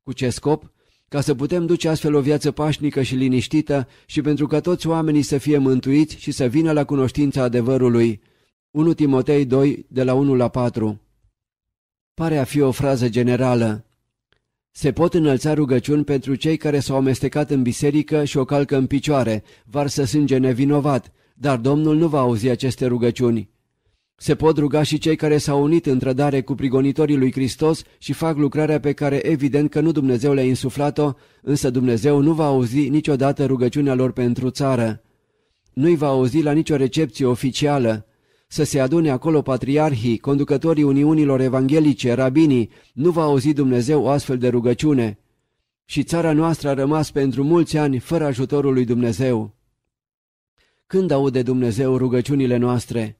Cu ce scop? Ca să putem duce astfel o viață pașnică și liniștită și pentru ca toți oamenii să fie mântuiți și să vină la cunoștința adevărului. 1 Timotei 2, de la 1 la 4 Pare a fi o frază generală. Se pot înălța rugăciuni pentru cei care s-au amestecat în biserică și o calcă în picioare, varsă sânge nevinovat, dar Domnul nu va auzi aceste rugăciuni. Se pot ruga și cei care s-au unit în trădare cu prigonitorii lui Hristos și fac lucrarea pe care evident că nu Dumnezeu le-a insuflat-o, însă Dumnezeu nu va auzi niciodată rugăciunea lor pentru țară. Nu-i va auzi la nicio recepție oficială, să se adune acolo patriarhii, conducătorii Uniunilor Evanghelice, rabinii, nu va auzi Dumnezeu o astfel de rugăciune. Și țara noastră a rămas pentru mulți ani fără ajutorul lui Dumnezeu. Când aude Dumnezeu rugăciunile noastre?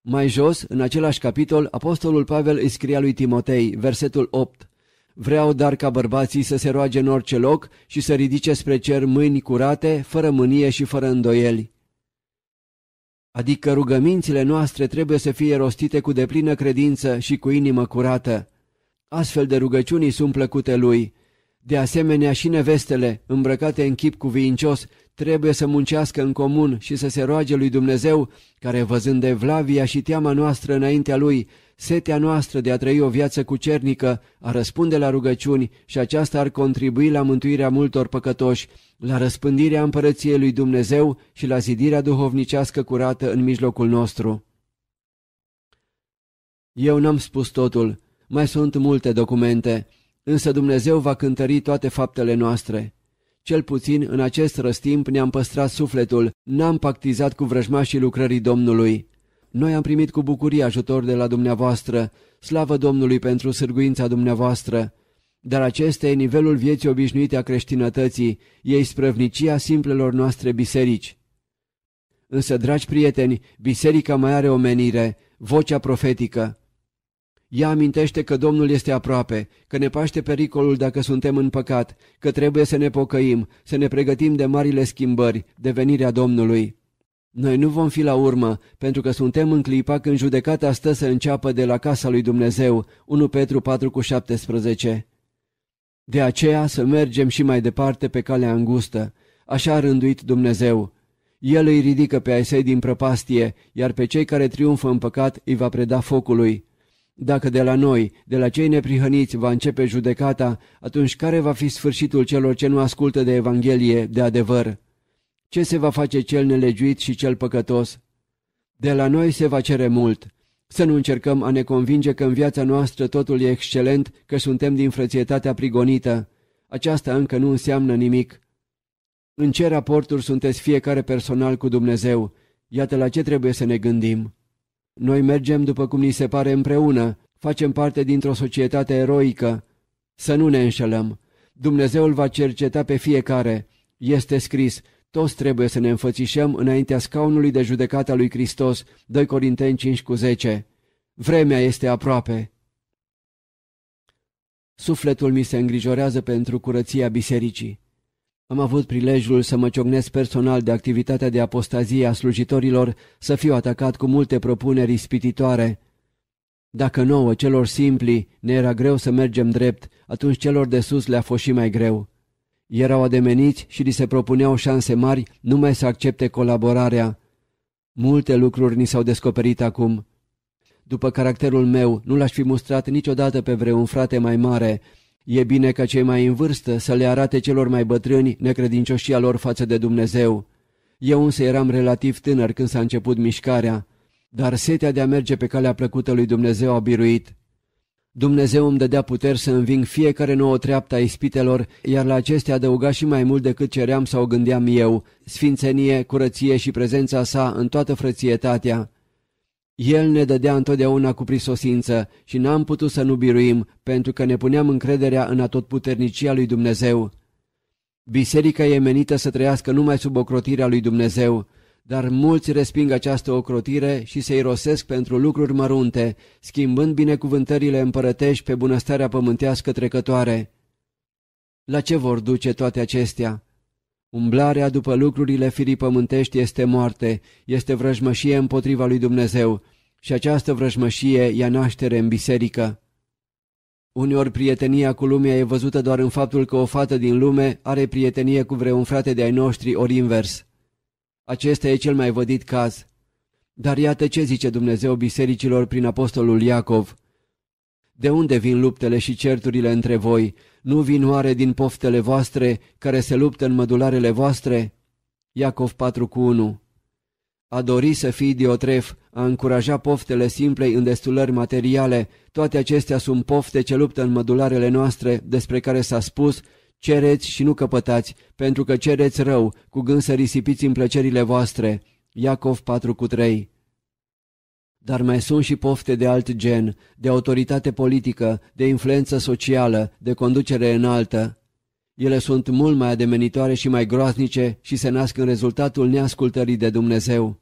Mai jos, în același capitol, apostolul Pavel îi scria lui Timotei, versetul 8, Vreau dar ca bărbații să se roage în orice loc și să ridice spre cer mâini curate, fără mânie și fără îndoieli adică rugămințile noastre trebuie să fie rostite cu deplină credință și cu inimă curată. Astfel de rugăciuni sunt plăcute lui. De asemenea și nevestele, îmbrăcate în chip cuvincios, trebuie să muncească în comun și să se roage lui Dumnezeu, care văzând evlavia și teama noastră înaintea lui, Setea noastră de a trăi o viață cucernică, a răspunde la rugăciuni și aceasta ar contribui la mântuirea multor păcătoși, la răspândirea împărăției lui Dumnezeu și la zidirea duhovnicească curată în mijlocul nostru. Eu n-am spus totul, mai sunt multe documente, însă Dumnezeu va cântări toate faptele noastre. Cel puțin în acest răstimp ne-am păstrat sufletul, n-am pactizat cu vrăjmașii lucrării Domnului. Noi am primit cu bucurie ajutor de la dumneavoastră, slavă Domnului pentru sârguința dumneavoastră, dar acesta e nivelul vieții obișnuite a creștinătății, e sprăvnicia simplelor noastre biserici. Însă, dragi prieteni, biserica mai are o menire, vocea profetică. Ea amintește că Domnul este aproape, că ne paște pericolul dacă suntem în păcat, că trebuie să ne pocăim, să ne pregătim de marile schimbări, de venirea Domnului. Noi nu vom fi la urmă, pentru că suntem în clipa când judecata stă să înceapă de la casa lui Dumnezeu, 1 Petru 4 cu 17. De aceea să mergem și mai departe pe calea îngustă, așa a rânduit Dumnezeu. El îi ridică pe aisei din prăpastie, iar pe cei care triumfă în păcat îi va preda focului. Dacă de la noi, de la cei neprihăniți, va începe judecata, atunci care va fi sfârșitul celor ce nu ascultă de Evanghelie, de adevăr? ce se va face cel nelegiuit și cel păcătos? De la noi se va cere mult. Să nu încercăm a ne convinge că în viața noastră totul e excelent, că suntem din frățietatea prigonită. Aceasta încă nu înseamnă nimic. În ce raporturi sunteți fiecare personal cu Dumnezeu? Iată la ce trebuie să ne gândim. Noi mergem după cum ni se pare împreună, facem parte dintr-o societate eroică. Să nu ne înșelăm. Dumnezeul va cerceta pe fiecare. Este scris, toți trebuie să ne înfățișăm înaintea scaunului de judecată a lui Hristos, 2 Corinteni 5 cu 10. Vremea este aproape. Sufletul mi se îngrijorează pentru curăția bisericii. Am avut prilejul să mă ciocnesc personal de activitatea de apostazie a slujitorilor, să fiu atacat cu multe propuneri ispititoare. Dacă nouă, celor simpli, ne era greu să mergem drept, atunci celor de sus le-a fost și mai greu erau ademeniți și li se propuneau șanse mari numai să accepte colaborarea. Multe lucruri ni s-au descoperit acum. După caracterul meu, nu l-aș fi mustrat niciodată pe vreun frate mai mare. E bine ca cei mai în vârstă să le arate celor mai bătrâni necredincioșia lor față de Dumnezeu. Eu însă eram relativ tânăr când s-a început mișcarea, dar setea de a merge pe calea plăcută lui Dumnezeu a biruit. Dumnezeu îmi dădea puteri să înving fiecare nouă treaptă a ispitelor, iar la acestea adăuga și mai mult decât ceream sau gândeam eu, sfințenie, curăție și prezența sa în toată frățietatea. El ne dădea întotdeauna cu prisosință și n-am putut să nu biruim, pentru că ne puneam încrederea în atotputernicia lui Dumnezeu. Biserica e menită să trăiască numai sub ocrotirea lui Dumnezeu dar mulți resping această ocrotire și se irosesc pentru lucruri mărunte, schimbând binecuvântările împărătești pe bunăstarea pământească trecătoare. La ce vor duce toate acestea? Umblarea după lucrurile firii pământești este moarte, este vrăjmășie împotriva lui Dumnezeu și această vrăjmășie ia naștere în biserică. Uneori prietenia cu lumea e văzută doar în faptul că o fată din lume are prietenie cu vreun frate de-ai noștri ori invers. Acesta e cel mai vădit caz. Dar iată ce zice Dumnezeu bisericilor prin apostolul Iacov. De unde vin luptele și certurile între voi? Nu vin oare din poftele voastre care se luptă în mădularele voastre? Iacov 4,1 cu A dori să fii diotref, a încuraja poftele simplei destulări materiale, toate acestea sunt pofte ce luptă în mădularele noastre, despre care s-a spus Cereți și nu căpătați, pentru că cereți rău, cu gând să risipiți în plăcerile voastre. Iacov 4,3 dar mai sunt și pofte de alt gen, de autoritate politică, de influență socială, de conducere înaltă. Ele sunt mult mai ademenitoare și mai groaznice și se nasc în rezultatul neascultării de Dumnezeu.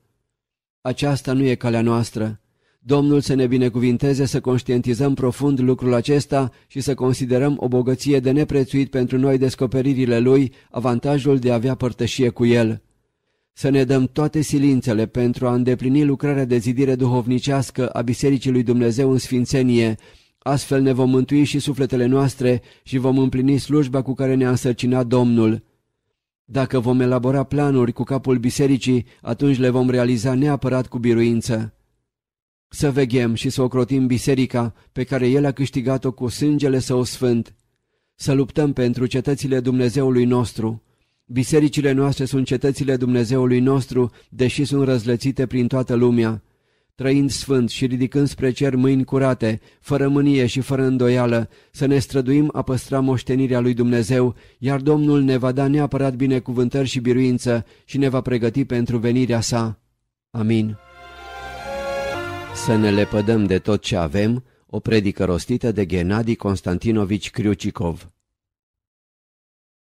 Aceasta nu e calea noastră. Domnul să ne binecuvinteze să conștientizăm profund lucrul acesta și să considerăm o bogăție de neprețuit pentru noi descoperirile Lui, avantajul de a avea părtășie cu El. Să ne dăm toate silințele pentru a îndeplini lucrarea de zidire duhovnicească a Bisericii lui Dumnezeu în Sfințenie, astfel ne vom mântui și sufletele noastre și vom împlini slujba cu care ne-a însărcinat Domnul. Dacă vom elabora planuri cu capul bisericii, atunci le vom realiza neapărat cu biruință să veghem și să ocrotim biserica pe care El a câștigat-o cu sângele Său sfânt, să luptăm pentru cetățile Dumnezeului nostru. Bisericile noastre sunt cetățile Dumnezeului nostru, deși sunt răzlățite prin toată lumea. Trăind sfânt și ridicând spre cer mâini curate, fără mânie și fără îndoială, să ne străduim a păstra moștenirea lui Dumnezeu, iar Domnul ne va da neapărat binecuvântări și biruință și ne va pregăti pentru venirea sa. Amin. Să ne lepădăm de tot ce avem, o predică rostită de Genadi Constantinovici Kriucikov.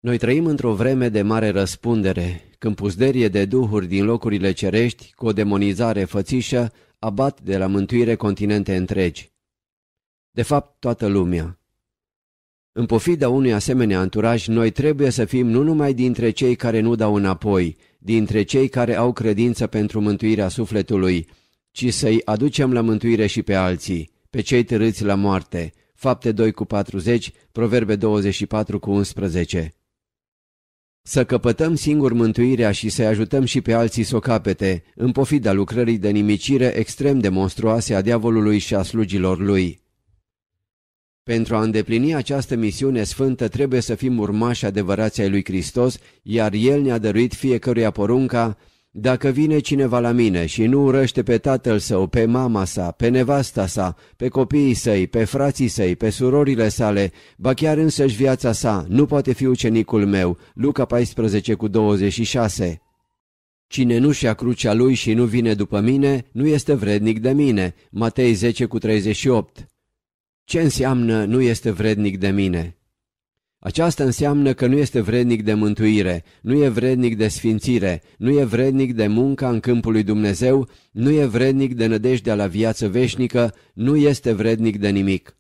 Noi trăim într-o vreme de mare răspundere, când puzderie de duhuri din locurile cerești, cu o demonizare fățișă, abat de la mântuire continente întregi. De fapt, toată lumea. În pofida unui asemenea anturaj, noi trebuie să fim nu numai dintre cei care nu dau înapoi, dintre cei care au credință pentru mântuirea sufletului, ci să-i aducem la mântuire și pe alții, pe cei târâți la moarte. Fapte 2 cu 40, Proverbe 24 cu 11. Să căpătăm singur mântuirea și să-i ajutăm și pe alții să o capete, în pofida lucrării de nimicire extrem de monstruoase a diavolului și a slugilor lui. Pentru a îndeplini această misiune sfântă trebuie să fim urmași adevărați ai lui Hristos, iar El ne-a dăruit fiecăruia porunca dacă vine cineva la mine și nu urăște pe tatăl său, pe mama sa, pe nevasta sa, pe copiii săi, pe frații săi, pe surorile sale, ba chiar însăși viața sa, nu poate fi ucenicul meu. Luca 14 cu 26 Cine nu și-a crucea lui și nu vine după mine, nu este vrednic de mine. Matei 10 cu 38 Ce înseamnă nu este vrednic de mine? Aceasta înseamnă că nu este vrednic de mântuire, nu e vrednic de sfințire, nu e vrednic de munca în câmpul lui Dumnezeu, nu e vrednic de nădejdea la viață veșnică, nu este vrednic de nimic.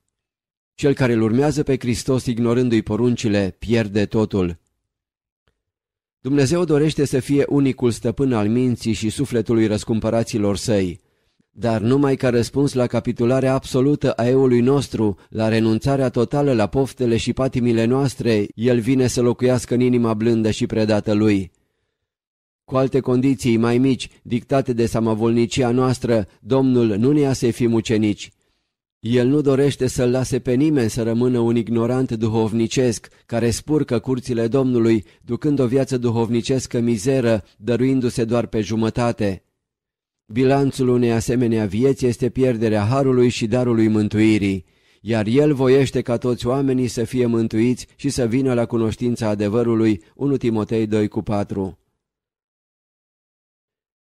Cel care îl urmează pe Hristos ignorându-i poruncile pierde totul. Dumnezeu dorește să fie unicul stăpân al minții și sufletului răscumpăraților săi. Dar numai ca răspuns la capitularea absolută a eului nostru, la renunțarea totală la poftele și patimile noastre, el vine să locuiască în inima blândă și predată lui. Cu alte condiții mai mici, dictate de samavolnicia noastră, Domnul nu ne se fim ucenici. El nu dorește să-l lase pe nimeni să rămână un ignorant duhovnicesc, care spurcă curțile Domnului, ducând o viață duhovnicească mizeră, dăruindu-se doar pe jumătate. Bilanțul unei asemenea vieți este pierderea harului și darului mântuirii, iar el voiește ca toți oamenii să fie mântuiți și să vină la cunoștința adevărului 1 Timotei 2 cu 4.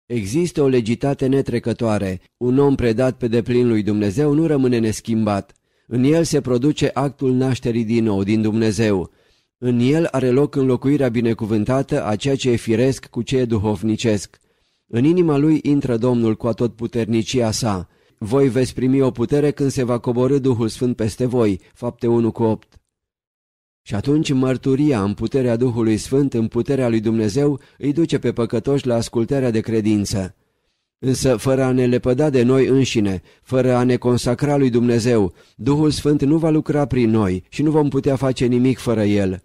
Există o legitate netrecătoare. Un om predat pe deplin lui Dumnezeu nu rămâne neschimbat. În el se produce actul nașterii din nou, din Dumnezeu. În el are loc înlocuirea binecuvântată a ceea ce e firesc cu ce e duhovnicesc. În inima lui intră Domnul cu puternicia sa. Voi veți primi o putere când se va coborâ Duhul Sfânt peste voi. Fapte 1 cu 8. Și atunci mărturia în puterea Duhului Sfânt, în puterea lui Dumnezeu, îi duce pe păcătoși la ascultarea de credință. Însă, fără a ne lepăda de noi înșine, fără a ne consacra lui Dumnezeu, Duhul Sfânt nu va lucra prin noi și nu vom putea face nimic fără El.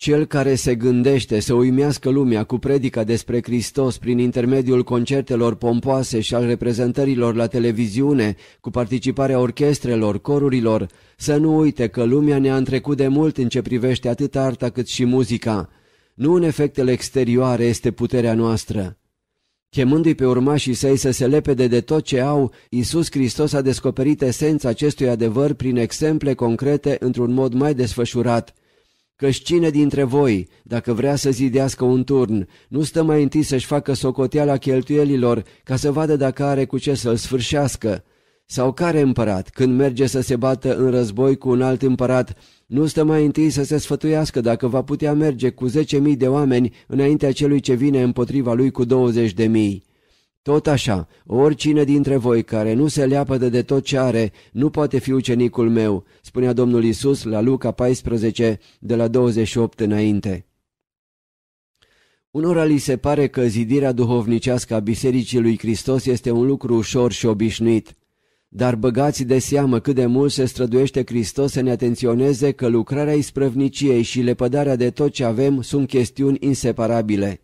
Cel care se gândește să uimească lumea cu predica despre Hristos prin intermediul concertelor pompoase și al reprezentărilor la televiziune, cu participarea orchestrelor, corurilor, să nu uite că lumea ne-a întrecut de mult în ce privește atât arta cât și muzica. Nu în efectele exterioare este puterea noastră. Chemându-i pe urmașii săi să se lepede de tot ce au, Iisus Hristos a descoperit esența acestui adevăr prin exemple concrete într-un mod mai desfășurat, Căci cine dintre voi, dacă vrea să zidească un turn, nu stă mai întâi să-și facă socoteala cheltuielilor ca să vadă dacă are cu ce să-l sfârșească? Sau care împărat, când merge să se bată în război cu un alt împărat, nu stă mai întâi să se sfătuiască dacă va putea merge cu zece mii de oameni înaintea celui ce vine împotriva lui cu douăzeci de mii. Tot așa, oricine dintre voi care nu se leapădă de tot ce are, nu poate fi ucenicul meu, spunea Domnul Isus la Luca 14, de la 28 înainte. Unora li se pare că zidirea duhovnicească a Bisericii lui Hristos este un lucru ușor și obișnuit, dar băgați de seamă cât de mult se străduiește Hristos să ne atenționeze că lucrarea isprăvniciei și lepădarea de tot ce avem sunt chestiuni inseparabile.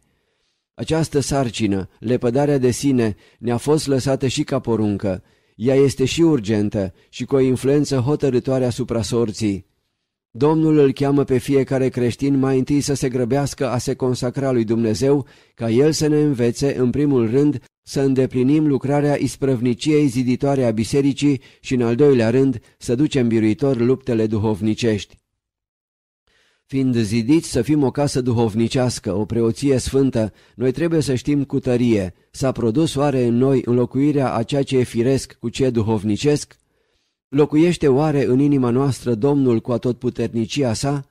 Această sarcină, lepădarea de sine, ne-a fost lăsată și ca poruncă. Ea este și urgentă și cu o influență hotărătoare asupra sorții. Domnul îl cheamă pe fiecare creștin mai întâi să se grăbească a se consacra lui Dumnezeu, ca el să ne învețe, în primul rând, să îndeplinim lucrarea isprăvniciei ziditoare a bisericii și, în al doilea rând, să ducem biruitor luptele duhovnicești. Fiind zidiți să fim o casă duhovnicească, o preoție sfântă, noi trebuie să știm cu tărie, s-a produs oare în noi înlocuirea a ceea ce e firesc cu ce duhovnicesc? Locuiește oare în inima noastră Domnul cu atotputernicia sa?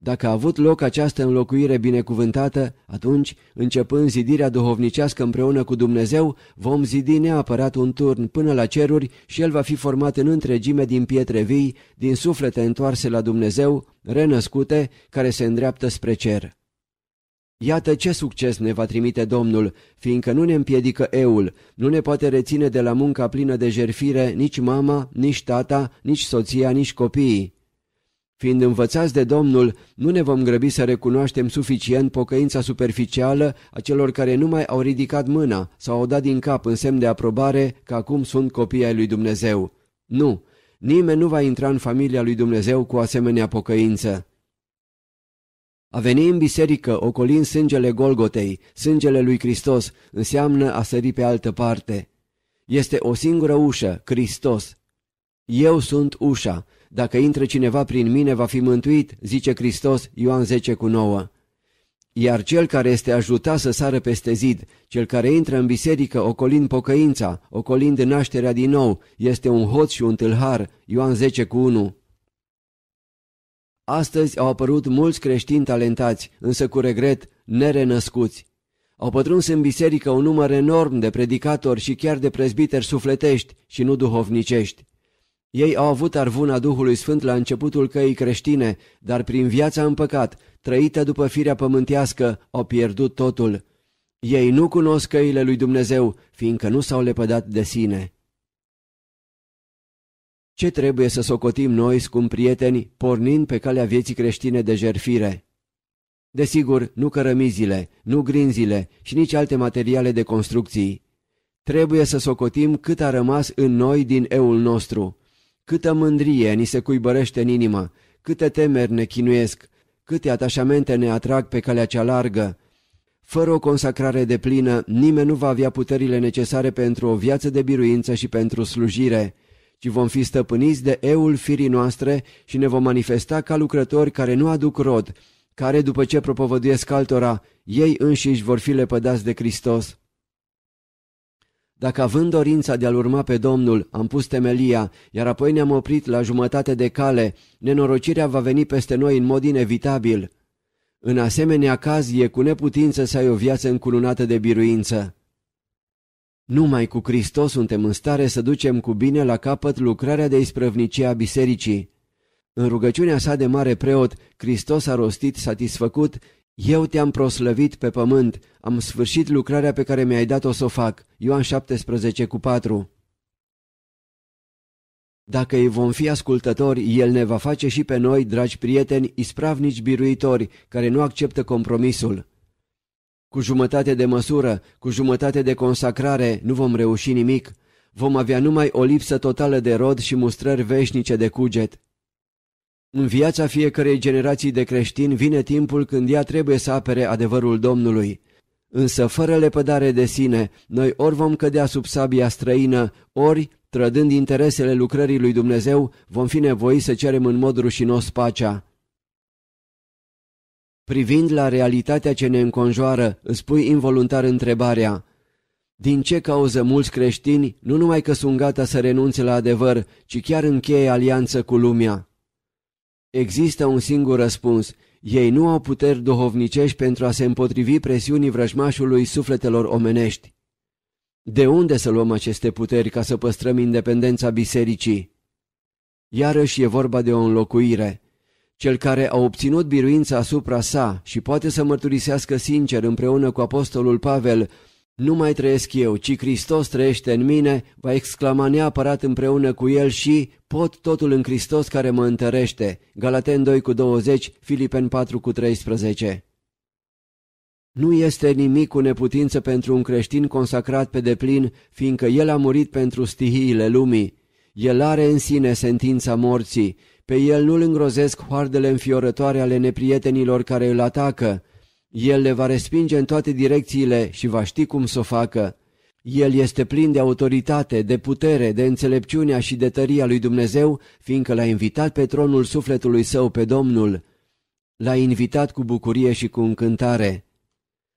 Dacă a avut loc această înlocuire binecuvântată, atunci, începând zidirea duhovnicească împreună cu Dumnezeu, vom zidi neapărat un turn până la ceruri și el va fi format în întregime din pietre vii, din suflete întoarse la Dumnezeu, renăscute, care se îndreaptă spre cer. Iată ce succes ne va trimite Domnul, fiindcă nu ne împiedică eul, nu ne poate reține de la munca plină de jerfire nici mama, nici tata, nici soția, nici copiii. Fiind învățați de Domnul, nu ne vom grăbi să recunoaștem suficient pocăința superficială a celor care nu mai au ridicat mâna sau au dat din cap în semn de aprobare că acum sunt copii ai lui Dumnezeu. Nu, nimeni nu va intra în familia lui Dumnezeu cu asemenea pocăință. A veni în biserică, ocolind sângele Golgotei, sângele lui Hristos, înseamnă a sări pe altă parte. Este o singură ușă, Hristos. Eu sunt ușa, dacă intră cineva prin mine, va fi mântuit, zice Hristos, Ioan 10 cu 9. Iar cel care este ajutat să sară peste zid, cel care intră în biserică ocolind pocăința, ocolind nașterea din nou, este un hoț și un tâlhar, Ioan 10 cu 1. Astăzi au apărut mulți creștini talentați, însă cu regret, nerenăscuți. Au pătruns în biserică un număr enorm de predicatori și chiar de prezbiteri sufletești și nu duhovnicești. Ei au avut arvuna Duhului Sfânt la începutul căii creștine, dar prin viața în păcat, trăită după firea pământească, au pierdut totul. Ei nu cunosc căile lui Dumnezeu, fiindcă nu s-au lepădat de sine. Ce trebuie să socotim noi, scum prieteni, pornind pe calea vieții creștine de jerfire? Desigur, nu cărămizile, nu grinzile și nici alte materiale de construcții. Trebuie să socotim cât a rămas în noi din eul nostru. Câtă mândrie ni se cuibărește în inimă, câte temeri ne chinuiesc, câte atașamente ne atrag pe calea cea largă. Fără o consacrare de plină, nimeni nu va avea puterile necesare pentru o viață de biruință și pentru slujire, ci vom fi stăpâniți de eul firii noastre și ne vom manifesta ca lucrători care nu aduc rod, care, după ce propovăduiesc altora, ei înșiși vor fi lepădați de Hristos. Dacă având dorința de a-L urma pe Domnul, am pus temelia, iar apoi ne-am oprit la jumătate de cale, nenorocirea va veni peste noi în mod inevitabil. În asemenea caz e cu neputință să ai o viață încununată de biruință. Numai cu Hristos suntem în stare să ducem cu bine la capăt lucrarea de isprăvnicie a bisericii. În rugăciunea sa de mare preot, Hristos a rostit satisfăcut eu te-am proslăvit pe pământ, am sfârșit lucrarea pe care mi-ai dat-o să o fac. Ioan 17 cu 4 Dacă îi vom fi ascultători, El ne va face și pe noi, dragi prieteni, ispravnici biruitori, care nu acceptă compromisul. Cu jumătate de măsură, cu jumătate de consacrare, nu vom reuși nimic. Vom avea numai o lipsă totală de rod și mustrări veșnice de cuget. În viața fiecarei generații de creștini vine timpul când ea trebuie să apere adevărul Domnului. Însă fără lepădare de sine, noi ori vom cădea sub sabia străină, ori, trădând interesele lucrării lui Dumnezeu, vom fi nevoiți să cerem în mod rușinos pacea. Privind la realitatea ce ne înconjoară, îți pui involuntar întrebarea – din ce cauză mulți creștini nu numai că sunt gata să renunțe la adevăr, ci chiar încheie alianță cu lumea? Există un singur răspuns. Ei nu au puteri duhovnicești pentru a se împotrivi presiunii vrăjmașului sufletelor omenești. De unde să luăm aceste puteri ca să păstrăm independența bisericii? Iarăși e vorba de o înlocuire. Cel care a obținut biruința asupra sa și poate să mărturisească sincer împreună cu apostolul Pavel nu mai trăiesc eu, ci Hristos trăiește în mine, va exclama neapărat împreună cu el și pot totul în Hristos care mă întărește. Galaten 2 cu 20, Filipen 4 cu 13 Nu este nimic cu neputință pentru un creștin consacrat pe deplin, fiindcă el a murit pentru stihiile lumii. El are în sine sentința morții. Pe el nu-l îngrozesc hoardele înfiorătoare ale neprietenilor care îl atacă. El le va respinge în toate direcțiile și va ști cum să o facă. El este plin de autoritate, de putere, de înțelepciunea și de tăria lui Dumnezeu, fiindcă l-a invitat pe tronul sufletului său pe Domnul. L-a invitat cu bucurie și cu încântare.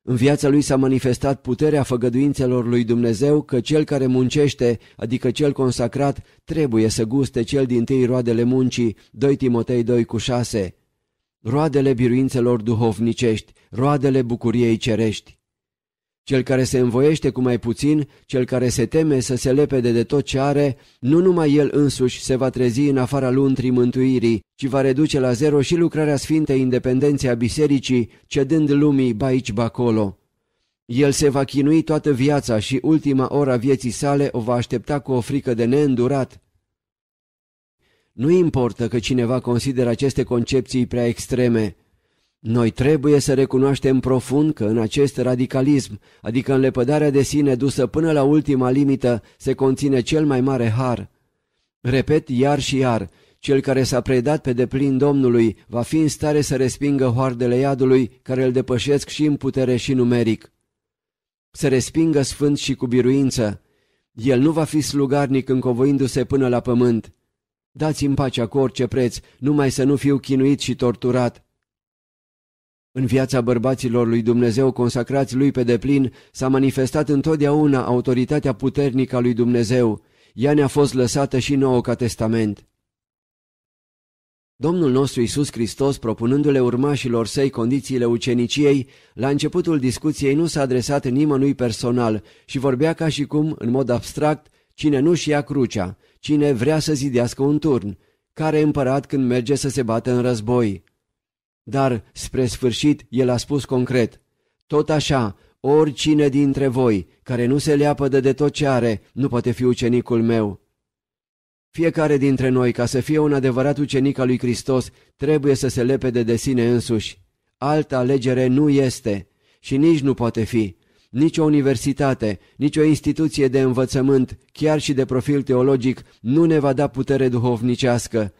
În viața lui s-a manifestat puterea făgăduințelor lui Dumnezeu că cel care muncește, adică cel consacrat, trebuie să guste cel din tâi roadele muncii, 2 Timotei 2 cu 6 roadele biruințelor duhovnicești, roadele bucuriei cerești. Cel care se învoiește cu mai puțin, cel care se teme să se lepede de tot ce are, nu numai el însuși se va trezi în afara luntrii mântuirii, ci va reduce la zero și lucrarea sfintei independenței a bisericii, cedând lumii baici bacolo. El se va chinui toată viața și ultima ora vieții sale o va aștepta cu o frică de neîndurat, nu importă că cineva consideră aceste concepții prea extreme. Noi trebuie să recunoaștem profund că în acest radicalism, adică în lepădarea de sine dusă până la ultima limită, se conține cel mai mare har. Repet iar și iar, cel care s-a predat pe deplin Domnului va fi în stare să respingă hoardele iadului care îl depășesc și în putere și numeric. Să respingă sfânt și cu biruință. El nu va fi slugarnic încovoindu-se până la pământ. Dați-mi pacea cu orice preț, numai să nu fiu chinuit și torturat. În viața bărbaților lui Dumnezeu consacrați lui pe deplin s-a manifestat întotdeauna autoritatea puternică a lui Dumnezeu. Ea ne-a fost lăsată și nouă ca testament. Domnul nostru Isus Hristos, propunându-le urmașilor săi condițiile uceniciei, la începutul discuției nu s-a adresat nimănui personal și vorbea ca și cum, în mod abstract, cine nu-și ia crucea, cine vrea să zidească un turn, care împărat când merge să se bată în război. Dar, spre sfârșit, el a spus concret, tot așa, oricine dintre voi care nu se leapă de tot ce are, nu poate fi ucenicul meu. Fiecare dintre noi, ca să fie un adevărat ucenic al lui Hristos, trebuie să se lepede de sine însuși. Alta alegere nu este și nici nu poate fi. Nicio universitate, nicio instituție de învățământ, chiar și de profil teologic, nu ne va da putere duhovnicească.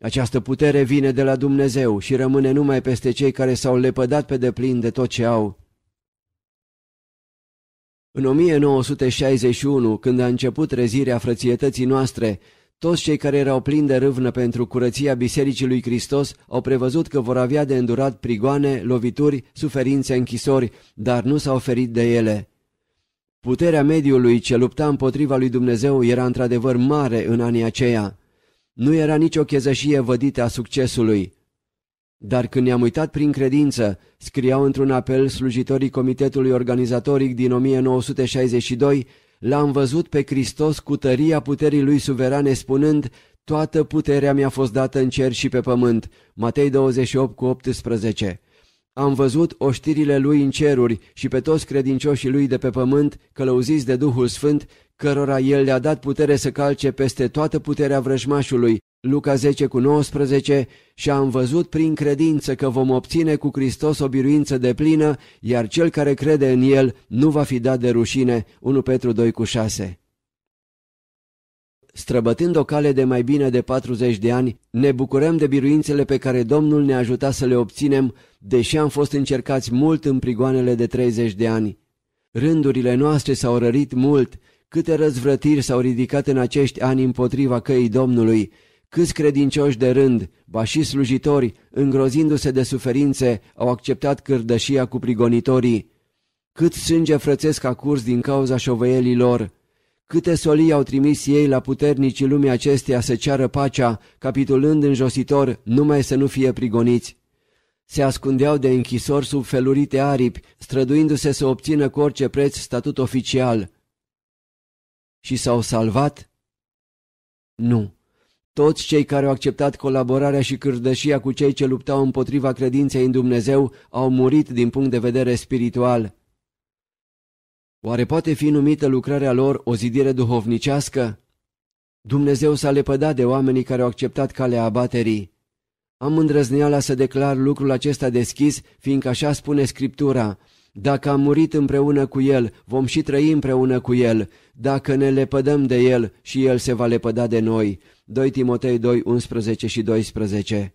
Această putere vine de la Dumnezeu și rămâne numai peste cei care s-au lepădat pe deplin de tot ce au. În 1961, când a început rezirea frățietății noastre, toți cei care erau plini de râvnă pentru curăția Bisericii lui Hristos au prevăzut că vor avea de îndurat prigoane, lovituri, suferințe, închisori, dar nu s-au ferit de ele. Puterea mediului ce lupta împotriva lui Dumnezeu era într-adevăr mare în anii aceia. Nu era nicio chezășie vădită a succesului. Dar când ne-am uitat prin credință, scriau într-un apel slujitorii Comitetului Organizatoric din 1962, l-am văzut pe Hristos cu tăria puterii lui suverane spunând, Toată puterea mi-a fost dată în cer și pe pământ. Matei 28 cu 18 Am văzut oștirile lui în ceruri și pe toți credincioșii lui de pe pământ, călăuziți de Duhul Sfânt, cărora el le-a dat putere să calce peste toată puterea vrăjmașului, Luca 10 cu 19 și am văzut prin credință că vom obține cu Hristos o biruință de plină, iar cel care crede în el nu va fi dat de rușine. 1 Petru 2 cu 6 Străbătând o cale de mai bine de 40 de ani, ne bucurăm de biruințele pe care Domnul ne ajuta să le obținem, deși am fost încercați mult în prigoanele de 30 de ani. Rândurile noastre s-au rărit mult, câte răzvrătiri s-au ridicat în acești ani împotriva căii Domnului, Câți credincioși de rând, ba și slujitori, îngrozindu-se de suferințe, au acceptat cârdășia cu prigonitorii. Cât sânge frățesc a curs din cauza șovăielilor. Câte solii au trimis ei la puternicii lumii acesteia să ceară pacea, capitulând înjositor, numai să nu fie prigoniți. Se ascundeau de închisori sub felurite aripi, străduindu-se să obțină cu orice preț statut oficial. Și s-au salvat? Nu toți cei care au acceptat colaborarea și cârdășia cu cei ce luptau împotriva credinței în Dumnezeu au murit din punct de vedere spiritual. Oare poate fi numită lucrarea lor o zidire duhovnicească? Dumnezeu s-a lepădat de oamenii care au acceptat calea abaterii. Am îndrăzneala să declar lucrul acesta deschis, fiindcă așa spune Scriptura. Dacă am murit împreună cu El, vom și trăi împreună cu El. Dacă ne lepădăm de El, și El se va lepăda de noi. 2 Timotei 2, 11 și 12.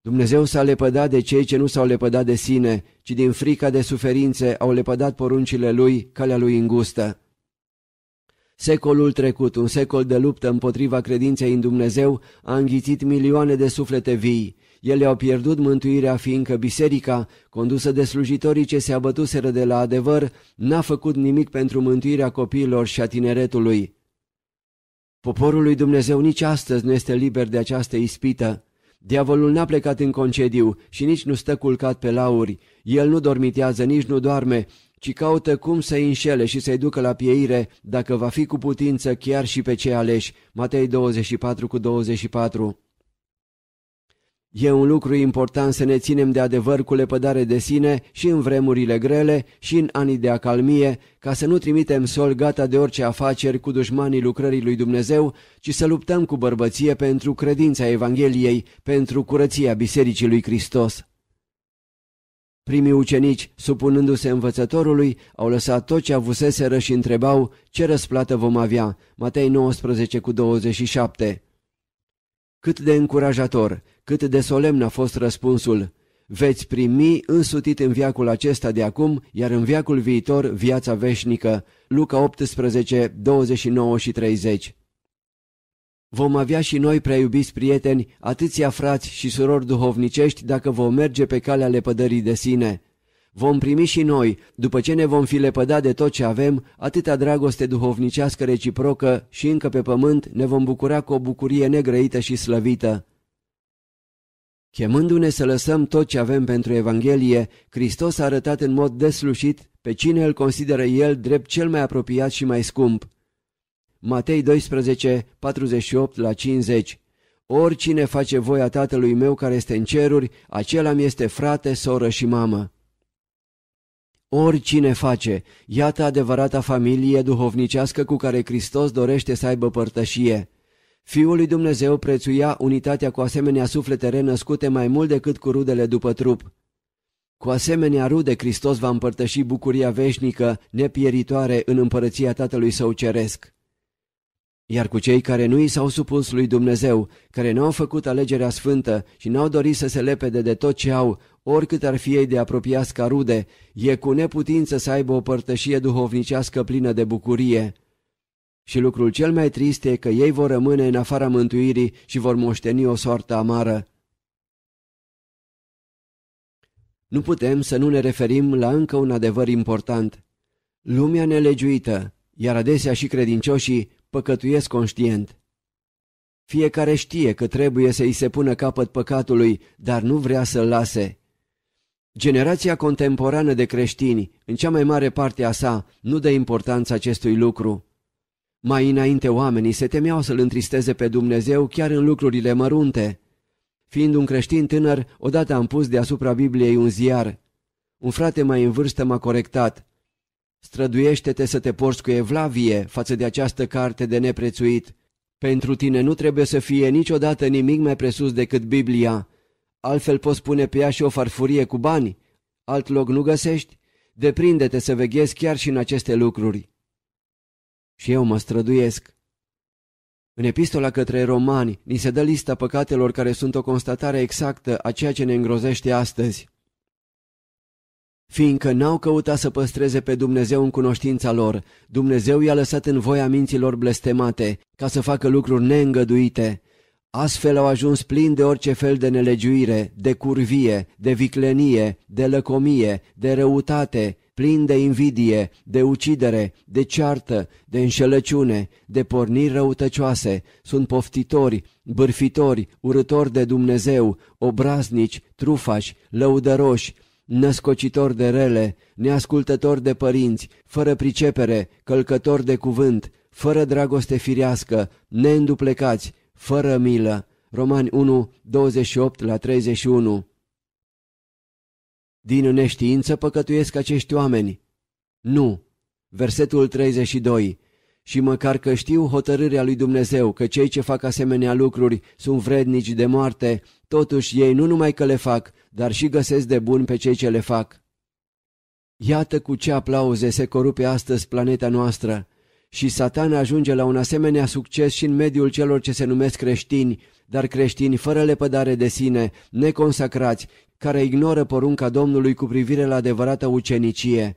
Dumnezeu s-a lepădat de cei ce nu s-au lepădat de sine, ci din frica de suferințe au lepădat poruncile lui, calea lui îngustă. Secolul trecut, un secol de luptă împotriva credinței în Dumnezeu, a înghițit milioane de suflete vii. Ele au pierdut mântuirea fiindcă biserica, condusă de slujitorii ce se abătuseră de la adevăr, n-a făcut nimic pentru mântuirea copiilor și a tineretului. Poporul lui Dumnezeu nici astăzi nu este liber de această ispită. Diavolul n-a plecat în concediu și nici nu stă culcat pe lauri. El nu dormitează, nici nu doarme, ci caută cum să-i înșele și să-i ducă la pieire, dacă va fi cu putință chiar și pe cei aleși. Matei 24 cu 24 E un lucru important să ne ținem de adevăr cu lepădare de sine și în vremurile grele și în anii de acalmie, ca să nu trimitem sol gata de orice afaceri cu dușmanii lucrării lui Dumnezeu, ci să luptăm cu bărbăție pentru credința Evangheliei, pentru curăția Bisericii lui Hristos. Primii ucenici, supunându-se învățătorului, au lăsat tot ce avuseseră și întrebau ce răsplată vom avea. Matei 19 cu 27 cât de încurajator, cât de solemn a fost răspunsul, veți primi însutit în viacul acesta de acum, iar în viacul viitor viața veșnică, Luca 18, 29 și 30. Vom avea și noi, prea iubiți prieteni, atâția frați și surori duhovnicești dacă vom merge pe calea lepădării de sine. Vom primi și noi, după ce ne vom fi lepădat de tot ce avem, atâta dragoste duhovnicească reciprocă și încă pe pământ ne vom bucura cu o bucurie negrăită și slăvită. Chemându-ne să lăsăm tot ce avem pentru Evanghelie, Hristos a arătat în mod deslușit pe cine îl consideră El drept cel mai apropiat și mai scump. Matei 12, 48 la 50 Oricine face voia Tatălui meu care este în ceruri, acela mi este frate, soră și mamă. Oricine face, iată adevărata familie duhovnicească cu care Hristos dorește să aibă părtășie. Fiul lui Dumnezeu prețuia unitatea cu asemenea suflete renăscute mai mult decât cu rudele după trup. Cu asemenea rude, Hristos va împărtăși bucuria veșnică, nepieritoare în împărăția Tatălui Său Ceresc. Iar cu cei care nu i s-au supus lui Dumnezeu, care nu au făcut alegerea sfântă și n-au dorit să se lepede de tot ce au, oricât ar fi ei de apropiați ca rude, e cu neputință să aibă o părtășie duhovnicească plină de bucurie. Și lucrul cel mai trist e că ei vor rămâne în afara mântuirii și vor moșteni o soartă amară. Nu putem să nu ne referim la încă un adevăr important. Lumea nelegiuită, iar adesea și credincioșii păcătuiesc conștient. Fiecare știe că trebuie să i se pună capăt păcatului, dar nu vrea să-l lase. Generația contemporană de creștini, în cea mai mare parte a sa, nu dă importanța acestui lucru. Mai înainte oamenii se temeau să-L întristeze pe Dumnezeu chiar în lucrurile mărunte. Fiind un creștin tânăr, odată am pus deasupra Bibliei un ziar. Un frate mai în vârstă m-a corectat. Străduiește-te să te porți cu evlavie față de această carte de neprețuit. Pentru tine nu trebuie să fie niciodată nimic mai presus decât Biblia Altfel poți pune pe ea și o farfurie cu bani. Alt loc nu găsești? Deprinde-te să veghezi chiar și în aceste lucruri. Și eu mă străduiesc. În epistola către romani ni se dă lista păcatelor care sunt o constatare exactă a ceea ce ne îngrozește astăzi. Fiindcă n-au căutat să păstreze pe Dumnezeu în cunoștința lor, Dumnezeu i-a lăsat în voia minților blestemate, ca să facă lucruri neîngăduite, Astfel au ajuns plini de orice fel de nelegiuire, de curvie, de viclenie, de lăcomie, de răutate, plini de invidie, de ucidere, de ceartă, de înșelăciune, de porniri răutăcioase, sunt poftitori, bârfitori, urători de Dumnezeu, obraznici, trufași, lăudăroși, născocitori de rele, neascultători de părinți, fără pricepere, călcători de cuvânt, fără dragoste firească, neînduplecați, fără milă. Romani 1, 28 la 31 Din neștiință păcătuiesc acești oameni? Nu. Versetul 32 Și măcar că știu hotărârea lui Dumnezeu că cei ce fac asemenea lucruri sunt vrednici de moarte, totuși ei nu numai că le fac, dar și găsesc de bun pe cei ce le fac. Iată cu ce aplauze se corupe astăzi planeta noastră. Și satan ajunge la un asemenea succes și în mediul celor ce se numesc creștini, dar creștini fără lepădare de sine, neconsacrați, care ignoră porunca Domnului cu privire la adevărată ucenicie.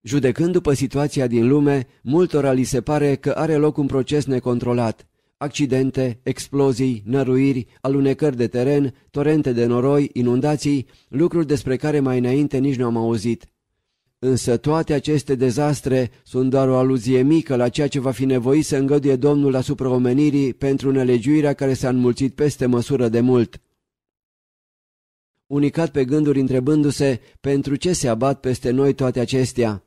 Judecând după situația din lume, multora li se pare că are loc un proces necontrolat. Accidente, explozii, năruiri, alunecări de teren, torente de noroi, inundații, lucruri despre care mai înainte nici nu am auzit. Însă toate aceste dezastre sunt doar o aluzie mică la ceea ce va fi nevoit să îngăduie Domnul asupra omenirii pentru nelegiuirea care s-a înmulțit peste măsură de mult. Unicat pe gânduri întrebându-se pentru ce se abat peste noi toate acestea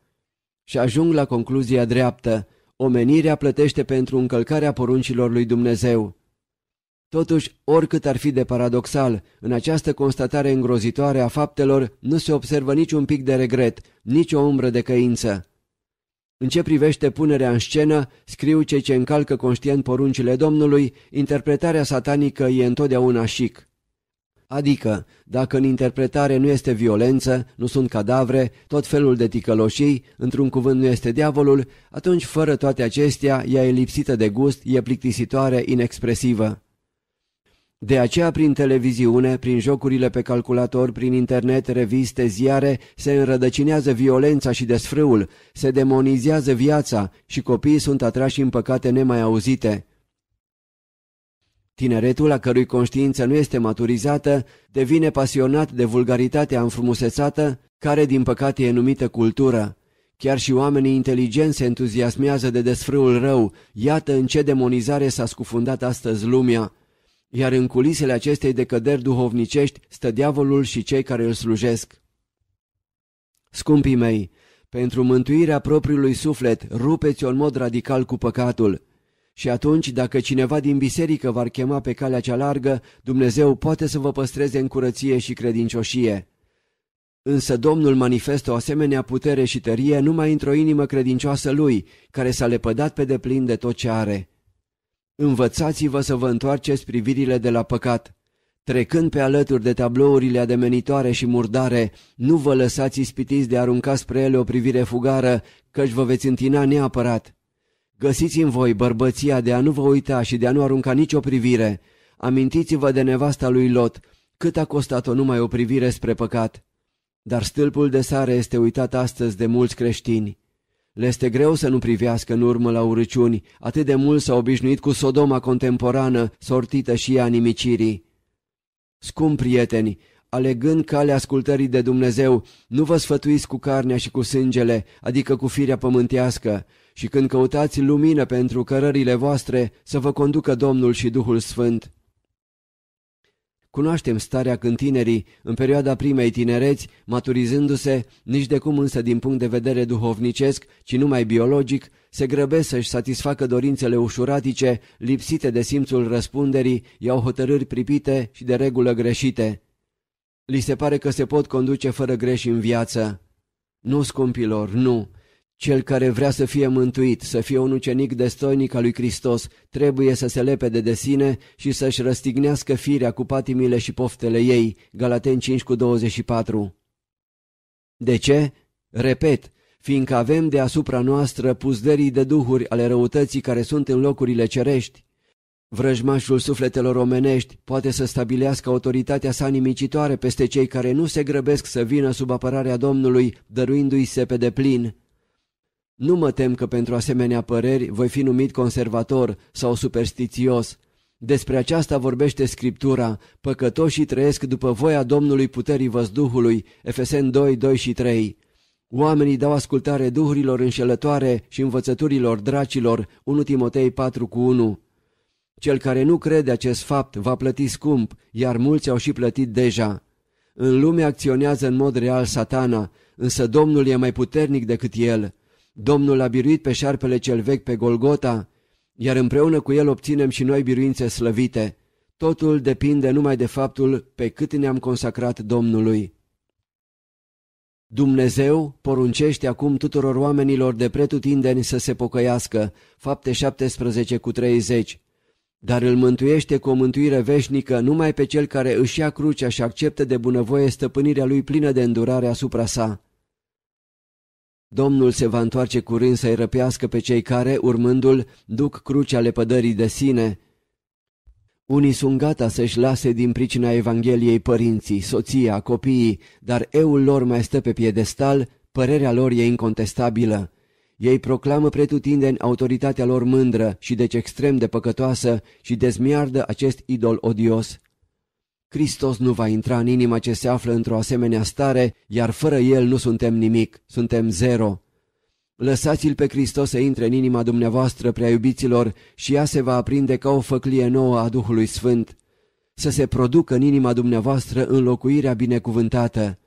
și ajung la concluzia dreaptă, omenirea plătește pentru încălcarea poruncilor lui Dumnezeu. Totuși, oricât ar fi de paradoxal, în această constatare îngrozitoare a faptelor nu se observă niciun pic de regret, nici o umbră de căință. În ce privește punerea în scenă, scriu cei ce încalcă conștient poruncile Domnului, interpretarea satanică e întotdeauna șic. Adică, dacă în interpretare nu este violență, nu sunt cadavre, tot felul de ticăloșii, într-un cuvânt nu este diavolul, atunci fără toate acestea ea e lipsită de gust, e plictisitoare, inexpresivă. De aceea, prin televiziune, prin jocurile pe calculator, prin internet, reviste, ziare, se înrădăcinează violența și desfrâul, se demonizează viața și copiii sunt atrași în păcate nemai auzite. Tineretul, a cărui conștiință nu este maturizată, devine pasionat de vulgaritatea înfrumusețată, care din păcate e numită cultură. Chiar și oamenii inteligenți se entuziasmează de desfrâul rău, iată în ce demonizare s-a scufundat astăzi lumea iar în culisele acestei decăderi duhovnicești stă diavolul și cei care îl slujesc. Scumpii mei, pentru mântuirea propriului suflet, rupeți-o în mod radical cu păcatul. Și atunci, dacă cineva din biserică v-ar chema pe calea cea largă, Dumnezeu poate să vă păstreze în curăție și credincioșie. Însă Domnul manifestă o asemenea putere și tărie numai într-o inimă credincioasă lui, care s-a lepădat pe deplin de tot ce are învățați-vă să vă întoarceți privirile de la păcat. Trecând pe alături de tablourile ademenitoare și murdare, nu vă lăsați ispitiți de a arunca spre ele o privire fugară, căci vă veți întina neapărat. Găsiți în voi bărbăția de a nu vă uita și de a nu arunca nicio privire. Amintiți-vă de nevasta lui Lot, cât a costat-o numai o privire spre păcat. Dar stâlpul de sare este uitat astăzi de mulți creștini. Le este greu să nu privească în urmă la urăciuni, atât de mult s-a obișnuit cu Sodoma contemporană, sortită și a nimicirii. Scump prieteni, alegând calea ascultării de Dumnezeu, nu vă sfătuiți cu carnea și cu sângele, adică cu firea pământească, și când căutați lumină pentru cărările voastre, să vă conducă Domnul și Duhul Sfânt. Cunoaștem starea când tinerii, în perioada primei tinereți, maturizându-se, nici de cum însă din punct de vedere duhovnicesc, ci numai biologic, se grăbesc să-și satisfacă dorințele ușuratice, lipsite de simțul răspunderii, iau hotărâri pripite și de regulă greșite. Li se pare că se pot conduce fără greși în viață. Nu, scumpilor, nu! Cel care vrea să fie mântuit, să fie un ucenic destoinic al lui Hristos, trebuie să se lepede de sine și să-și răstignească firea cu patimile și poftele ei. Galaten 5 cu 24 De ce? Repet, fiindcă avem deasupra noastră puzderii de duhuri ale răutății care sunt în locurile cerești. Vrăjmașul sufletelor omenești poate să stabilească autoritatea sa nimicitoare peste cei care nu se grăbesc să vină sub apărarea Domnului, dăruindu-i se pe deplin. Nu mă tem că pentru asemenea păreri voi fi numit conservator sau superstițios. Despre aceasta vorbește Scriptura, păcătoșii trăiesc după voia Domnului Puterii Văzduhului, Efesen 2, 2 și 3. Oamenii dau ascultare duhurilor înșelătoare și învățăturilor dracilor, 1 Timotei 4 cu 1. Cel care nu crede acest fapt va plăti scump, iar mulți au și plătit deja. În lume acționează în mod real satana, însă Domnul e mai puternic decât el. Domnul a biruit pe șarpele cel vechi pe Golgota, iar împreună cu el obținem și noi biruințe slăvite. Totul depinde numai de faptul pe cât ne-am consacrat Domnului. Dumnezeu poruncește acum tuturor oamenilor de pretutindeni să se pocăiască, fapte 17 cu 30, dar îl mântuiește cu o mântuire veșnică numai pe cel care își ia crucea și acceptă de bunăvoie stăpânirea lui plină de îndurare asupra sa. Domnul se va întoarce curând să-i răpească pe cei care, urmându-l, duc crucea lepădării de sine. Unii sunt gata să-și lase din pricina Evangheliei părinții, soția, copiii, dar eul lor mai stă pe piedestal, părerea lor e incontestabilă. Ei proclamă pretutindeni autoritatea lor mândră și deci extrem de păcătoasă și dezmiardă acest idol odios. Hristos nu va intra în inima ce se află într-o asemenea stare, iar fără El nu suntem nimic, suntem zero. Lăsați-L pe Hristos să intre în inima dumneavoastră, prea iubiților, și ea se va aprinde ca o făclie nouă a Duhului Sfânt. Să se producă în inima dumneavoastră înlocuirea binecuvântată.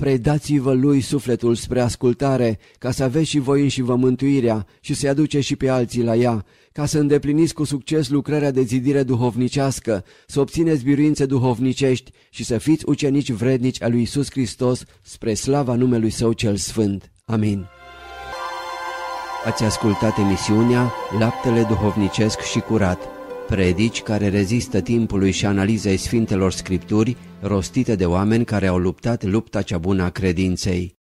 Predați-vă lui sufletul spre ascultare, ca să aveți și voi și vă mântuirea și să-i aduce și pe alții la ea, ca să îndepliniți cu succes lucrarea de zidire duhovnicească, să obțineți biruințe duhovnicești și să fiți ucenici vrednici al lui Isus Hristos spre slava numelui Său cel Sfânt. Amin. Ați ascultat emisiunea Laptele duhovnicesc și curat Predici care rezistă timpului și analizei Sfintelor Scripturi, rostite de oameni care au luptat lupta cea bună a credinței.